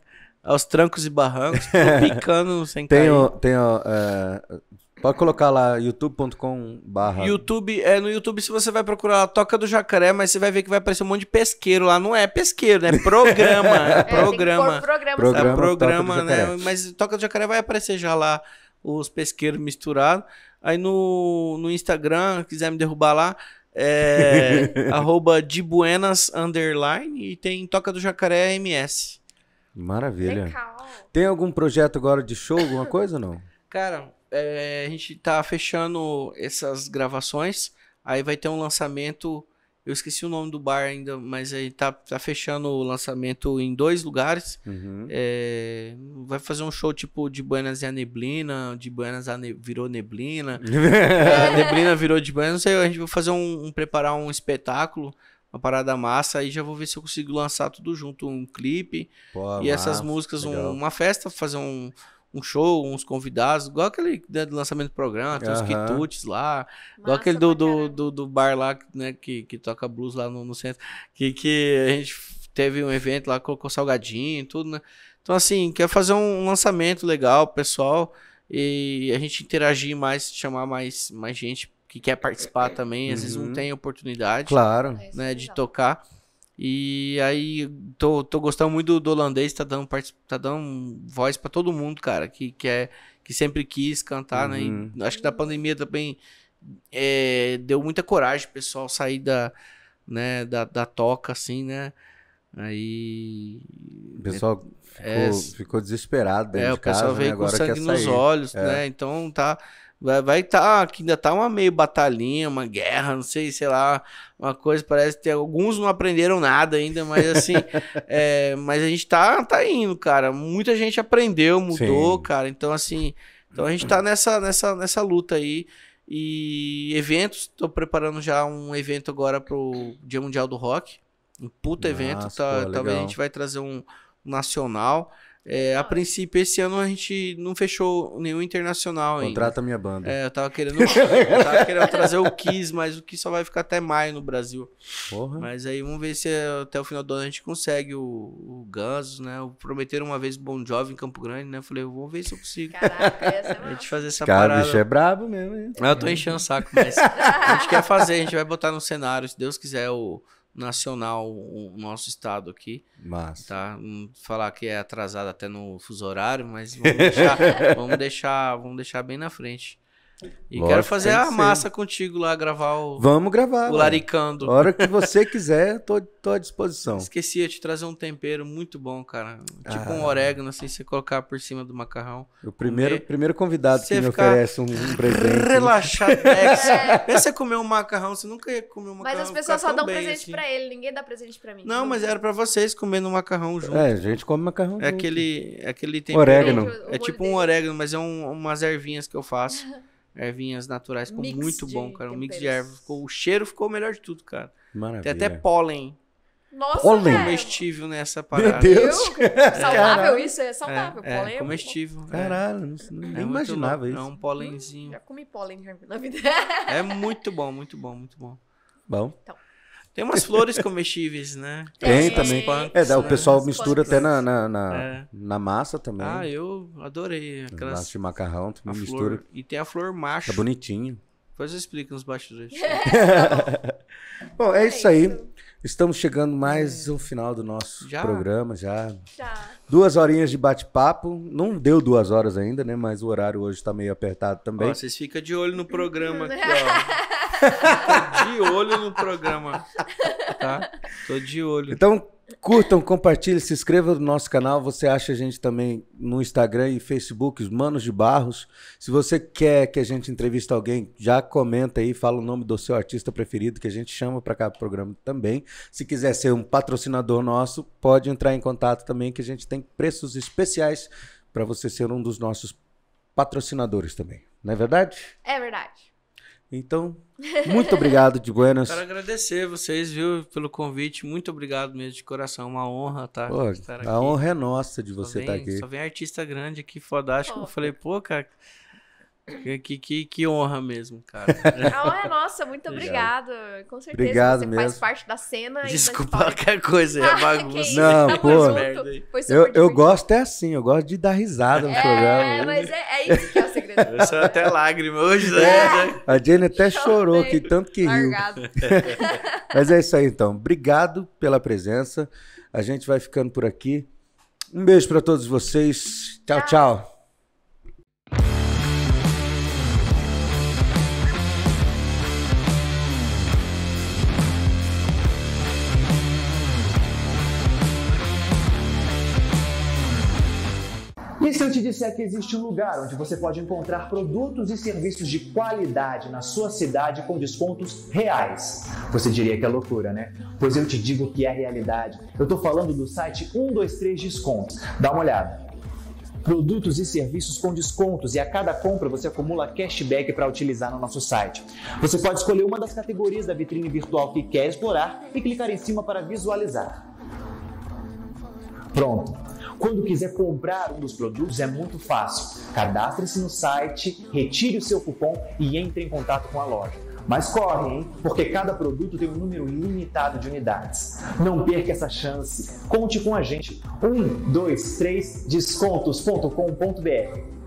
Aos trancos e barrancos, picando sem tem cair. O, tem o, é, pode colocar lá youtube.com barra. YouTube, é, no YouTube se você vai procurar a Toca do Jacaré, mas você vai ver que vai aparecer um monte de pesqueiro lá. Não é pesqueiro, né? Programa, é, é programa. É, programa. Programa, programa é né? Mas Toca do Jacaré vai aparecer já lá os pesqueiros misturados. Aí no, no Instagram, quiser me derrubar lá, é arroba de buenas underline e tem Toca do Jacaré MS. Maravilha. Legal. Tem algum projeto agora de show, alguma coisa ou não? Cara, é, a gente tá fechando essas gravações. Aí vai ter um lançamento eu esqueci o nome do bar ainda, mas aí tá, tá fechando o lançamento em dois lugares. Uhum. É, vai fazer um show tipo de Buenas e a Neblina, de Buenas a ne virou Neblina, a Neblina virou de Buenas. Não sei, a gente vai fazer um, um, preparar um espetáculo, uma parada massa. Aí já vou ver se eu consigo lançar tudo junto, um clipe Pô, e massa, essas músicas, um, uma festa, fazer um um show, uns convidados, igual aquele né, do lançamento do programa, tem uhum. uns quitutes lá, Massa, igual aquele do do, do, do, bar lá, né, que, que toca blues lá no, no centro, que, que a gente teve um evento lá, colocou salgadinho e tudo, né? Então, assim, quer fazer um lançamento legal, pessoal, e a gente interagir mais, chamar mais, mais gente que quer participar também, às uhum. vezes não uhum. tem oportunidade, claro, é, né, é de tocar. E aí, tô, tô gostando muito do, do holandês, tá dando, tá dando voz para todo mundo, cara, que, que, é, que sempre quis cantar, uhum. né? E uhum. acho que da pandemia também é, deu muita coragem pro pessoal sair da, né, da, da toca, assim, né? Aí. O é, pessoal é, ficou, é, ficou desesperado dentro é, de casa. O né? pessoal veio né? com Agora sangue nos olhos, é. né? Então tá. Vai vai tá, que ainda tá uma meio batalhinha, uma guerra, não sei, sei lá, uma coisa, parece que alguns não aprenderam nada ainda, mas assim, é, mas a gente tá, tá indo, cara. Muita gente aprendeu, mudou, Sim. cara. Então assim, então a gente tá nessa nessa nessa luta aí e eventos, tô preparando já um evento agora pro Dia Mundial do Rock. Um puta Nossa, evento, tá, talvez a gente vai trazer um nacional. É, a princípio, esse ano a gente não fechou nenhum internacional ainda. Contrata minha banda. É, eu tava querendo, eu tava querendo trazer o Kiss, mas o Kiss só vai ficar até maio no Brasil. Porra. Mas aí vamos ver se até o final do ano a gente consegue o, o Gansos, né? Prometeram uma vez Bom Jovem em Campo Grande, né? Eu falei, vamos ver se eu consigo. Caraca, essa é A gente fazer essa Cara, parada. o bicho é brabo mesmo. Hein? Eu tô enchendo o saco, mas a gente quer fazer, a gente vai botar no cenário, se Deus quiser, o... Eu nacional o nosso estado aqui. Massa. Tá? Falar que é atrasado até no fuso horário, mas vamos deixar, vamos deixar, vamos deixar bem na frente. E Lógico, quero fazer a massa ser. contigo lá, gravar o. Vamos gravar. O Laricando. A hora que você quiser, tô, tô à disposição. Esqueci de trazer um tempero muito bom, cara. Tipo ah. um orégano, assim, você colocar por cima do macarrão. O primeiro, primeiro convidado você que me oferece um, um presente. Né? Relaxado. Né? é. Pensa é comer um macarrão, você nunca ia comer um macarrão. Mas as pessoas só dão presente assim. pra ele, ninguém dá presente pra mim. Não, não. mas era pra vocês comendo um macarrão junto. É, a gente come macarrão é junto. Aquele, é aquele tempero. Orégano. É tipo um orégano, mas é um, umas ervinhas que eu faço. ervinhas naturais. Ficou mix muito bom, cara. Um mix de ervas. Ficou, o cheiro ficou o melhor de tudo, cara. Maravilha. Tem até pólen. Nossa, pólen. comestível nessa parada. Meu Deus. Saudável Caralho. isso? É saudável. É, pólen é, é comestível. É. Caralho, não, é nem é imaginava isso. É um pólenzinho. Já comi pólen na vida. É muito bom, muito bom, muito bom. Bom. Então. Tem umas flores comestíveis, né? Tem, também. Punks, é, né? o pessoal mistura até na, na, na, é. na, massa também. Ah, eu adorei. Aquelas... Massa de macarrão, também mistura. Flor... E tem a flor macho. Tá bonitinho. Depois eu explico nos bastidores. Bom, é, isso aí. Estamos chegando mais ao é. final do nosso já? programa, já. já. Duas horinhas de bate-papo. Não deu duas horas ainda, né? Mas o horário hoje está meio apertado também. Ó, vocês ficam de olho no programa aqui, ó. Tô de olho no programa. Tá? Tô de olho. Então, curtam, compartilhem, se inscrevam no nosso canal. Você acha a gente também no Instagram e Facebook, os Manos de Barros. Se você quer que a gente entrevista alguém, já comenta aí, fala o nome do seu artista preferido, que a gente chama para cá pro programa também. Se quiser ser um patrocinador nosso, pode entrar em contato também, que a gente tem preços especiais para você ser um dos nossos patrocinadores também. Não é verdade? É verdade. Então, muito obrigado de Buenas. Quero agradecer vocês, viu, pelo convite. Muito obrigado mesmo de coração. Uma honra tá, pô, estar aqui. A honra é nossa de você estar tá aqui. Só vem artista grande aqui, fodástico. Oh. Eu falei, pô, cara, que, que, que honra mesmo, cara. A honra é nossa, muito obrigado. Com certeza obrigado você mesmo. faz parte da cena. Desculpa qualquer coisa, é ah, bagunça. Ah, Não, pô. Eu, eu gosto é assim, eu gosto de dar risada no é, programa. Mas é, é isso que eu é eu sou até lágrima hoje. Né? É. A Jenny até Chorei. chorou aqui tanto que Largado. riu. Mas é isso aí então. Obrigado pela presença. A gente vai ficando por aqui. Um beijo para todos vocês. tchau. tchau. tchau. se eu te disser que existe um lugar onde você pode encontrar produtos e serviços de qualidade na sua cidade com descontos reais? Você diria que é loucura, né? Pois eu te digo que é realidade. Eu estou falando do site 123 Descontos. Dá uma olhada produtos e serviços com descontos e a cada compra você acumula cashback para utilizar no nosso site. Você pode escolher uma das categorias da vitrine virtual que quer explorar e clicar em cima para visualizar. Pronto. Quando quiser comprar um dos produtos, é muito fácil. Cadastre-se no site, retire o seu cupom e entre em contato com a loja. Mas corre, hein? Porque cada produto tem um número limitado de unidades. Não perca essa chance. Conte com a gente. 123descontos.com.br